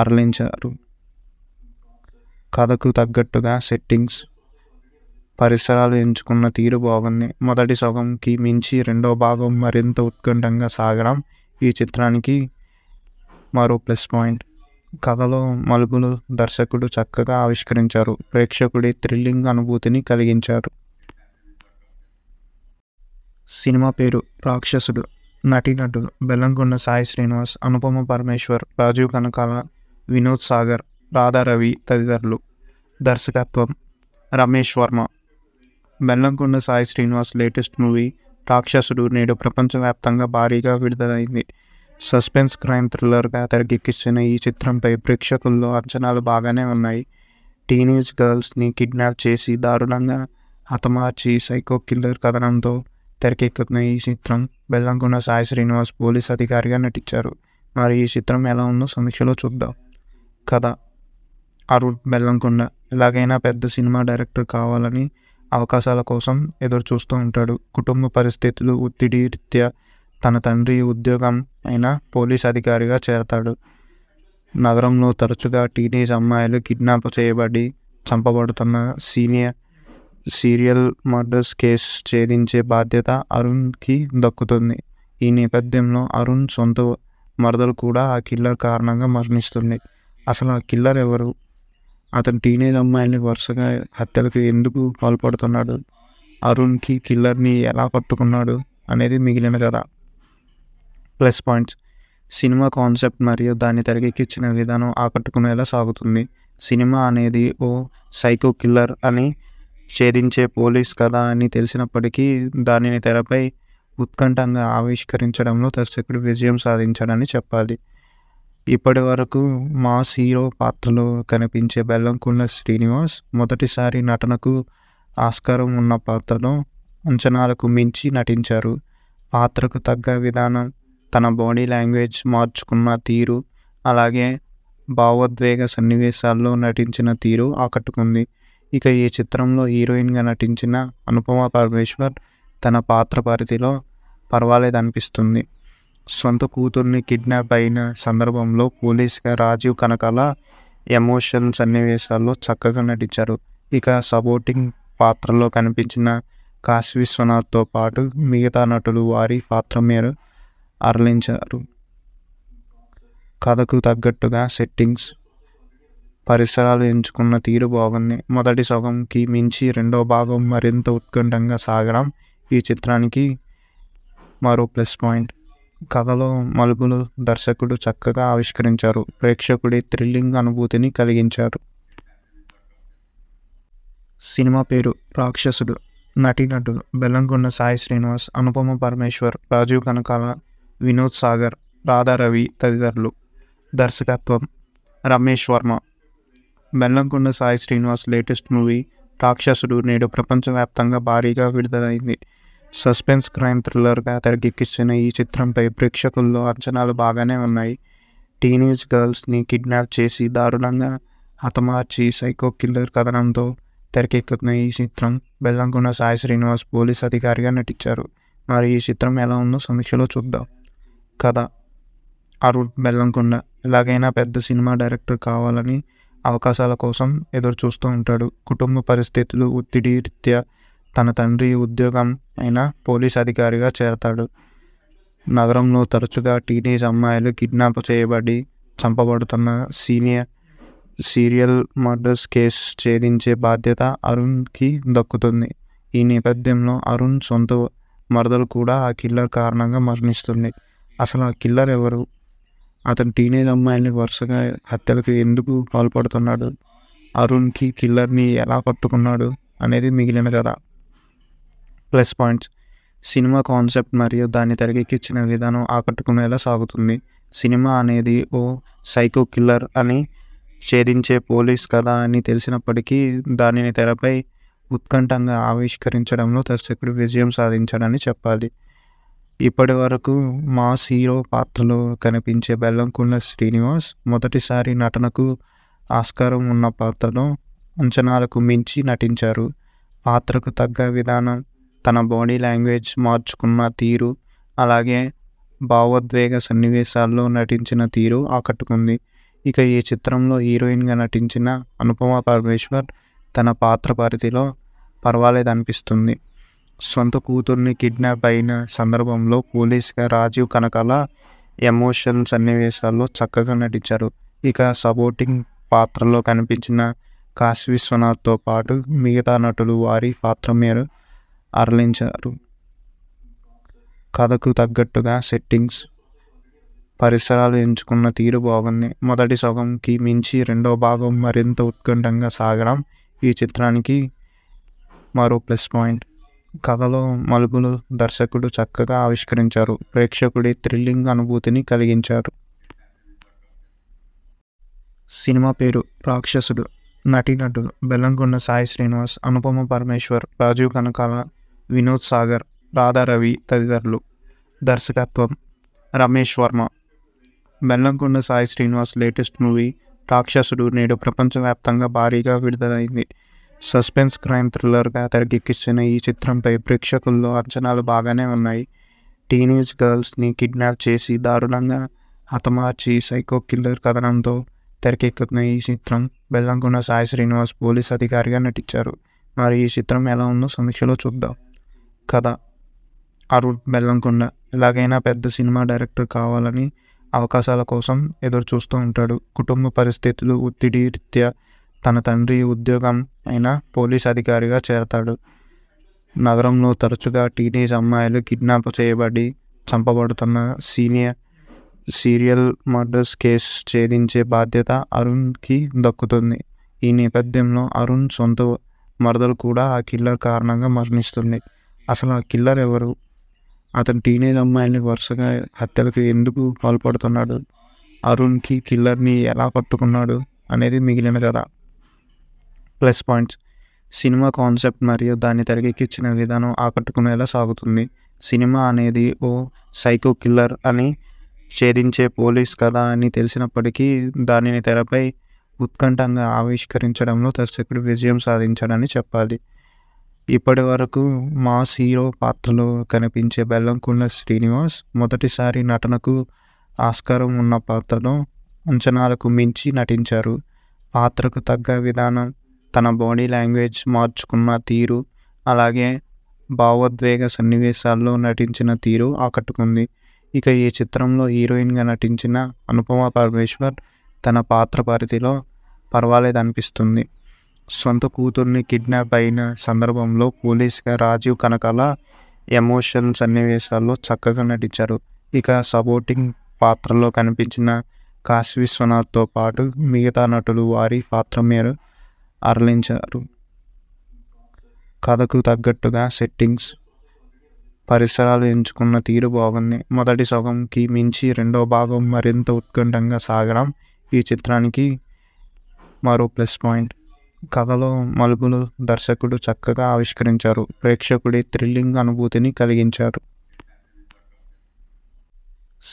అరలించారు కథకు తగ్గట్టుగా సెట్టింగ్స్ పరిసరాలు ఎంచుకున్న తీరు బాగుంది మొదటి సగంకి మించి రెండో భాగం మరింత ఉత్కంఠంగా సాగడం ఈ చిత్రానికి మరో ప్లస్ పాయింట్ కథలో మలుపులు దర్శకుడు చక్కగా ఆవిష్కరించారు ప్రేక్షకుడి థ్రిల్లింగ్ అనుభూతిని కలిగించారు సినిమా పేరు రాక్షసుడు నటుడు బెల్లంకొండ సాయి శ్రీనివాస్ అనుపమ పరమేశ్వర్ రాజీవ్ కనకాల వినోద్ సాగర్ రాధారవి తదితరులు దర్శకత్వం రమేష్ వర్మ బెల్లంకొండ సాయి శ్రీనివాస్ లేటెస్ట్ మూవీ రాక్షసుడు నేడు ప్రపంచవ్యాప్తంగా భారీగా విడుదలైంది సస్పెన్స్ క్రైమ్ థ్రిల్లర్గా తెరకెక్కిస్తున్న ఈ చిత్రంపై ప్రేక్షకుల్లో అంచనాలు బాగానే ఉన్నాయి టీనేజ్ గర్ల్స్ని కిడ్నాప్ చేసి దారుణంగా హతమార్చి సైకో కిల్లర్ కథనంతో తెరకెక్కుతున్న ఈ చిత్రం బెల్లంకొండ సాయి శ్రీనివాస్ పోలీస్ అధికారిగా నటించారు మరి ఈ చిత్రం ఎలా ఉందో సమీక్షలో చూద్దాం కథ అరుణ్ బెల్లంకొండ ఎలాగైనా పెద్ద సినిమా డైరెక్టర్ కావాలని అవకాశాల కోసం ఎదురు చూస్తూ ఉంటాడు కుటుంబ పరిస్థితులు ఒత్తిడి రీత్యా తన తండ్రి ఉద్యోగం అయిన పోలీస్ అధికారిగా చేరతాడు నగరంలో తరచుగా టీనేజ్ అమ్మాయిలు కిడ్నాప్ చేయబడి చంపబడుతున్న సీనియర్ సీరియల్ మర్డర్స్ కేసు ఛేదించే బాధ్యత అరుణ్కి దక్కుతుంది ఈ నేపథ్యంలో అరుణ్ సొంత మరదలు కూడా ఆ కిల్లర్ కారణంగా మరణిస్తుంది అసలు ఆ కిల్లర్ ఎవరు అతను టీనేజ్ అమ్మాయిని వరుసగా హత్యలకు ఎందుకు పాల్పడుతున్నాడు అరుణ్కి కిల్లర్ని ఎలా పట్టుకున్నాడు అనేది మిగిలిన కదా ప్లస్ పాయింట్స్ సినిమా కాన్సెప్ట్ మరియు దాన్ని తెరకెక్కించిన విధానం ఆకట్టుకునేలా సాగుతుంది సినిమా అనేది ఓ సైకో కిల్లర్ అని ఛేదించే పోలీస్ కథ అని తెలిసినప్పటికీ దానిని తెరపై ఉత్కంఠంగా ఆవిష్కరించడంలో దర్శకుడు విజయం సాధించాడని చెప్పాలి ఇప్పటి వరకు మాస్ హీరో పాత్రలో కనిపించే బెల్లంకుండ శ్రీనివాస్ మొదటిసారి నటనకు ఆస్కారం ఉన్న పాత్రలో అంచనాలకు మించి నటించారు పాత్రకు తగ్గ విధానం తన బాడీ లాంగ్వేజ్ మార్చుకున్న తీరు అలాగే భావోద్వేగ సన్నివేశాల్లో నటించిన తీరు ఆకట్టుకుంది ఇక ఈ చిత్రంలో హీరోయిన్గా నటించిన అనుపమ పరమేశ్వర్ తన పాత్ర పరిధిలో పర్వాలేదు అనిపిస్తుంది సొంత కూతుర్ని కిడ్నాప్ అయిన సందర్భంలో పోలీస్గా రాజీవ్ కనకాల ఎమోషన్ సన్నివేశాల్లో చక్కగా నటించారు ఇక సపోర్టింగ్ పాత్రలో కనిపించిన కాశీ విశ్వనాథ్తో పాటు మిగతా నటులు వారి పాత్ర మీరు అరలించారు కథకు తగ్గట్టుగా సెట్టింగ్స్ పరిసరాలు ఎంచుకున్న తీరు బాగుంది మొదటి సగంకి మించి రెండో భాగం మరింత ఉత్కంఠంగా సాగడం ఈ చిత్రానికి మరో ప్లస్ పాయింట్ కథలో మలుపులు దర్శకుడు చక్కగా ఆవిష్కరించారు ప్రేక్షకుడి థ్రిల్లింగ్ అనుభూతిని కలిగించారు సినిమా పేరు రాక్షసుడు నటీనటుడు బెల్లంకొండ సాయి శ్రీనివాస్ అనుపమ పరమేశ్వర్ రాజీవ్ కనకాల వినోద్ సాగర్ రాధారవి తదితరులు దర్శకత్వం రమేష్ వర్మ బెల్లంకొండ సాయి శ్రీనివాస్ లేటెస్ట్ మూవీ రాక్షసుడు నేడు ప్రపంచవ్యాప్తంగా భారీగా విడుదలైంది సస్పెన్స్ క్రైమ్ థ్రిల్లర్గా తెరకెక్కిస్తున్న ఈ చిత్రంపై ప్రేక్షకుల్లో అంచనాలు బాగానే ఉన్నాయి టీనేజ్ గర్ల్స్ని కిడ్నాప్ చేసి దారుణంగా హతమార్చి సైకో కిల్లర్ కథనంతో తెరకెక్కుతున్న ఈ చిత్రం బెల్లంకొండ సాయి శ్రీనివాస్ పోలీస్ అధికారిగా నటించారు మరి ఈ చిత్రం ఎలా ఉందో సమీక్షలో చూద్దాం కథ అరుణ్ బెల్లంకొండ ఎలాగైనా పెద్ద సినిమా డైరెక్టర్ కావాలని అవకాశాల కోసం ఎదురు చూస్తూ ఉంటాడు కుటుంబ పరిస్థితులు ఒత్తిడి రీత్యా తన తండ్రి ఉద్యోగం అయిన పోలీస్ అధికారిగా చేరతాడు నగరంలో తరచుగా టీనేజ్ అమ్మాయిలు కిడ్నాప్ చేయబడి చంపబడుతున్న సీనియర్ సీరియల్ మర్డర్స్ కేసు ఛేదించే బాధ్యత అరుణ్కి దక్కుతుంది ఈ నేపథ్యంలో అరుణ్ సొంత మరదలు కూడా ఆ కిల్లర్ కారణంగా మరణిస్తుంది అసలు ఆ కిల్లర్ ఎవరు అతను టీనేజ్ అమ్మాయిని వరుసగా హత్యలకు ఎందుకు పాల్పడుతున్నాడు అరుణ్కి కిల్లర్ని ఎలా పట్టుకున్నాడు అనేది మిగిలిన కథ ప్లస్ పాయింట్స్ సినిమా కాన్సెప్ట్ మరియు దాన్ని తెరకెక్కించిన విధానం ఆకట్టుకునేలా సాగుతుంది సినిమా అనేది ఓ సైకో కిల్లర్ అని ఛేదించే పోలీస్ కథ అని తెలిసినప్పటికీ దానిని తెరపై ఉత్కంఠంగా ఆవిష్కరించడంలో దర్శకుడు విజయం సాధించాడని చెప్పాలి ఇప్పటి వరకు మాస్ హీరో పాత్రలో కనిపించే బెల్లంకొండ శ్రీనివాస్ మొదటిసారి నటనకు ఆస్కారం ఉన్న పాత్రలో అంచనాలకు మించి నటించారు పాత్రకు తగ్గ విధానం తన బాడీ లాంగ్వేజ్ మార్చుకున్న తీరు అలాగే భావోద్వేగ సన్నివేశాల్లో నటించిన తీరు ఆకట్టుకుంది ఇక ఈ చిత్రంలో హీరోయిన్గా నటించిన అనుపమ పరమేశ్వర్ తన పాత్ర పరిధిలో పర్వాలేదనిపిస్తుంది సొంత కూతుర్ని కిడ్నాప్ అయిన సందర్భంలో పోలీస్గా రాజీవ్ కనకాల ఎమోషన్ సన్నివేశాల్లో చక్కగా నటించారు ఇక సపోర్టింగ్ పాత్రలో కనిపించిన కాశి విశ్వనాథ్తో పాటు మిగతా నటులు వారి పాత్ర మీద అరలించారు కథకు తగ్గట్టుగా సెట్టింగ్స్ పరిసరాలు ఎంచుకున్న తీరు బాగుంది మొదటి సగంకి మించి రెండో భాగం మరింత ఉత్కంఠంగా సాగడం ఈ చిత్రానికి మరో ప్లస్ పాయింట్ కథలో మలుపులు దర్శకుడు చక్కగా ఆవిష్కరించారు ప్రేక్షకుడి థ్రిల్లింగ్ అనుభూతిని కలిగించారు సినిమా పేరు రాక్షసుడు నటుడు బెల్లంకొండ సాయి శ్రీనివాస్ అనుపమ పరమేశ్వర్ రాజీవ్ కనకాల వినోద్ సాగర్ రాధారవి తదితరులు దర్శకత్వం రమేష్ వర్మ బెల్లంకొండ సాయి శ్రీనివాస్ లేటెస్ట్ మూవీ రాక్షసుడు నేడు ప్రపంచవ్యాప్తంగా భారీగా విడుదలైంది సస్పెన్స్ క్రైమ్ థ్రిల్లర్గా తెరకెక్కిస్తున్న ఈ చిత్రంపై ప్రేక్షకుల్లో అంచనాలు బాగానే ఉన్నాయి టీనేజ్ గర్ల్స్ని కిడ్నాప్ చేసి దారుణంగా హతమార్చి సైకో కిల్లర్ కథనంతో తెరకెక్కుతున్న ఈ చిత్రం బెల్లంకొండ సాయి శ్రీనివాస్ పోలీస్ అధికారిగా నటించారు మరి ఈ చిత్రం ఎలా ఉందో సమీక్షలో చూద్దాం కథ అరుణ్ బెల్లంకొండ ఎలాగైనా పెద్ద సినిమా డైరెక్టర్ కావాలని అవకాశాల కోసం ఎదురు చూస్తూ ఉంటాడు కుటుంబ పరిస్థితులు ఒత్తిడి రీత్యా తన తండ్రి ఉద్యోగం అయిన పోలీస్ అధికారిగా చేరతాడు నగరంలో తరచుగా టీనేజ్ అమ్మాయిలు కిడ్నాప్ చేయబడి చంపబడుతున్న సీనియర్ సీరియల్ మర్డర్స్ కేసు ఛేదించే బాధ్యత అరుణ్కి దక్కుతుంది ఈ నేపథ్యంలో అరుణ్ సొంత మరదలు కూడా ఆ కిల్లర్ కారణంగా మరణిస్తుంది అసలు ఆ కిల్లర్ ఎవరు అతను టీనేజ్ అమ్మాయిని వరుసగా హత్యలకు ఎందుకు పాల్పడుతున్నాడు అరుణ్కి కిల్లర్ని ఎలా పట్టుకున్నాడు అనేది మిగిలిన కదా ప్లస్ పాయింట్స్ సినిమా కాన్సెప్ట్ మరియు దాన్ని తెరకెక్కించిన విధానం ఆకట్టుకునేలా సాగుతుంది సినిమా అనేది ఓ సైకో కిల్లర్ అని ఛేదించే పోలీస్ కథ అని తెలిసినప్పటికీ దానిని తెరపై ఉత్కంఠంగా ఆవిష్కరించడంలో దర్శకుడు విజయం సాధించాడని చెప్పాలి ఇప్పటి వరకు మాస్ హీరో పాత్రలో కనిపించే బెల్లంకున్న శ్రీనివాస్ మొదటిసారి నటనకు ఆస్కారం ఉన్న పాత్రలో అంచనాలకు మించి నటించారు పాత్రకు తగ్గ విధానం తన బాడీ లాంగ్వేజ్ మార్చుకున్న తీరు అలాగే భావోద్వేగ సన్నివేశాల్లో నటించిన తీరు ఆకట్టుకుంది ఇక ఈ చిత్రంలో హీరోయిన్గా నటించిన అనుపమ పరమేశ్వర్ తన పాత్ర పరిధిలో పర్వాలేదు అనిపిస్తుంది సొంత కూతుర్ని కిడ్నాప్ అయిన సందర్భంలో పోలీస్గా రాజీవ్ కనకాల ఎమోషన్ సన్నివేశాల్లో చక్కగా నటించారు ఇక సపోర్టింగ్ పాత్రలో కనిపించిన కాశీ విశ్వనాథ్తో పాటు మిగతా నటులు వారి పాత్ర మీరు అరలించారు కథకు తగ్గట్టుగా సెట్టింగ్స్ పరిసరాలు ఎంచుకున్న తీరు బాగుంది మొదటి సగంకి మించి రెండో భాగం మరింత ఉత్కంఠంగా సాగడం ఈ చిత్రానికి మరో ప్లస్ పాయింట్ కథలో మలుపులు దర్శకుడు చక్కగా ఆవిష్కరించారు ప్రేక్షకుడి థ్రిల్లింగ్ అనుభూతిని కలిగించారు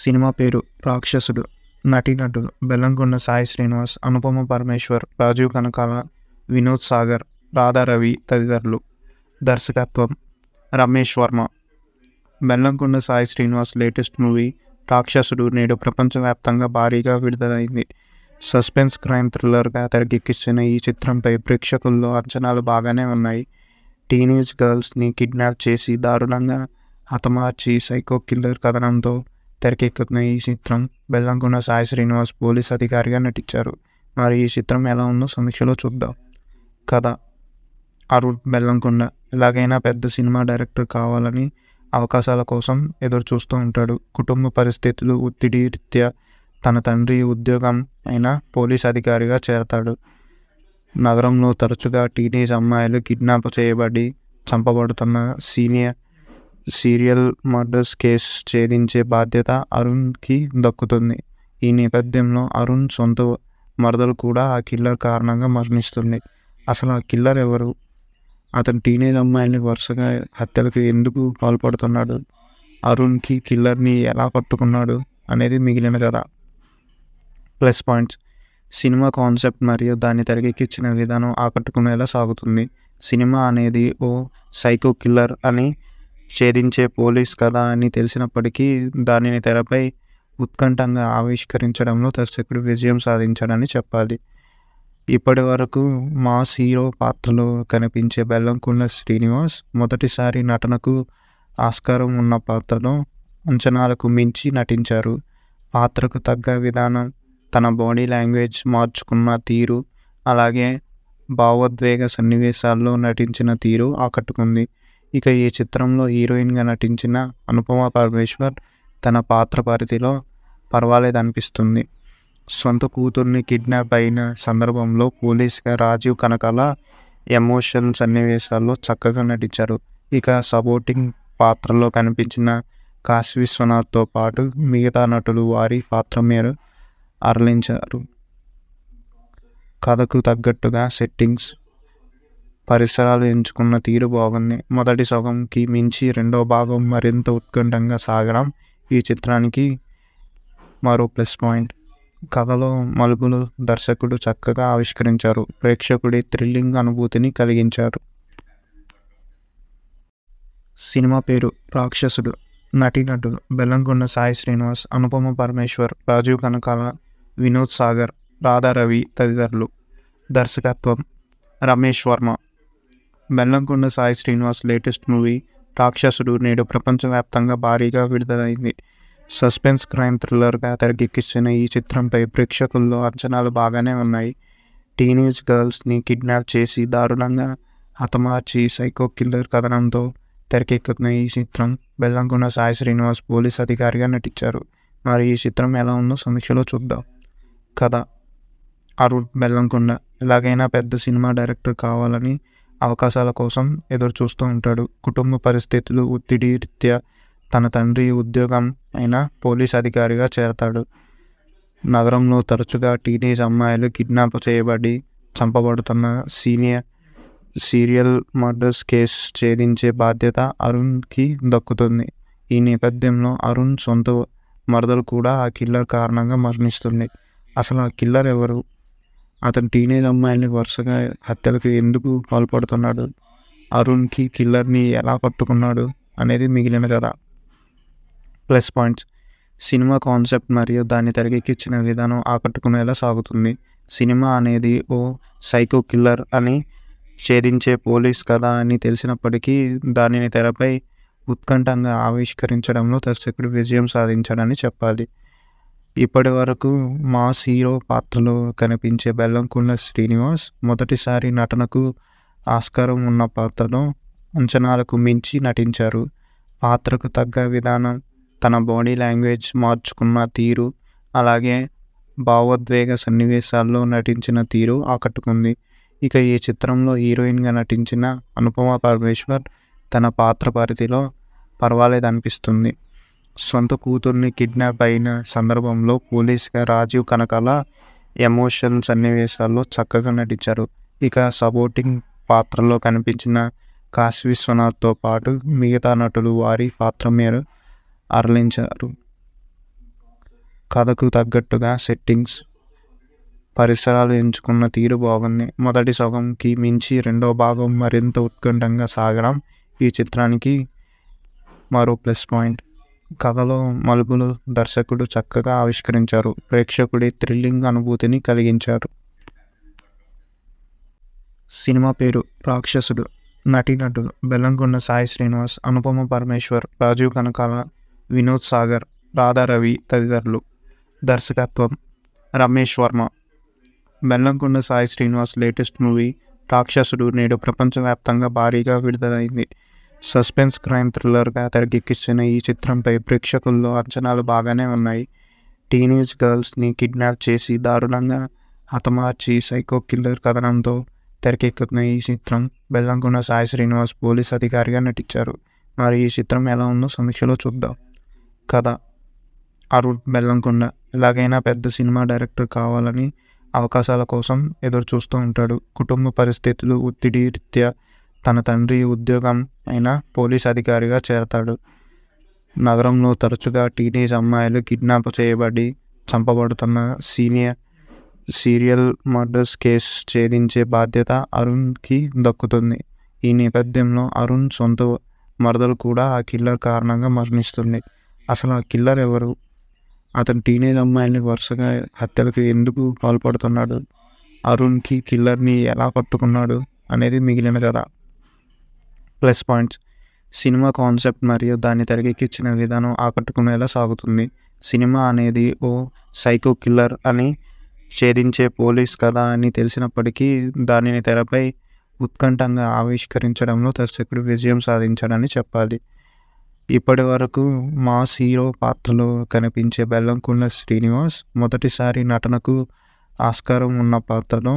సినిమా పేరు రాక్షసుడు నటీనటుడు బెల్లంకొండ సాయి శ్రీనివాస్ అనుపమ పరమేశ్వర్ రాజీవ్ కనకాల వినోద్ సాగర్ రాధారవి తదితరులు దర్శకత్వం రమేష్ వర్మ బెల్లంకొండ సాయి శ్రీనివాస్ లేటెస్ట్ మూవీ రాక్షసుడు నేడు ప్రపంచవ్యాప్తంగా భారీగా విడుదలైంది సస్పెన్స్ క్రైమ్ థ్రిల్లర్గా తెరకెక్కిస్తున్న ఈ చిత్రంపై ప్రేక్షకుల్లో అంచనాలు బాగానే ఉన్నాయి టీనేజ్ గర్ల్స్ని కిడ్నాప్ చేసి దారుణంగా హతమార్చి సైకో కిల్లర్ కథనంతో తెరకెక్కుతున్న ఈ చిత్రం బెల్లంకొండ సాయి శ్రీనివాస్ పోలీస్ అధికారిగా నటించారు మరి ఈ చిత్రం ఎలా ఉందో సమీక్షలో చూద్దాం కథ అరుణ్ బెల్లంకొండ ఎలాగైనా పెద్ద సినిమా డైరెక్టర్ కావాలని అవకాశాల కోసం ఎదురు చూస్తూ ఉంటాడు కుటుంబ పరిస్థితులు ఒత్తిడి రీత్యా తన తండ్రి ఉద్యోగం అయిన పోలీస్ అధికారిగా చేరతాడు నగరంలో తరచుగా టీనేజ్ అమ్మాయిలు కిడ్నాప్ చేయబడి చంపబడుతున్న సీనియర్ సీరియల్ మర్డర్స్ కేసు ఛేదించే బాధ్యత అరుణ్కి దక్కుతుంది ఈ నేపథ్యంలో అరుణ్ సొంత మరదలు కూడా ఆ కిల్లర్ కారణంగా మరణిస్తుంది అసలు ఆ కిల్లర్ ఎవరు అతను టీనేజ్ అమ్మాయిని వరుసగా హత్యలకు ఎందుకు పాల్పడుతున్నాడు అరుణ్కి కిల్లర్ని ఎలా పట్టుకున్నాడు అనేది మిగిలిన కథ ప్లస్ పాయింట్స్ సినిమా కాన్సెప్ట్ మరియు దాన్ని తెరకెక్కించిన విధానం ఆకట్టుకునేలా సాగుతుంది సినిమా అనేది ఓ సైకో కిల్లర్ అని ఛేదించే పోలీస్ కథ అని తెలిసినప్పటికీ దానిని తెరపై ఉత్కంఠంగా ఆవిష్కరించడంలో దర్శకుడు విజయం సాధించాడని చెప్పాలి ఇప్పటి వరకు మాస్ హీరో పాత్రలో కనిపించే బెల్లంకుండ శ్రీనివాస్ మొదటిసారి నటనకు ఆస్కారం ఉన్న పాత్రలో అంచనాలకు మించి నటించారు పాత్రకు తగ్గ విధానం తన బాడీ లాంగ్వేజ్ మార్చుకున్న తీరు అలాగే భావోద్వేగ సన్నివేశాల్లో నటించిన తీరు ఆకట్టుకుంది ఇక ఈ చిత్రంలో హీరోయిన్గా నటించిన అనుపమ పరమేశ్వర్ తన పాత్ర పరిధిలో పర్వాలేదనిపిస్తుంది సొంత కూతుర్ని కిడ్నాప్ అయిన సందర్భంలో పోలీస్గా రాజీవ్ కనకాల ఎమోషన్ సన్నివేశాల్లో చక్కగా నటించారు ఇక సపోర్టింగ్ పాత్రలో కనిపించిన కాశీ విశ్వనాథ్తో పాటు మిగతా నటులు వారి పాత్ర మీరు అరలించారు కథకు తగ్గట్టుగా సెట్టింగ్స్ పరిసరాలు ఎంచుకున్న తీరు బాగుంది మొదటి సగంకి మించి రెండో భాగం మరింత ఉత్కంఠంగా సాగడం ఈ చిత్రానికి మరో ప్లస్ పాయింట్ కథలో మలుపులు దర్శకుడు చక్కగా ఆవిష్కరించారు ప్రేక్షకుడి థ్రిల్లింగ్ అనుభూతిని కలిగించారు సినిమా పేరు రాక్షసుడు నటుడు బెల్లంకొండ సాయి శ్రీనివాస్ అనుపమ పరమేశ్వర్ రాజీవ్ కనకాల వినోద్ సాగర్ రాధారవి తదితరులు దర్శకత్వం రమేష్ వర్మ బెల్లంకొండ సాయి శ్రీనివాస్ లేటెస్ట్ మూవీ రాక్షసుడు నేడు ప్రపంచవ్యాప్తంగా భారీగా విడుదలైంది సస్పెన్స్ క్రైమ్ థ్రిల్లర్గా తెరకెక్కిస్తున్న ఈ చిత్రంపై ప్రేక్షకుల్లో అంచనాలు బాగానే ఉన్నాయి టీనేజ్ గర్ల్స్ని కిడ్నాప్ చేసి దారుణంగా హతమార్చి సైకో కిల్లర్ కథనంతో తెరకెక్కుతున్న ఈ చిత్రం బెల్లంకొండ సాయి శ్రీనివాస్ పోలీస్ అధికారిగా నటించారు మరి ఈ చిత్రం ఎలా ఉందో సమీక్షలో చూద్దాం కథ అరుణ్ బెల్లంకొండ ఎలాగైనా పెద్ద సినిమా డైరెక్టర్ కావాలని అవకాశాల కోసం ఎదురు చూస్తూ ఉంటాడు కుటుంబ పరిస్థితులు ఒత్తిడి రీత్యా తన తండ్రి ఉద్యోగం అయిన పోలీస్ అధికారిగా చేరతాడు నగరంలో తరచుగా టీనేజ్ అమ్మాయిలు కిడ్నాప్ చేయబడి చంపబడుతున్న సీనియర్ సీరియల్ మర్డర్స్ కేసు ఛేదించే బాధ్యత అరుణ్కి దక్కుతుంది ఈ నేపథ్యంలో అరుణ్ సొంత మరదలు కూడా ఆ కిల్లర్ కారణంగా మరణిస్తుంది అసలు ఆ కిల్లర్ ఎవరు అతను టీనేజ్ అమ్మాయిని వరుసగా హత్యలకు ఎందుకు పాల్పడుతున్నాడు అరుణ్కి కిల్లర్ని ఎలా పట్టుకున్నాడు అనేది మిగిలిన కదా ప్లస్ పాయింట్స్ సినిమా కాన్సెప్ట్ మరియు దాన్ని తెరకెక్కించిన విధానం ఆకట్టుకునేలా సాగుతుంది సినిమా అనేది ఓ సైకో కిల్లర్ అని ఛేదించే పోలీస్ కథ అని తెలిసినప్పటికీ దానిని తెరపై ఉత్కంఠంగా ఆవిష్కరించడంలో దర్శకుడు విజయం సాధించాడని చెప్పాలి ఇప్పటి వరకు మాస్ హీరో పాత్రలో కనిపించే బెల్లంకున్న శ్రీనివాస్ మొదటిసారి నటనకు ఆస్కారం ఉన్న పాత్రలో అంచనాలకు మించి నటించారు పాత్రకు తగ్గ విధానం తన బాడీ లాంగ్వేజ్ మార్చుకున్న తీరు అలాగే భావోద్వేగ సన్నివేశాల్లో నటించిన తీరు ఆకట్టుకుంది ఇక ఈ చిత్రంలో హీరోయిన్గా నటించిన అనుపమ పరమేశ్వర్ తన పాత్ర పరిధిలో పర్వాలేదు అనిపిస్తుంది సొంత కూతుర్ని కిడ్నాప్ అయిన సందర్భంలో పోలీస్గా రాజీవ్ కనకాల ఎమోషన్ సన్నివేశాల్లో చక్కగా నటించారు ఇక సపోర్టింగ్ పాత్రలో కనిపించిన కాశీ విశ్వనాథ్తో పాటు మిగతా నటులు వారి పాత్ర మేర అరలించారు కథకు తగ్గట్టుగా సెట్టింగ్స్ పరిసరాలు ఎంచుకున్న తీరు బాగుంది మొదటి సగంకి మించి రెండో భాగం మరింత ఉత్కంఠంగా సాగడం ఈ చిత్రానికి మరో ప్లస్ పాయింట్ కథలో మలుపులు దర్శకుడు చక్కగా ఆవిష్కరించారు ప్రేక్షకుడి థ్రిల్లింగ్ అనుభూతిని కలిగించారు సినిమా పేరు రాక్షసుడు నటీనటుడు బెల్లంకొండ సాయి శ్రీనివాస్ అనుపమ పరమేశ్వర్ రాజీవ్ కనకాల వినోద్ సాగర్ రాధారవి తదితరులు దర్శకత్వం రమేష్ వర్మ బెల్లంకొండ సాయి శ్రీనివాస్ లేటెస్ట్ మూవీ రాక్షసుడు నేడు ప్రపంచవ్యాప్తంగా భారీగా విడుదలైంది సస్పెన్స్ క్రైమ్ థ్రిల్లర్గా తెరకెక్కిస్తున్న ఈ చిత్రంపై ప్రేక్షకుల్లో అంచనాలు బాగానే ఉన్నాయి టీనేజ్ గర్ల్స్ని కిడ్నాప్ చేసి దారుణంగా హతమార్చి సైకో కిల్లర్ కథనంతో తెరకెక్కుతున్న ఈ చిత్రం బెల్లంకొండ సాయి శ్రీనివాస్ పోలీస్ అధికారిగా నటించారు మరి ఈ చిత్రం ఎలా ఉందో సమీక్షలో చూద్దాం కథ అరుణ్ బెల్లంకొండ ఎలాగైనా పెద్ద సినిమా డైరెక్టర్ కావాలని అవకాశాల కోసం ఎదురు చూస్తూ ఉంటాడు కుటుంబ పరిస్థితులు ఒత్తిడి రీత్యా తన తండ్రి ఉద్యోగం అయిన పోలీస్ అధికారిగా చేరతాడు నగరంలో తరచుగా టీనేజ్ అమ్మాయిలు కిడ్నాప్ చేయబడి చంపబడుతున్న సీనియర్ సీరియల్ మర్డర్స్ కేసు ఛేదించే బాధ్యత అరుణ్కి దక్కుతుంది ఈ నేపథ్యంలో అరుణ్ సొంత మరదలు కూడా ఆ కిల్లర్ కారణంగా మరణిస్తుంది అసలు ఆ కిల్లర్ ఎవరు అతను టీనేజ్ అమ్మాయిని వరుసగా హత్యలకు ఎందుకు పాల్పడుతున్నాడు అరుణ్కి కిల్లర్ని ఎలా పట్టుకున్నాడు అనేది మిగిలిన కథ ప్లస్ పాయింట్స్ సినిమా కాన్సెప్ట్ మరియు దాన్ని తెరకెక్కించిన విధానం ఆకట్టుకునేలా సాగుతుంది సినిమా అనేది ఓ సైకో కిల్లర్ అని ఛేదించే పోలీస్ కథ అని తెలిసినప్పటికీ దానిని తెరపై ఉత్కంఠంగా ఆవిష్కరించడంలో దర్శకుడు విజయం సాధించాడని చెప్పాలి ఇప్పటి వరకు మాస్ హీరో పాత్రలో కనిపించే బెల్లంకొండ శ్రీనివాస్ మొదటిసారి నటనకు ఆస్కారం ఉన్న పాత్రలో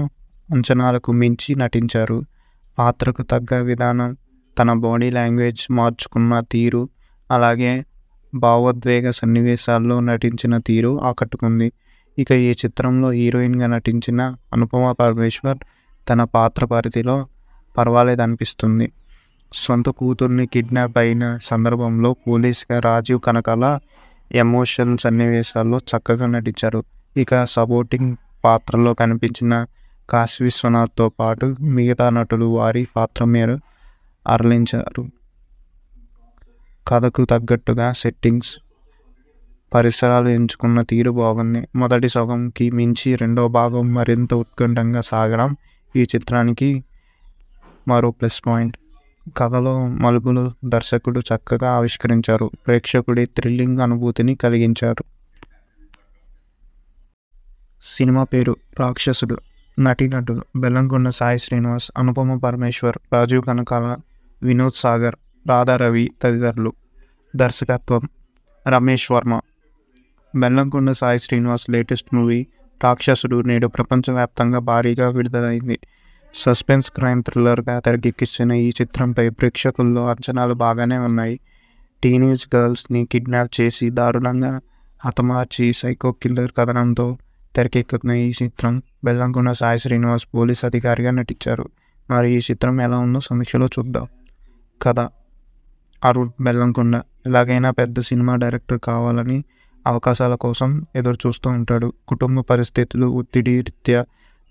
అంచనాలకు మించి నటించారు పాత్రకు తగ్గ విధానం తన బాడీ లాంగ్వేజ్ మార్చుకున్న తీరు అలాగే భావోద్వేగ సన్నివేశాల్లో నటించిన తీరు ఆకట్టుకుంది ఇక ఈ చిత్రంలో హీరోయిన్గా నటించిన అనుపమ పరమేశ్వర్ తన పాత్ర పరిధిలో పర్వాలేదనిపిస్తుంది సొంత కూతుర్ని కిడ్నాప్ అయిన సందర్భంలో పోలీస్గా రాజీవ్ కనకాల ఎమోషన్ సన్నివేశాల్లో చక్కగా నటించారు ఇక సపోర్టింగ్ పాత్రలో కనిపించిన కాశీ విశ్వనాథ్తో పాటు మిగతా నటులు వారి పాత్ర మీరు అరలించారు కథకు తగ్గట్టుగా సెట్టింగ్స్ పరిసరాలు ఎంచుకున్న తీరు బాగుంది మొదటి సగంకి మించి రెండో భాగం మరింత ఉత్కంఠంగా సాగడం ఈ చిత్రానికి మరో ప్లస్ పాయింట్ కథలో మలుపులు దర్శకుడు చక్కగా ఆవిష్కరించారు ప్రేక్షకుడి థ్రిల్లింగ్ అనుభూతిని కలిగించారు సినిమా పేరు రాక్షసుడు నటీనటులు బెల్లంకొండ సాయి శ్రీనివాస్ అనుపమ పరమేశ్వర్ రాజీవ్ కనకాల వినోద్ సాగర్ రాధారవి తదితరులు దర్శకత్వం రమేష్ వర్మ బెల్లంకొండ సాయి శ్రీనివాస్ లేటెస్ట్ మూవీ రాక్షసుడు నేడు ప్రపంచవ్యాప్తంగా భారీగా విడుదలైంది సస్పెన్స్ క్రైమ్ థ్రిల్లర్గా తెరకెక్కిస్తున్న ఈ చిత్రంపై ప్రేక్షకుల్లో అంచనాలు బాగానే ఉన్నాయి టీనేజ్ గర్ల్స్ని కిడ్నాప్ చేసి దారుణంగా హతమార్చి సైకో కిల్లర్ కథనంతో తెరకెక్కుతున్న ఈ చిత్రం బెల్లంకొండ సాయి శ్రీనివాస్ పోలీస్ అధికారిగా నటించారు మరి ఈ చిత్రం ఎలా ఉందో సమీక్షలో చూద్దాం కథ అరుణ్ బెల్లంకొండ ఎలాగైనా పెద్ద సినిమా డైరెక్టర్ కావాలని అవకాశాల కోసం ఎదురు చూస్తూ ఉంటాడు కుటుంబ పరిస్థితులు ఒత్తిడి రీత్యా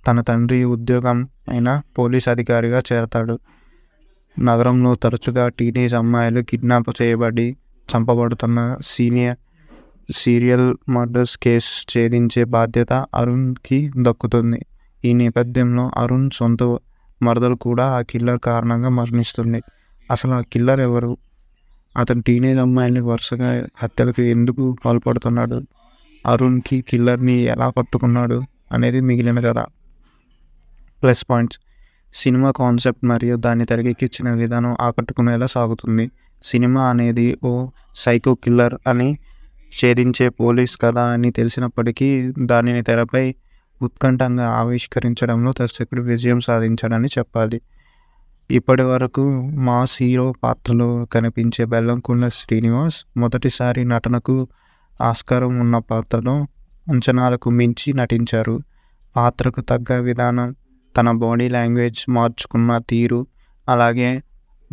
తన తండ్రి ఉద్యోగం అయిన పోలీస్ అధికారిగా చేరతాడు నగరంలో తరచుగా టీనేజ్ అమ్మాయిలు కిడ్నాప్ చేయబడి చంపబడుతున్న సీనియర్ సీరియల్ మర్డర్స్ కేసు ఛేదించే బాధ్యత అరుణ్కి దక్కుతుంది ఈ నేపథ్యంలో అరుణ్ సొంత మరదలు కూడా ఆ కిల్లర్ కారణంగా మరణిస్తుంది అసలు ఆ కిల్లర్ ఎవరు అతను టీనేజ్ అమ్మాయిని వరుసగా హత్యలకు ఎందుకు పాల్పడుతున్నాడు అరుణ్కి కిల్లర్ని ఎలా పట్టుకున్నాడు అనేది మిగిలిన కదా ప్లస్ పాయింట్స్ సినిమా కాన్సెప్ట్ మరియు దాన్ని తెరకెక్కించిన విధానం ఆకట్టుకునేలా సాగుతుంది సినిమా అనేది ఓ సైకో కిల్లర్ అని ఛేదించే పోలీస్ కథ అని తెలిసినప్పటికీ దానిని తెరపై ఉత్కంఠంగా ఆవిష్కరించడంలో దర్శకుడు విజయం సాధించాడని చెప్పాలి ఇప్పటి వరకు మాస్ హీరో పాత్రలో కనిపించే బెల్లంకుండ శ్రీనివాస్ మొదటిసారి నటనకు ఆస్కారం ఉన్న పాత్రలో అంచనాలకు మించి నటించారు పాత్రకు తగ్గ విధానం తన బాడీ లాంగ్వేజ్ మార్చుకున్న తీరు అలాగే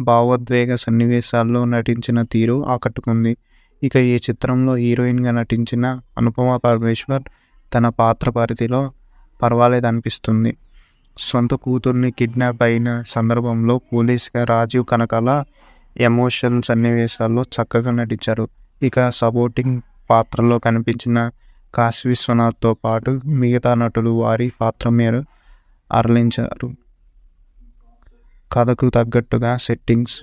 భావోద్వేగ సన్నివేశాల్లో నటించిన తీరు ఆకట్టుకుంది ఇక ఈ చిత్రంలో హీరోయిన్గా నటించిన అనుపమ పరమేశ్వర్ తన పాత్ర పరిధిలో పర్వాలేదు అనిపిస్తుంది సొంత కూతుర్ని కిడ్నాప్ అయిన సందర్భంలో పోలీసుగా రాజీవ్ కనకాల ఎమోషనల్ సన్నివేశాల్లో చక్కగా నటించారు ఇక సపోర్టింగ్ పాత్రలో కనిపించిన కాశ్ విశ్వనాథ్తో పాటు మిగతా నటులు వారి పాత్ర మీరు అరలించారు కథకు తగ్గట్టుగా సెట్టింగ్స్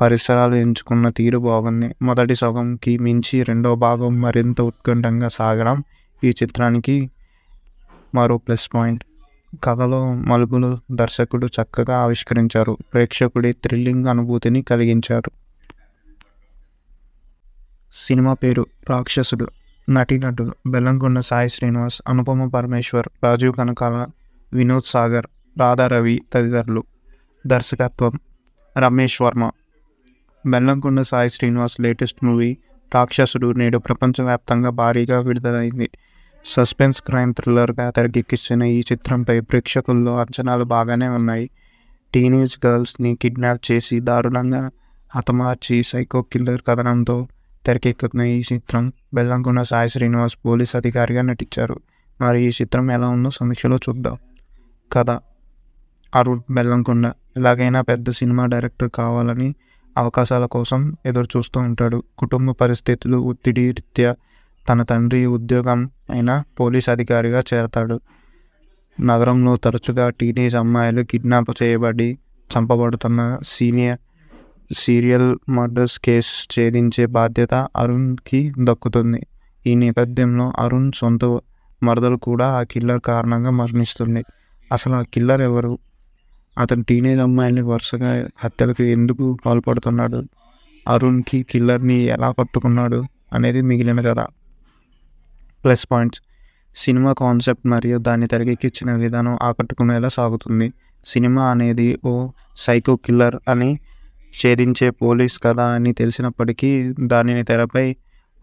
పరిసరాలు ఎంచుకున్న తీరు బాగుంది మొదటి సగంకి మించి రెండో భాగం మరింత ఉత్కంఠంగా సాగడం ఈ చిత్రానికి మరో ప్లస్ పాయింట్ కథలో మలుపులు దర్శకుడు చక్కగా ఆవిష్కరించారు ప్రేక్షకుడి థ్రిల్లింగ్ అనుభూతిని కలిగించారు సినిమా పేరు రాక్షసుడు నటీనటుడు బెల్లంకొండ సాయి శ్రీనివాస్ అనుపమ పరమేశ్వర్ రాజీవ్ కనకాల వినోద్ సాగర్ రాధారవి తదితరులు దర్శకత్వం రమేష్ వర్మ బెల్లంకొండ సాయి శ్రీనివాస్ లేటెస్ట్ మూవీ రాక్షసుడు నేడు ప్రపంచవ్యాప్తంగా భారీగా విడుదలైంది సస్పెన్స్ క్రైమ్ థ్రిల్లర్గా తెరకెక్కిస్తున్న ఈ చిత్రంపై ప్రేక్షకుల్లో అంచనాలు బాగానే ఉన్నాయి టీనేజ్ గర్ల్స్ని కిడ్నాప్ చేసి దారుణంగా హతమార్చి సైకో కిల్లర్ కథనంతో తెరకెక్కుతున్న ఈ చిత్రం బెల్లంకొండ సాయి శ్రీనివాస్ పోలీస్ అధికారిగా నటించారు మరి ఈ చిత్రం ఎలా ఉందో సమీక్షలో చూద్దాం కథ అరుణ్ బెల్లంకొండ ఎలాగైనా పెద్ద సినిమా డైరెక్టర్ కావాలని అవకాశాల కోసం ఎదురు చూస్తూ ఉంటాడు కుటుంబ పరిస్థితులు ఒత్తిడి రీత్యా తన తండ్రి ఉద్యోగం అయిన పోలీస్ అధికారిగా చేరతాడు నగరంలో తరచుగా టీనేజ్ అమ్మాయిలు కిడ్నాప్ చేయబడి చంపబడుతున్న సీనియర్ సీరియల్ మర్డర్స్ కేసు ఛేదించే బాధ్యత అరుణ్కి దక్కుతుంది ఈ నేపథ్యంలో అరుణ్ సొంత మరదలు కూడా ఆ కిల్లర్ కారణంగా మరణిస్తుంది అసలు ఆ కిల్లర్ ఎవరు అతను టీనేజ్ అమ్మాయిని వరుసగా హత్యలకు ఎందుకు పాల్పడుతున్నాడు అరుణ్కి కిల్లర్ని ఎలా పట్టుకున్నాడు అనేది మిగిలిన కథ ప్లస్ పాయింట్స్ సినిమా కాన్సెప్ట్ మరియు దాన్ని తెరకెక్కించిన విధానం ఆకట్టుకునేలా సాగుతుంది సినిమా అనేది ఓ సైకో కిల్లర్ అని ఛేదించే పోలీస్ కథ అని తెలిసినప్పటికీ దానిని తెరపై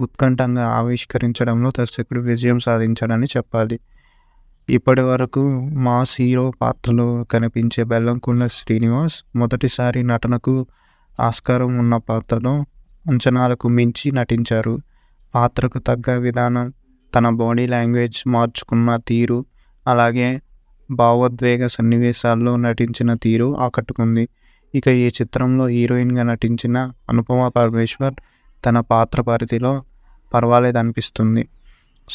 ఉత్కంఠంగా ఆవిష్కరించడంలో దర్శకుడు విజయం సాధించాడని చెప్పాలి ఇప్పటి వరకు మాస్ హీరో e పాత్రలో కనిపించే బెల్లంకొండ శ్రీనివాస్ మొదటిసారి నటనకు ఆస్కారం ఉన్న పాత్రలో అంచనాలకు మించి నటించారు పాత్రకు తగ్గ విధానం తన బాడీ లాంగ్వేజ్ మార్చుకున్న తీరు అలాగే భావోద్వేగ సన్నివేశాల్లో నటించిన తీరు ఆకట్టుకుంది ఇక ఈ చిత్రంలో హీరోయిన్గా నటించిన అనుపమ పరమేశ్వర్ తన పాత్ర పరిధిలో పర్వాలేదు అనిపిస్తుంది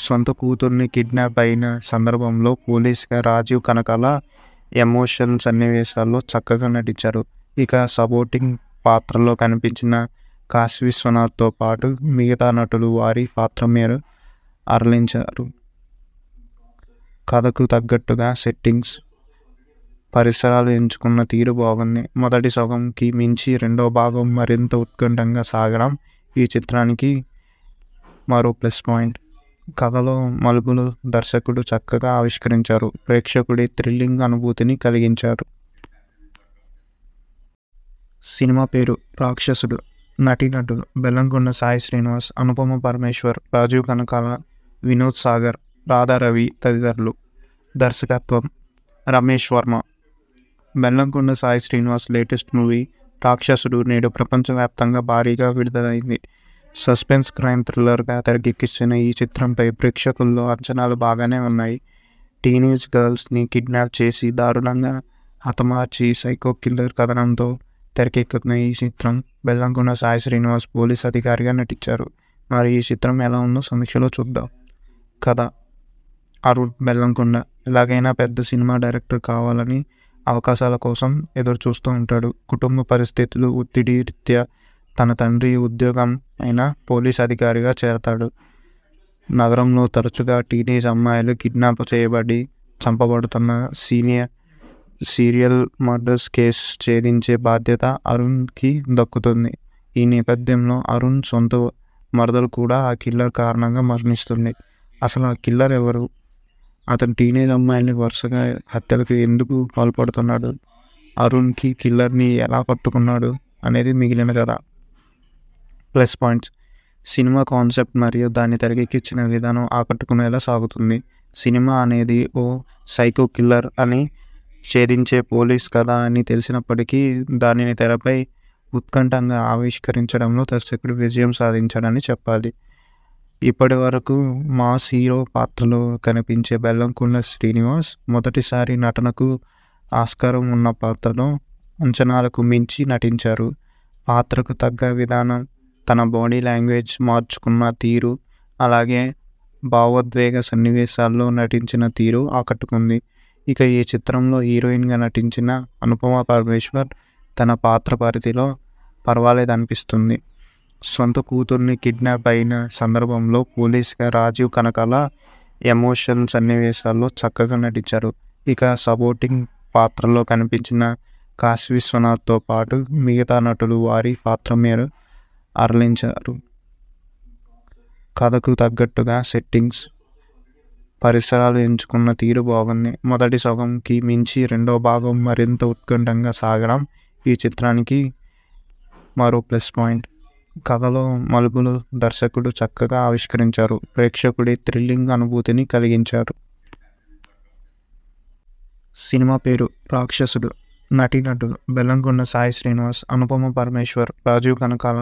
సొంత కూతుర్ని కిడ్నాప్ అయిన సందర్భంలో పోలీస్గా రాజీవ్ కనకాల ఎమోషన్ సన్నివేశాల్లో చక్కగా నటించారు ఇక సపోర్టింగ్ పాత్రలో కనిపించిన కాశ్ విశ్వనాథ్తో పాటు మిగతా నటులు వారి పాత్ర మీద అరలించారు కథకు తగ్గట్టుగా సెట్టింగ్స్ పరిసరాలు ఎంచుకున్న తీరు బాగుంది మొదటి సగంకి మించి రెండో భాగం మరింత ఉత్కంఠంగా సాగడం ఈ చిత్రానికి మరో ప్లస్ పాయింట్ కథలో మలుపులు దర్శకుడు చక్కగా ఆవిష్కరించారు ప్రేక్షకుడి థ్రిల్లింగ్ అనుభూతిని కలిగించారు సినిమా పేరు రాక్షసుడు నటుడు బెల్లంకొండ సాయి శ్రీనివాస్ అనుపమ పరమేశ్వర్ రాజీవ్ కనకాల వినోద్ సాగర్ రాధారవి తదితరులు దర్శకత్వం రమేష్ వర్మ బెల్లంకొండ సాయి శ్రీనివాస్ లేటెస్ట్ మూవీ రాక్షసుడు నేడు ప్రపంచవ్యాప్తంగా భారీగా విడుదలైంది సస్పెన్స్ క్రైమ్ థ్రిల్లర్గా తెరకెక్కిస్తున్న ఈ చిత్రంపై ప్రేక్షకుల్లో అంచనాలు బాగానే ఉన్నాయి టీనేజ్ గర్ల్స్ని కిడ్నాప్ చేసి దారుణంగా హతమార్చి సైకో కిల్లర్ కథనంతో తెరకెక్కుతున్న ఈ చిత్రం బెల్లంకొండ సాయి శ్రీనివాస్ పోలీస్ అధికారిగా నటించారు మరి ఈ చిత్రం ఎలా ఉందో సమీక్షలో చూద్దాం కథ అరుణ్ బెల్లంకొండ ఎలాగైనా పెద్ద సినిమా డైరెక్టర్ కావాలని అవకాశాల కోసం ఎదురు చూస్తూ ఉంటాడు కుటుంబ పరిస్థితులు ఒత్తిడి రీత్యా తన తండ్రి ఉద్యోగం అయిన పోలీస్ అధికారిగా చేరతాడు నగరంలో తరచుగా టీనేజ్ అమ్మాయిలు కిడ్నాప్ చేయబడి చంపబడుతున్న సీనియర్ సీరియల్ మర్డర్స్ కేసు ఛేదించే బాధ్యత అరుణ్కి దక్కుతుంది ఈ నేపథ్యంలో అరుణ్ సొంత మరదలు కూడా ఆ కిల్లర్ కారణంగా మరణిస్తుంది అసలు ఆ కిల్లర్ ఎవరు అతను టీనేజ్ అమ్మాయిని వరుసగా హత్యలకు ఎందుకు పాల్పడుతున్నాడు అరుణ్కి కిల్లర్ని ఎలా పట్టుకున్నాడు అనేది మిగిలిన కదా ప్లస్ పాయింట్స్ సినిమా కాన్సెప్ట్ మరియు దాన్ని తెరకెక్కించిన విధానం ఆకట్టుకునేలా సాగుతుంది సినిమా అనేది ఓ సైకో కిల్లర్ అని ఛేదించే పోలీస్ కథ అని తెలిసినప్పటికీ దానిని తెరపై ఉత్కంఠంగా ఆవిష్కరించడంలో దర్శకుడు విజయం సాధించాడని చెప్పాలి ఇప్పటి వరకు మాస్ హీరో పాత్రలో కనిపించే బెల్లంకుండ శ్రీనివాస్ మొదటిసారి నటనకు ఆస్కారం ఉన్న పాత్రలో అంచనాలకు మించి నటించారు పాత్రకు తగ్గ విధానం తన బాడీ లాంగ్వేజ్ మార్చుకున్న తీరు అలాగే భావోద్వేగ సన్నివేశాల్లో నటించిన తీరు ఆకట్టుకుంది ఇక ఈ చిత్రంలో హీరోయిన్గా నటించిన అనుపమ పరమేశ్వర్ తన పాత్ర పరిధిలో పర్వాలేదు అనిపిస్తుంది సొంత కూతుర్ని కిడ్నాప్ అయిన సందర్భంలో పోలీస్గా రాజీవ్ కనకాల ఎమోషన్ సన్నివేశాల్లో చక్కగా నటించారు ఇక సపోర్టింగ్ పాత్రలో కనిపించిన కాశీ విశ్వనాథ్తో పాటు మిగతా నటులు వారి పాత్ర మీరు అరలించారు కథకు తగ్గట్టుగా సెట్టింగ్స్ పరిసరాలు ఎంచుకున్న తీరు బాగుంది మొదటి సగంకి మించి రెండో భాగం మరింత ఉత్కంఠంగా సాగడం ఈ చిత్రానికి మరో ప్లస్ పాయింట్ కథలో మలుపులు దర్శకుడు చక్కగా ఆవిష్కరించారు ప్రేక్షకుడి థ్రిల్లింగ్ అనుభూతిని కలిగించారు సినిమా పేరు రాక్షసుడు నటీనటుడు బెల్లంకొండ సాయి శ్రీనివాస్ అనుపమ పరమేశ్వర్ రాజీవ్ కనకాల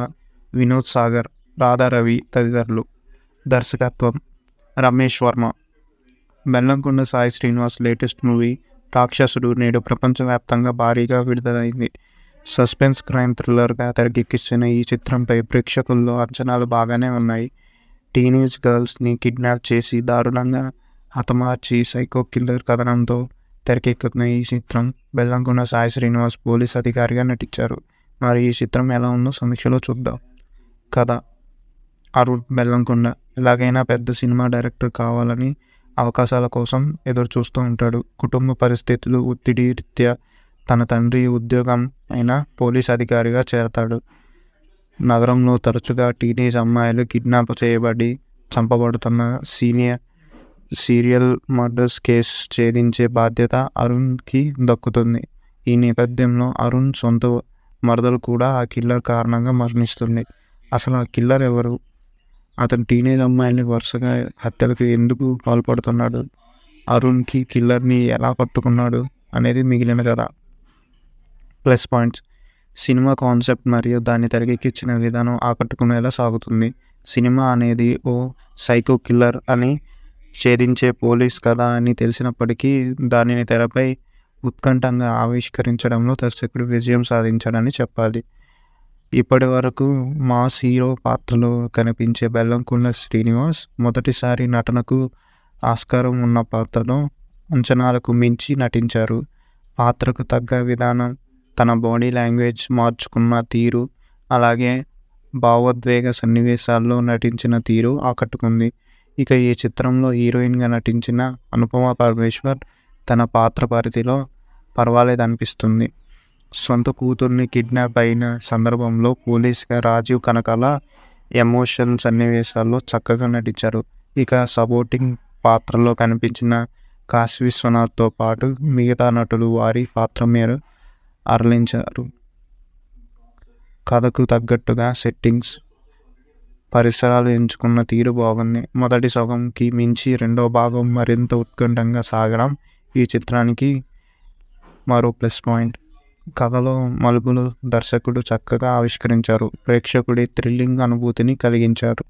వినోద్ సాగర్ రాధారవి తదితరులు దర్శకత్వం రమేష్ వర్మ బెల్లంకొండ సాయి శ్రీనివాస్ లేటెస్ట్ మూవీ రాక్షసుడు నేడు ప్రపంచవ్యాప్తంగా భారీగా విడుదలైంది సస్పెన్స్ క్రైమ్ థ్రిల్లర్గా తెరకెక్కిస్తున్న ఈ చిత్రంపై ప్రేక్షకుల్లో అంచనాలు బాగానే ఉన్నాయి టీనేజ్ గర్ల్స్ని కిడ్నాప్ చేసి దారుణంగా హతమార్చి సైకో కిల్లర్ కథనంతో తెరకెక్కుతున్న ఈ చిత్రం బెల్లంకొండ సాయి శ్రీనివాస్ పోలీస్ అధికారిగా నటించారు మరి ఈ చిత్రం ఎలా ఉందో సమీక్షలో చూద్దాం కథ ఆ రూట్ వెళ్ళకుండా ఎలాగైనా పెద్ద సినిమా డైరెక్టర్ కావాలని అవకాశాల కోసం ఎదురు చూస్తూ ఉంటాడు కుటుంబ పరిస్థితులు ఒత్తిడి రీత్యా తన తండ్రి ఉద్యోగం అయిన పోలీస్ అధికారిగా చేరతాడు నగరంలో తరచుగా టీనేజ్ అమ్మాయిలు కిడ్నాప్ చేయబడి చంపబడుతున్న సీనియర్ సీరియల్ మర్డర్స్ కేసు ఛేదించే బాధ్యత అరుణ్కి దక్కుతుంది ఈ నేపథ్యంలో అరుణ్ సొంత మరదలు కూడా ఆ కిల్లర్ కారణంగా మరణిస్తుంది అసలు ఆ కిల్లర్ ఎవరు అతను టీనేజ్ అమ్మాయిని వరుసగా హత్యలకు ఎందుకు పాల్పడుతున్నాడు అరుణ్కి కిల్లర్ని ఎలా పట్టుకున్నాడు అనేది మిగిలిన కథ ప్లస్ పాయింట్స్ సినిమా కాన్సెప్ట్ మరియు దాన్ని తెరకెక్కించిన విధానం ఆకట్టుకునేలా సాగుతుంది సినిమా అనేది ఓ సైకో కిల్లర్ అని ఛేదించే పోలీస్ కథ అని తెలిసినప్పటికీ దానిని తెరపై ఉత్కంఠంగా ఆవిష్కరించడంలో దర్శకుడు విజయం సాధించాడని చెప్పాలి ఇప్పటి వరకు మాస్ హీరో e పాత్రలో కనిపించే బెల్లంకుండ శ్రీనివాస్ మొదటిసారి నటనకు ఆస్కారం ఉన్న పాత్రలో అంచనాలకు మించి నటించారు పాత్రకు తగ్గ విధానం తన బాడీ లాంగ్వేజ్ మార్చుకున్న తీరు అలాగే భావోద్వేగ సన్నివేశాల్లో నటించిన తీరు ఆకట్టుకుంది ఇక ఈ చిత్రంలో హీరోయిన్గా నటించిన అనుపమ పరమేశ్వర్ తన పాత్ర పరిధిలో పర్వాలేదు అనిపిస్తుంది సొంత కూతుర్ని కిడ్నాప్ అయిన సందర్భంలో పోలీస్గా రాజీవ్ కనకాల ఎమోషన్ సన్నివేశాల్లో చక్కగా నటించారు ఇక సపోర్టింగ్ పాత్రలో కనిపించిన కాశీ విశ్వనాథ్తో పాటు మిగతా నటులు వారి పాత్ర మీరు అరలించారు కథకు తగ్గట్టుగా సెట్టింగ్స్ పరిసరాలు ఎంచుకున్న తీరు బాగుంది మొదటి సగంకి మించి రెండో భాగం మరింత ఉత్కంఠంగా సాగడం ఈ చిత్రానికి మరో ప్లస్ పాయింట్ కథలో మలుపులు దర్శకుడు చక్కగా ఆవిష్కరించారు ప్రేక్షకుడి థ్రిల్లింగ్ అనుభూతిని కలిగించారు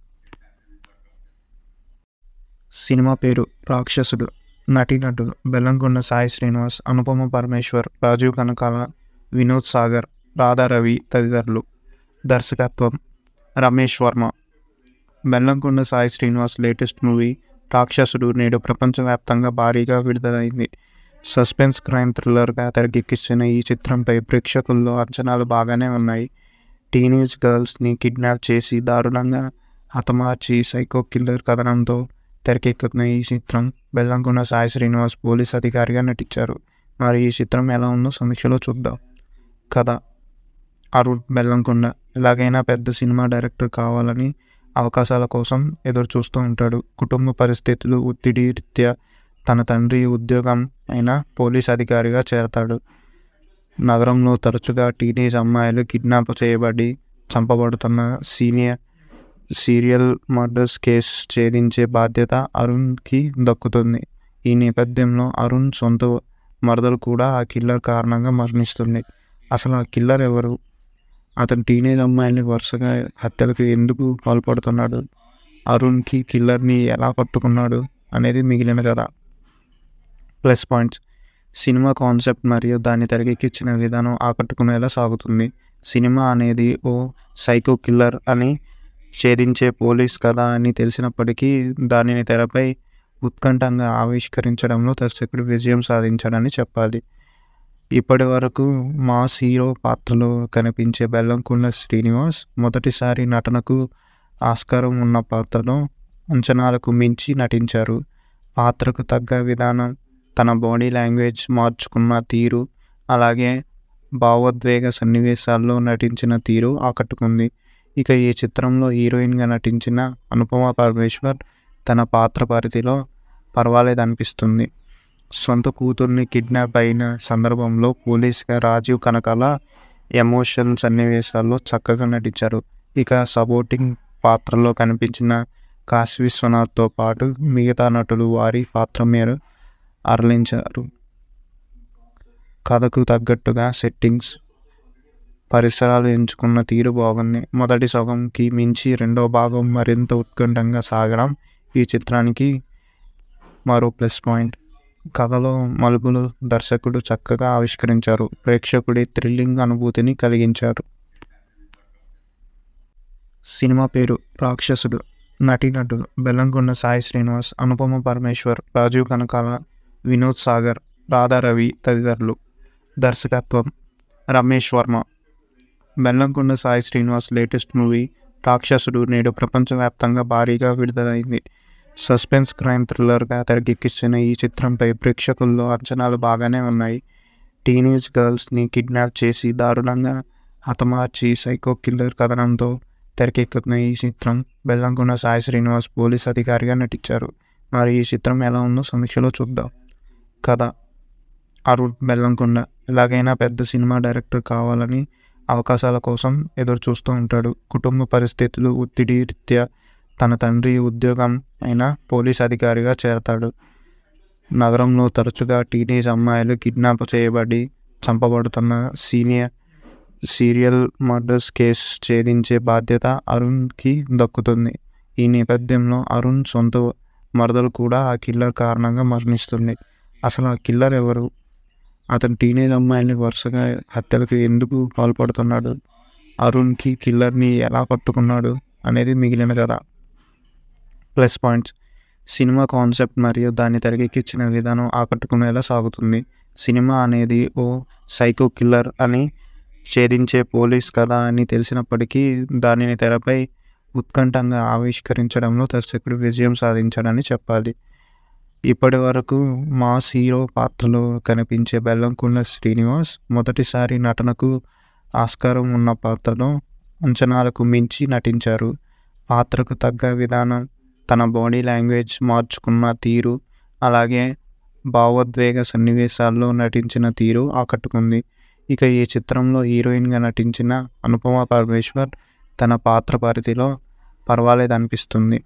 సినిమా పేరు రాక్షసుడు నటుడు బెల్లంకొండ సాయి శ్రీనివాస్ అనుపమ పరమేశ్వర్ రాజీవ్ కనకాల వినోద్ సాగర్ రాధారవి తదితరులు దర్శకత్వం రమేష్ వర్మ బెల్లంకొండ సాయి శ్రీనివాస్ లేటెస్ట్ మూవీ రాక్షసుడు నేడు ప్రపంచవ్యాప్తంగా భారీగా విడుదలైంది సస్పెన్స్ క్రైమ్ థ్రిల్లర్గా తెరకెక్కిస్తున్న ఈ చిత్రంపై ప్రేక్షకుల్లో అంచనాలు బాగానే ఉన్నాయి టీనేజ్ గర్ల్స్ని కిడ్నాప్ చేసి దారుణంగా హతమార్చి సైకో కిల్లర్ కథనంతో తెరకెక్కుతున్న ఈ చిత్రం బెల్లంకొండ సాయి శ్రీనివాస్ పోలీస్ అధికారిగా నటించారు మరి ఈ చిత్రం ఎలా ఉందో సమీక్షలో చూద్దాం కథ అరుణ్ బెల్లంకొండ ఎలాగైనా పెద్ద సినిమా డైరెక్టర్ కావాలని అవకాశాల కోసం ఎదురు చూస్తూ ఉంటాడు కుటుంబ పరిస్థితులు ఒత్తిడి రీత్యా తన తండ్రి ఉద్యోగం అయిన పోలీస్ అధికారిగా చేరతాడు నగరంలో తరచుగా టీనేజ్ అమ్మాయిలు కిడ్నాప్ చేయబడి చంపబడుతున్న సీనియర్ సీరియల్ మర్డర్స్ కేసు ఛేదించే బాధ్యత అరుణ్కి దక్కుతుంది ఈ నేపథ్యంలో అరుణ్ సొంత మరదలు కూడా ఆ కిల్లర్ కారణంగా మరణిస్తుంది అసలు ఆ కిల్లర్ ఎవరు అతను టీనేజ్ అమ్మాయిని వరుసగా హత్యలకు ఎందుకు పాల్పడుతున్నాడు అరుణ్కి కిల్లర్ని ఎలా పట్టుకున్నాడు అనేది మిగిలిన కదా ప్లస్ పాయింట్స్ సినిమా కాన్సెప్ట్ మరియు దాన్ని తెరకెక్కించిన విధానం ఆకట్టుకునేలా సాగుతుంది సినిమా అనేది ఓ సైకో కిల్లర్ అని ఛేదించే పోలీస్ కథ అని తెలిసినప్పటికీ దానిని తెరపై ఉత్కంఠంగా ఆవిష్కరించడంలో దర్శకుడు విజయం సాధించాడని చెప్పాలి ఇప్పటి వరకు మాస్ హీరో పాత్రలో కనిపించే బెల్లంకున్న శ్రీనివాస్ మొదటిసారి నటనకు ఆస్కారం ఉన్న పాత్రలో అంచనాలకు మించి నటించారు పాత్రకు తగ్గ విధానం తన బాడీ లాంగ్వేజ్ మార్చుకున్న తీరు అలాగే భావోద్వేగ సన్నివేశాల్లో నటించిన తీరు ఆకట్టుకుంది ఇక ఈ చిత్రంలో హీరోయిన్గా నటించిన అనుపమ పరమేశ్వర్ తన పాత్ర పరిధిలో పర్వాలేదు అనిపిస్తుంది సొంత కూతుర్ని కిడ్నాప్ అయిన సందర్భంలో పోలీస్గా రాజీవ్ కనకాల ఎమోషన్ సన్నివేశాల్లో చక్కగా నటించారు ఇక సపోర్టింగ్ పాత్రలో కనిపించిన కాశ్ విశ్వనాథ్తో పాటు మిగతా నటులు వారి పాత్ర మీరు అరలించారు కథకు తగ్గట్టుగా సెట్టింగ్స్ పరిసరాలు ఎంచుకున్న తీరు బాగుంది మొదటి సగంకి మించి రెండో భాగం మరింత ఉత్కంఠంగా సాగడం ఈ చిత్రానికి మరో ప్లస్ పాయింట్ కథలో మలుపులు దర్శకుడు చక్కగా ఆవిష్కరించారు ప్రేక్షకుడి థ్రిల్లింగ్ అనుభూతిని కలిగించారు సినిమా పేరు రాక్షసుడు నటీనటుడు బెల్లంకొండ సాయి శ్రీనివాస్ అనుపమ పరమేశ్వర్ రాజీవ్ కనకాల వినోద్ సాగర్ రాధారవి తదితరులు దర్శకత్వం రమేష్ వర్మ బెల్లంకొండ సాయి శ్రీనివాస్ లేటెస్ట్ మూవీ రాక్షసుడు నేడు ప్రపంచవ్యాప్తంగా భారీగా విడుదలైంది సస్పెన్స్ క్రైమ్ థ్రిల్లర్గా తెరకెక్కిస్తున్న ఈ చిత్రంపై ప్రేక్షకుల్లో అంచనాలు బాగానే ఉన్నాయి టీనేజ్ గర్ల్స్ని కిడ్నాప్ చేసి దారుణంగా హతమార్చి సైకో కిల్లర్ కథనంతో తెరకెక్కుతున్న ఈ చిత్రం బెల్లంకొండ సాయి శ్రీనివాస్ పోలీస్ అధికారిగా నటించారు మరి ఈ చిత్రం ఎలా ఉందో సమీక్షలో చూద్దాం కథ అరుణ్ బెల్లంకొండ ఎలాగైనా పెద్ద సినిమా డైరెక్టర్ కావాలని అవకాశాల కోసం ఎదురు చూస్తూ ఉంటాడు కుటుంబ పరిస్థితులు ఒత్తిడి రీత్యా తన తండ్రి ఉద్యోగం అయిన పోలీస్ అధికారిగా చేరతాడు నగరంలో తరచుగా టీనేజ్ అమ్మాయిలు కిడ్నాప్ చేయబడి చంపబడుతున్న సీనియర్ సీరియల్ మర్డర్స్ కేసు ఛేదించే బాధ్యత అరుణ్కి దక్కుతుంది ఈ నేపథ్యంలో అరుణ్ సొంత మరదలు కూడా ఆ కిల్లర్ కారణంగా మరణిస్తుంది అసలు ఆ కిల్లర్ ఎవరు అతను టీనేజ్ అమ్మాయిని వరుసగా హత్యలకు ఎందుకు పాల్పడుతున్నాడు అరుణ్కి కిల్లర్ని ఎలా పట్టుకున్నాడు అనేది మిగిలిన కథ ప్లస్ పాయింట్స్ సినిమా కాన్సెప్ట్ మరియు దాన్ని తెరకెక్కించిన విధానం ఆకట్టుకునేలా సాగుతుంది సినిమా అనేది ఓ సైకో కిల్లర్ అని ఛేదించే పోలీస్ కథ అని తెలిసినప్పటికీ దానిని తెరపై ఉత్కంఠంగా ఆవిష్కరించడంలో దర్శకుడు విజయం సాధించాడని చెప్పాలి ఇప్పటి వరకు మాస్ హీరో పాత్రలో కనిపించే బెల్లంకుండ శ్రీనివాస్ మొదటిసారి నటనకు ఆస్కారం ఉన్న పాత్రలో అంచనాలకు మించి నటించారు పాత్రకు తగ్గ విధానం తన బాడీ లాంగ్వేజ్ మార్చుకున్న తీరు అలాగే భావోద్వేగ సన్నివేశాల్లో నటించిన తీరు ఆకట్టుకుంది ఇక ఈ చిత్రంలో హీరోయిన్గా నటించిన అనుపమ పరమేశ్వర్ తన పాత్ర పరిధిలో పర్వాలేదనిపిస్తుంది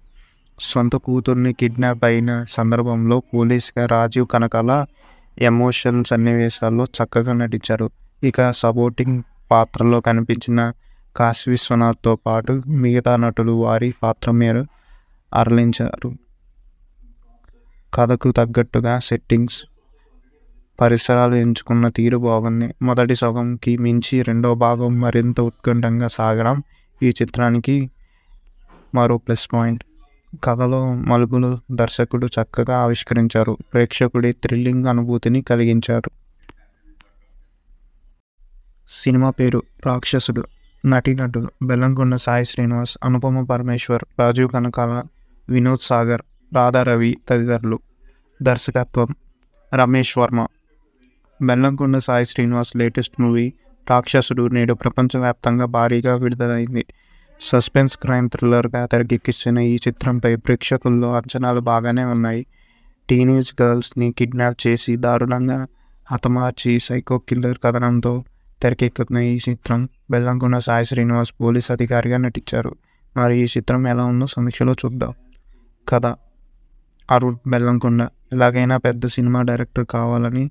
సొంత కూతుర్ని కిడ్నాప్ అయిన సందర్భంలో పోలీస్గా రాజీవ్ కనకాల ఎమోషన్ సన్నివేశాల్లో చక్కగా నటించారు ఇక సపోర్టింగ్ పాత్రలో కనిపించిన కాశీ విశ్వనాథ్తో పాటు మిగతా నటులు వారి పాత్ర మీద అరలించారు కథకు తగ్గట్టుగా సెట్టింగ్స్ పరిసరాలు ఎంచుకున్న తీరు బాగుంది మొదటి సగంకి మించి రెండో భాగం మరింత ఉత్కంఠంగా సాగడం ఈ చిత్రానికి మరో ప్లస్ పాయింట్ కథలో మలుపులు దర్శకుడు చక్కగా ఆవిష్కరించారు ప్రేక్షకుడి థ్రిల్లింగ్ అనుభూతిని కలిగించారు సినిమా పేరు రాక్షసుడు నటుడు బెల్లంకొండ సాయి శ్రీనివాస్ అనుపమ పరమేశ్వర్ రాజీవ్ కనకాల వినోద్ సాగర్ రాధారవి తదితరులు దర్శకత్వం రమేష్ వర్మ బెల్లంకొండ సాయి శ్రీనివాస్ లేటెస్ట్ మూవీ రాక్షసుడు నేడు ప్రపంచవ్యాప్తంగా భారీగా విడుదలైంది సస్పెన్స్ క్రైమ్ థ్రిల్లర్గా తెరకెక్కిస్తున్న ఈ చిత్రంపై ప్రేక్షకుల్లో అంచనాలు బాగానే ఉన్నాయి టీనేజ్ గర్ల్స్ని కిడ్నాప్ చేసి దారుణంగా హతమార్చి సైకో కిల్లర్ కథనంతో తెరకెక్కుతున్న ఈ చిత్రం బెల్లంకొండ సాయి శ్రీనివాస్ పోలీస్ అధికారిగా నటించారు మరి ఈ చిత్రం ఎలా ఉందో సమీక్షలో చూద్దాం కథ అరుణ్ బెల్లంకొండ ఎలాగైనా పెద్ద సినిమా డైరెక్టర్ కావాలని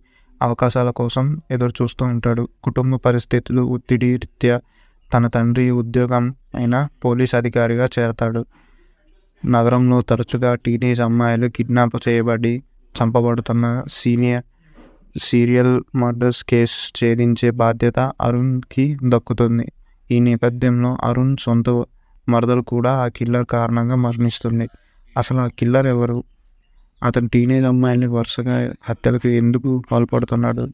అవకాశాల కోసం ఎదురు చూస్తూ ఉంటాడు కుటుంబ పరిస్థితులు ఒత్తిడి రీత్యా తన తండ్రి ఉద్యోగం అయిన పోలీస్ అధికారిగా చేరతాడు నగరంలో తరచుగా టీనేజ్ అమ్మాయిలు కిడ్నాప్ చేయబడి చంపబడుతున్న సీనియర్ సీరియల్ మర్డర్స్ కేసు ఛేదించే బాధ్యత అరుణ్కి దక్కుతుంది ఈ నేపథ్యంలో అరుణ్ సొంత మరదలు కూడా ఆ కిల్లర్ కారణంగా మరణిస్తుంది అసలు ఆ కిల్లర్ ఎవరు అతను టీనేజ్ అమ్మాయిల్ని వరుసగా హత్యలకు ఎందుకు పాల్పడుతున్నాడు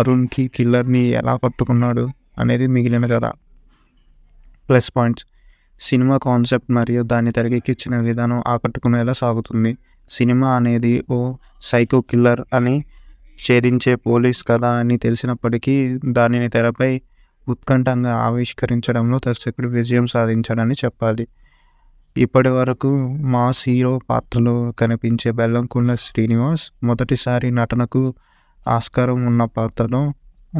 అరుణ్కి కిల్లర్ని ఎలా పట్టుకున్నాడు అనేది మిగిలిన కదా ప్లస్ పాయింట్స్ సినిమా కాన్సెప్ట్ మరియు దాన్ని తెరకెక్కించిన విధానం ఆకట్టుకునేలా సాగుతుంది సినిమా అనేది ఓ సైకో కిల్లర్ అని ఛేదించే పోలీస్ కథ అని తెలిసినప్పటికీ దానిని తెరపై ఉత్కంఠంగా ఆవిష్కరించడంలో దర్శకుడు విజయం సాధించాడని చెప్పాలి ఇప్పటి వరకు మాస్ హీరో పాత్రలో కనిపించే బెల్లంకుండ శ్రీనివాస్ మొదటిసారి నటనకు ఆస్కారం ఉన్న పాత్రలో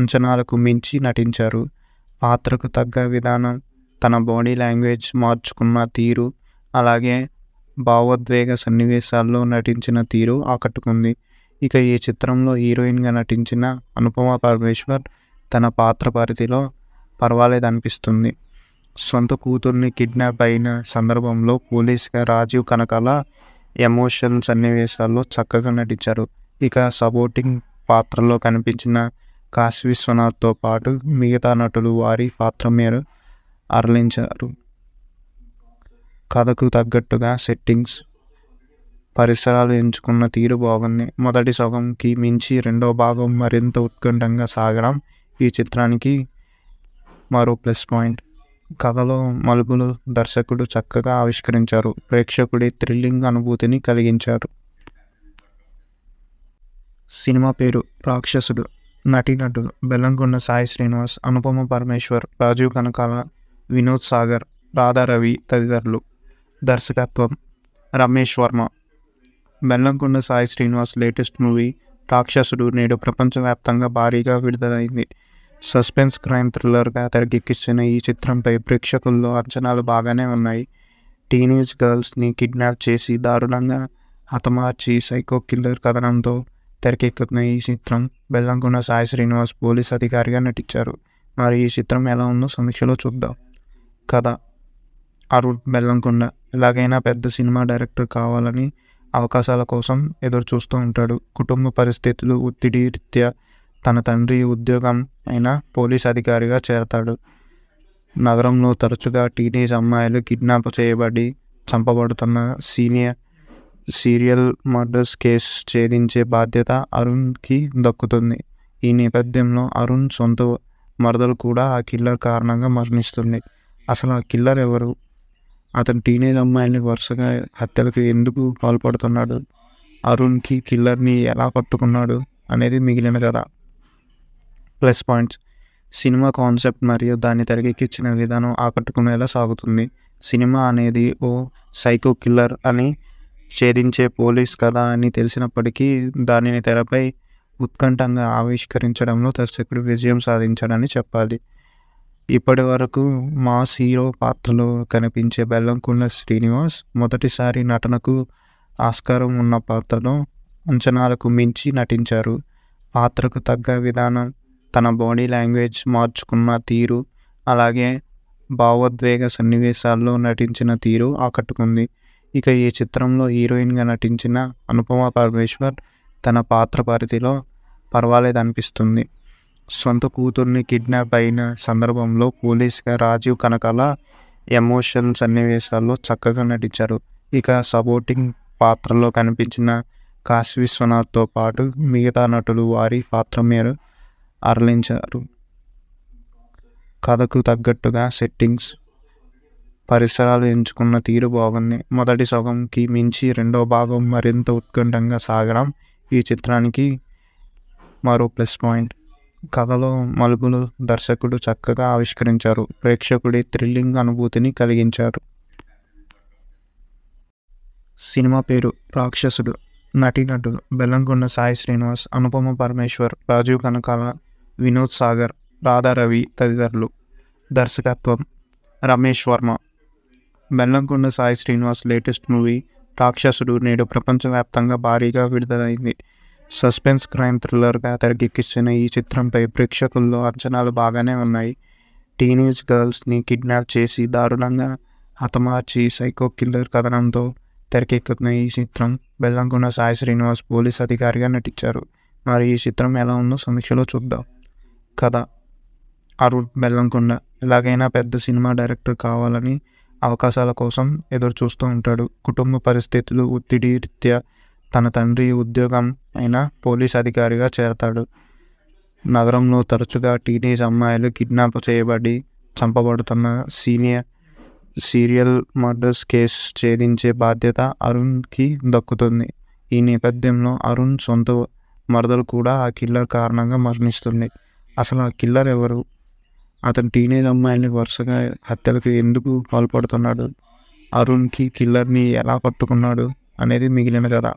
అంచనాలకు మించి నటించారు పాత్రకు తగ్గ విధానం తన బాడీ లాంగ్వేజ్ మార్చుకున్న తీరు అలాగే భావోద్వేగ సన్నివేశాల్లో నటించిన తీరు ఆకట్టుకుంది ఇక ఈ చిత్రంలో హీరోయిన్గా నటించిన అనుపమ పరమేశ్వర్ తన పాత్ర పరిధిలో పర్వాలేదు అనిపిస్తుంది సొంత కూతుర్ని కిడ్నాప్ అయిన సందర్భంలో పోలీస్గా రాజీవ్ కనకాల ఎమోషన్ సన్నివేశాల్లో చక్కగా నటించారు ఇక సపోర్టింగ్ పాత్రలో కనిపించిన కాశీ విశ్వనాథ్తో పాటు మిగతా నటులు వారి పాత్ర మీరు అరలించారు కథకు తగ్గట్టుగా సెట్టింగ్స్ పరిసరాలు ఎంచుకున్న తీరు బాగుంది మొదటి సగంకి మించి రెండో భాగం మరింత ఉత్కంఠంగా సాగడం ఈ చిత్రానికి మరో ప్లస్ పాయింట్ కథలో మలుపులు దర్శకుడు చక్కగా ఆవిష్కరించారు ప్రేక్షకుడి థ్రిల్లింగ్ అనుభూతిని కలిగించారు సినిమా పేరు రాక్షసుడు నటీనటుడు బెల్లంకొండ సాయి శ్రీనివాస్ అనుపమ పరమేశ్వర్ రాజీవ్ కనకాల వినోద్ సాగర్ రాధారవి తదితరులు దర్శకత్వం రమేష్ వర్మ బెల్లంకొండ సాయి శ్రీనివాస్ లేటెస్ట్ మూవీ రాక్షసుడు నేడు ప్రపంచవ్యాప్తంగా భారీగా విడుదలైంది సస్పెన్స్ క్రైమ్ థ్రిల్లర్గా తెరకెక్కిస్తున్న ఈ చిత్రంపై ప్రేక్షకుల్లో అంచనాలు బాగానే ఉన్నాయి టీనేజ్ గర్ల్స్ని కిడ్నాప్ చేసి దారుణంగా హతమార్చి సైకో కిల్లర్ కథనంతో తెరకెక్కుతున్న ఈ చిత్రం బెల్లంకొండ సాయి శ్రీనివాస్ పోలీస్ అధికారిగా నటించారు మరి ఈ చిత్రం ఎలా ఉందో సమీక్షలో చూద్దాం కథ అరుణ్ బెల్లంకొండ ఎలాగైనా పెద్ద సినిమా డైరెక్టర్ కావాలని అవకాశాల కోసం ఎదురు చూస్తూ ఉంటాడు కుటుంబ పరిస్థితులు ఒత్తిడి రీత్యా తన తండ్రి ఉద్యోగం అయిన పోలీస్ అధికారిగా చేరతాడు నగరంలో తరచుగా టీనేజ్ అమ్మాయిలు కిడ్నాప్ చేయబడి చంపబడుతున్న సీనియర్ సీరియల్ మర్డర్స్ కేసు ఛేదించే బాధ్యత అరుణ్కి దక్కుతుంది ఈ నేపథ్యంలో అరుణ్ సొంత మరదలు కూడా ఆ కిల్లర్ కారణంగా మరణిస్తుంది అసలు ఆ కిల్లర్ ఎవరు అతను టీనేజ్ అమ్మాయిని వరుసగా హత్యలకు ఎందుకు పాల్పడుతున్నాడు అరుణ్కి కిల్లర్ని ఎలా పట్టుకున్నాడు అనేది మిగిలిన కథ ప్లస్ పాయింట్స్ సినిమా కాన్సెప్ట్ మరియు దాన్ని తెరకెక్కించిన విధానం ఆకట్టుకునేలా సాగుతుంది సినిమా అనేది ఓ సైకో కిల్లర్ అని ఛేదించే పోలీస్ కథ అని తెలిసినప్పటికీ దానిని తెరపై ఉత్కంఠంగా ఆవిష్కరించడంలో దర్శకుడు విజయం సాధించాడని చెప్పాలి ఇప్పటి వరకు మాస్ హీరో పాత్రలో కనిపించే బెల్లంకున్న శ్రీనివాస్ మొదటిసారి నటనకు ఆస్కారం ఉన్న పాత్రలో అంచనాలకు మించి నటించారు పాత్రకు తగ్గ విధానం తన బాడీ లాంగ్వేజ్ మార్చుకున్న తీరు అలాగే భావోద్వేగ సన్నివేశాల్లో నటించిన తీరు ఆకట్టుకుంది ఇక ఈ చిత్రంలో హీరోయిన్గా నటించిన అనుపమ పరమేశ్వర్ తన పాత్ర పరిధిలో పర్వాలేదనిపిస్తుంది సొంత కూతుర్ని కిడ్నాప్ అయిన సందర్భంలో పోలీస్గా రాజీవ్ కనకాల ఎమోషన్ సన్నివేశాల్లో చక్కగా నటించారు ఇక సపోర్టింగ్ పాత్రలో కనిపించిన కాశీ విశ్వనాథ్తో పాటు మిగతా నటులు వారి పాత్ర మీద అరలించారు కథకు తగ్గట్టుగా సెట్టింగ్స్ పరిసరాలు ఎంచుకున్న తీరు బాగుంది మొదటి సగంకి మించి రెండో భాగం మరింత ఉత్కంఠంగా సాగడం ఈ చిత్రానికి మరో ప్లస్ పాయింట్ కథలో మలుపులు దర్శకుడు చక్కగా ఆవిష్కరించారు ప్రేక్షకుడి థ్రిల్లింగ్ అనుభూతిని కలిగించారు సినిమా పేరు రాక్షసుడు నటుడు బెల్లంకొండ సాయి శ్రీనివాస్ అనుపమ పరమేశ్వర్ రాజీవ్ కనకాల వినోద్ సాగర్ రాధారవి తదితరులు దర్శకత్వం రమేష్ వర్మ బెల్లంకొండ సాయి శ్రీనివాస్ లేటెస్ట్ మూవీ రాక్షసుడు నేడు ప్రపంచవ్యాప్తంగా భారీగా విడుదలైంది సస్పెన్స్ క్రైమ్ థ్రిల్లర్గా తెరకెక్కిస్తున్న ఈ చిత్రంపై ప్రేక్షకుల్లో అంచనాలు బాగానే ఉన్నాయి టీనేజ్ గర్ల్స్ని కిడ్నాప్ చేసి దారుణంగా హతమార్చి సైకో కిల్లర్ కథనంతో తెరకెక్కుతున్న ఈ చిత్రం బెల్లంకొండ సాయి శ్రీనివాస్ పోలీస్ అధికారిగా నటించారు మరి ఈ చిత్రం ఎలా ఉందో సమీక్షలో చూద్దాం కథ అరుణ్ బెల్లంకొండ ఎలాగైనా పెద్ద సినిమా డైరెక్టర్ కావాలని అవకాశాల కోసం ఎదురు చూస్తూ ఉంటాడు కుటుంబ పరిస్థితులు ఒత్తిడి రీత్యా తన తండ్రి ఉద్యోగం అయిన పోలీస్ అధికారిగా చేరతాడు నగరంలో తరచుగా టీనేజ్ అమ్మాయిలు కిడ్నాప్ చేయబడి చంపబడుతున్న సీనియర్ సీరియల్ మర్డర్స్ కేసు ఛేదించే బాధ్యత అరుణ్కి దక్కుతుంది ఈ నేపథ్యంలో అరుణ్ సొంత మరదలు కూడా ఆ కిల్లర్ కారణంగా మరణిస్తుంది అసలు ఆ కిల్లర్ ఎవరు అతను టీనేజ్ అమ్మాయిని వరుసగా హత్యలకు ఎందుకు పాల్పడుతున్నాడు అరుణ్కి కిల్లర్ని ఎలా పట్టుకున్నాడు అనేది మిగిలిన కదా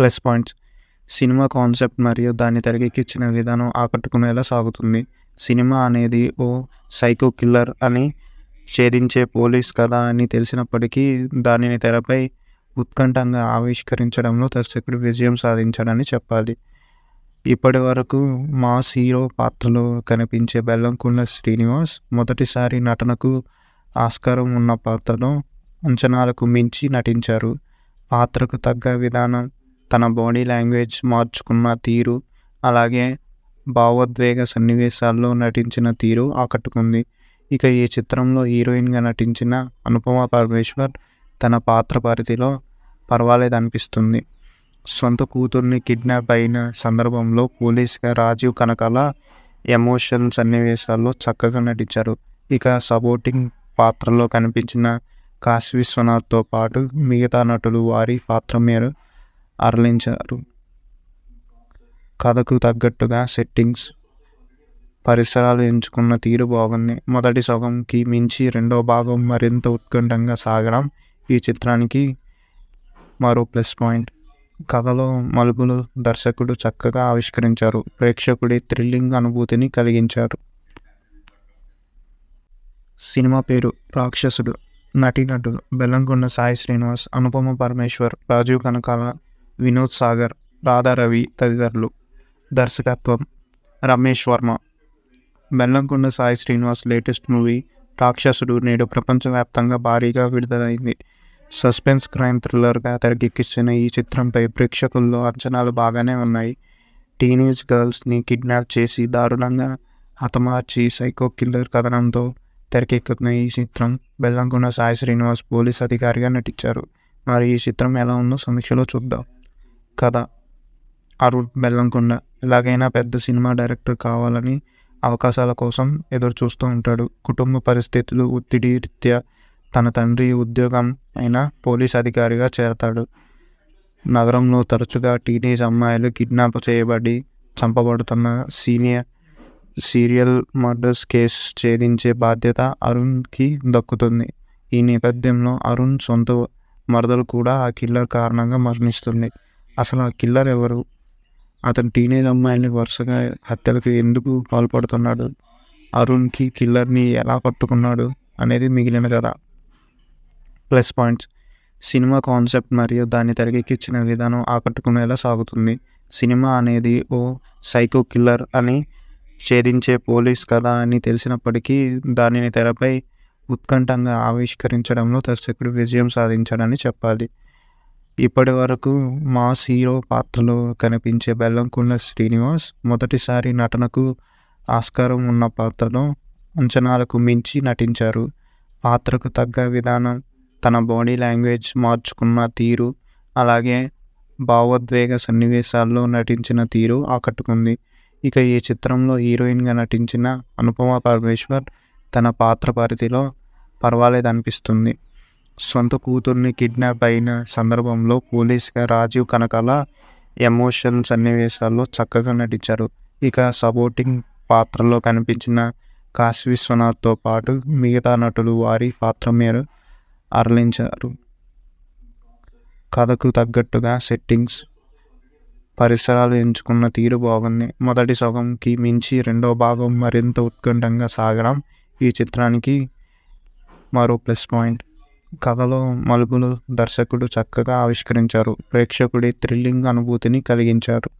ప్లస్ పాయింట్స్ సినిమా కాన్సెప్ట్ మరియు దాన్ని తెరకెక్కించిన విధానం ఆకట్టుకునేలా సాగుతుంది సినిమా అనేది ఓ సైకో కిల్లర్ అని ఛేదించే పోలీస్ కథ అని తెలిసినప్పటికీ దానిని తెరపై ఉత్కంఠంగా ఆవిష్కరించడంలో దర్శకుడు విజయం సాధించాడని చెప్పాలి ఇప్పటి వరకు మాస్ హీరో పాత్రలో కనిపించే బెల్లంకున్న శ్రీనివాస్ మొదటిసారి నటనకు ఆస్కారం ఉన్న పాత్రను అంచనాలకు మించి నటించారు పాత్రకు తగ్గ విధానం తన బాడీ లాంగ్వేజ్ మార్చుకున్న తీరు అలాగే భావోద్వేగ సన్నివేశాల్లో నటించిన తీరు ఆకట్టుకుంది ఇక ఈ చిత్రంలో హీరోయిన్గా నటించిన అనుపమ పరమేశ్వర్ తన పాత్ర పరిధిలో పర్వాలేదు అనిపిస్తుంది సొంత కూతుర్ని కిడ్నాప్ అయిన సందర్భంలో పోలీస్గా రాజీవ్ కనకాల ఎమోషన్ సన్నివేశాల్లో చక్కగా నటించారు ఇక సపోర్టింగ్ పాత్రలో కనిపించిన కాశీ విశ్వనాథ్తో పాటు మిగతా నటులు వారి పాత్ర మీరు అరలించారు కథకు తగ్గట్టుగా సెట్టింగ్స్ పరిసరాలు ఎంచుకున్న తీరు బాగుంది మొదటి సగంకి మించి రెండో భాగం మరింత ఉత్కంఠంగా సాగడం ఈ చిత్రానికి మరో ప్లస్ పాయింట్ కథలో మలుపులు దర్శకుడు చక్కగా ఆవిష్కరించారు ప్రేక్షకుడి థ్రిల్లింగ్ అనుభూతిని కలిగించారు సినిమా పేరు రాక్షసుడు నటీనటుడు బెల్లంకొండ సాయి శ్రీనివాస్ అనుపమ పరమేశ్వర్ రాజీవ్ కనకాల వినోద్ సాగర్ రాధారవి తదితరులు దర్శకత్వం రమేష్ వర్మ బెల్లంకొండ సాయి శ్రీనివాస్ లేటెస్ట్ మూవీ రాక్షసుడు నేడు ప్రపంచవ్యాప్తంగా భారీగా విడుదలైంది సస్పెన్స్ క్రైమ్ థ్రిల్లర్గా తెరకెక్కిస్తున్న ఈ చిత్రంపై ప్రేక్షకుల్లో అంచనాలు బాగానే ఉన్నాయి టీనేజ్ గర్ల్స్ని కిడ్నాప్ చేసి దారుణంగా హతమార్చి సైకో కిల్లర్ కథనంతో తెరకెక్కుతున్న ఈ చిత్రం బెల్లంకొండ సాయి శ్రీనివాస్ పోలీస్ అధికారిగా నటించారు మరి ఈ చిత్రం ఎలా ఉందో సమీక్షలో చూద్దాం కథ అరుణ్ బెల్లంకొండ ఎలాగైనా పెద్ద సినిమా డైరెక్టర్ కావాలని అవకాశాల కోసం ఎదురు చూస్తూ ఉంటాడు కుటుంబ పరిస్థితులు ఒత్తిడి రీత్యా తన తండ్రి ఉద్యోగం అయిన పోలీస్ అధికారిగా చేరతాడు నగరంలో తరచుగా టీనేజ్ అమ్మాయిలు కిడ్నాప్ చేయబడి చంపబడుతున్న సీనియర్ సీరియల్ మర్డర్స్ కేసు ఛేదించే బాధ్యత అరుణ్కి దక్కుతుంది ఈ నేపథ్యంలో అరుణ్ సొంత మరదలు కూడా ఆ కిల్లర్ కారణంగా మరణిస్తుంది అసలు ఆ కిల్లర్ ఎవరు అతను టీనేజ్ అమ్మాయిని వరుసగా హత్యలకు ఎందుకు పాల్పడుతున్నాడు అరుణ్కి కిల్లర్ని ఎలా పట్టుకున్నాడు అనేది మిగిలిన కదా ప్లస్ పాయింట్స్ సినిమా కాన్సెప్ట్ మరియు దాన్ని తెరకెక్కించిన విధానం ఆకట్టుకునేలా సాగుతుంది సినిమా అనేది ఓ సైకో కిల్లర్ అని ఛేదించే పోలీస్ కథ అని తెలిసినప్పటికీ దానిని తెరపై ఉత్కంఠంగా ఆవిష్కరించడంలో దర్శకుడు విజయం సాధించాడని చెప్పాలి ఇప్పటి వరకు మాస్ హీరో e పాత్రలో కనిపించే బెల్లంకుండ శ్రీనివాస్ మొదటిసారి నటనకు ఆస్కారం ఉన్న పాత్రలో అంచనాలకు మించి నటించారు పాత్రకు తగ్గ విధానం తన బాడీ లాంగ్వేజ్ మార్చుకున్న తీరు అలాగే భావోద్వేగ సన్నివేశాల్లో నటించిన తీరు ఆకట్టుకుంది ఇక ఈ చిత్రంలో హీరోయిన్గా నటించిన అనుపమ పరమేశ్వర్ తన పాత్ర పరిధిలో పర్వాలేదనిపిస్తుంది సొంత కూతుర్ని కిడ్నాప్ అయిన సందర్భంలో పోలీస్గా రాజీవ్ కనకాల ఎమోషన్ సన్నివేశాల్లో చక్కగా నటించారు ఇక సపోర్టింగ్ పాత్రలో కనిపించిన కాశీ విశ్వనాథ్తో పాటు మిగతా నటులు వారి పాత్ర మీద అరలించారు కథకు తగ్గట్టుగా సెట్టింగ్స్ పరిసరాలు ఎంచుకున్న తీరు బాగుంది మొదటి సగంకి మించి రెండో భాగం మరింత ఉత్కంఠంగా సాగడం ఈ చిత్రానికి మరో ప్లస్ పాయింట్ కథలో మలుపులు దర్శకుడు చక్కగా ఆవిష్కరించారు ప్రేక్షకుడి థ్రిల్లింగ్ అనుభూతిని కలిగించారు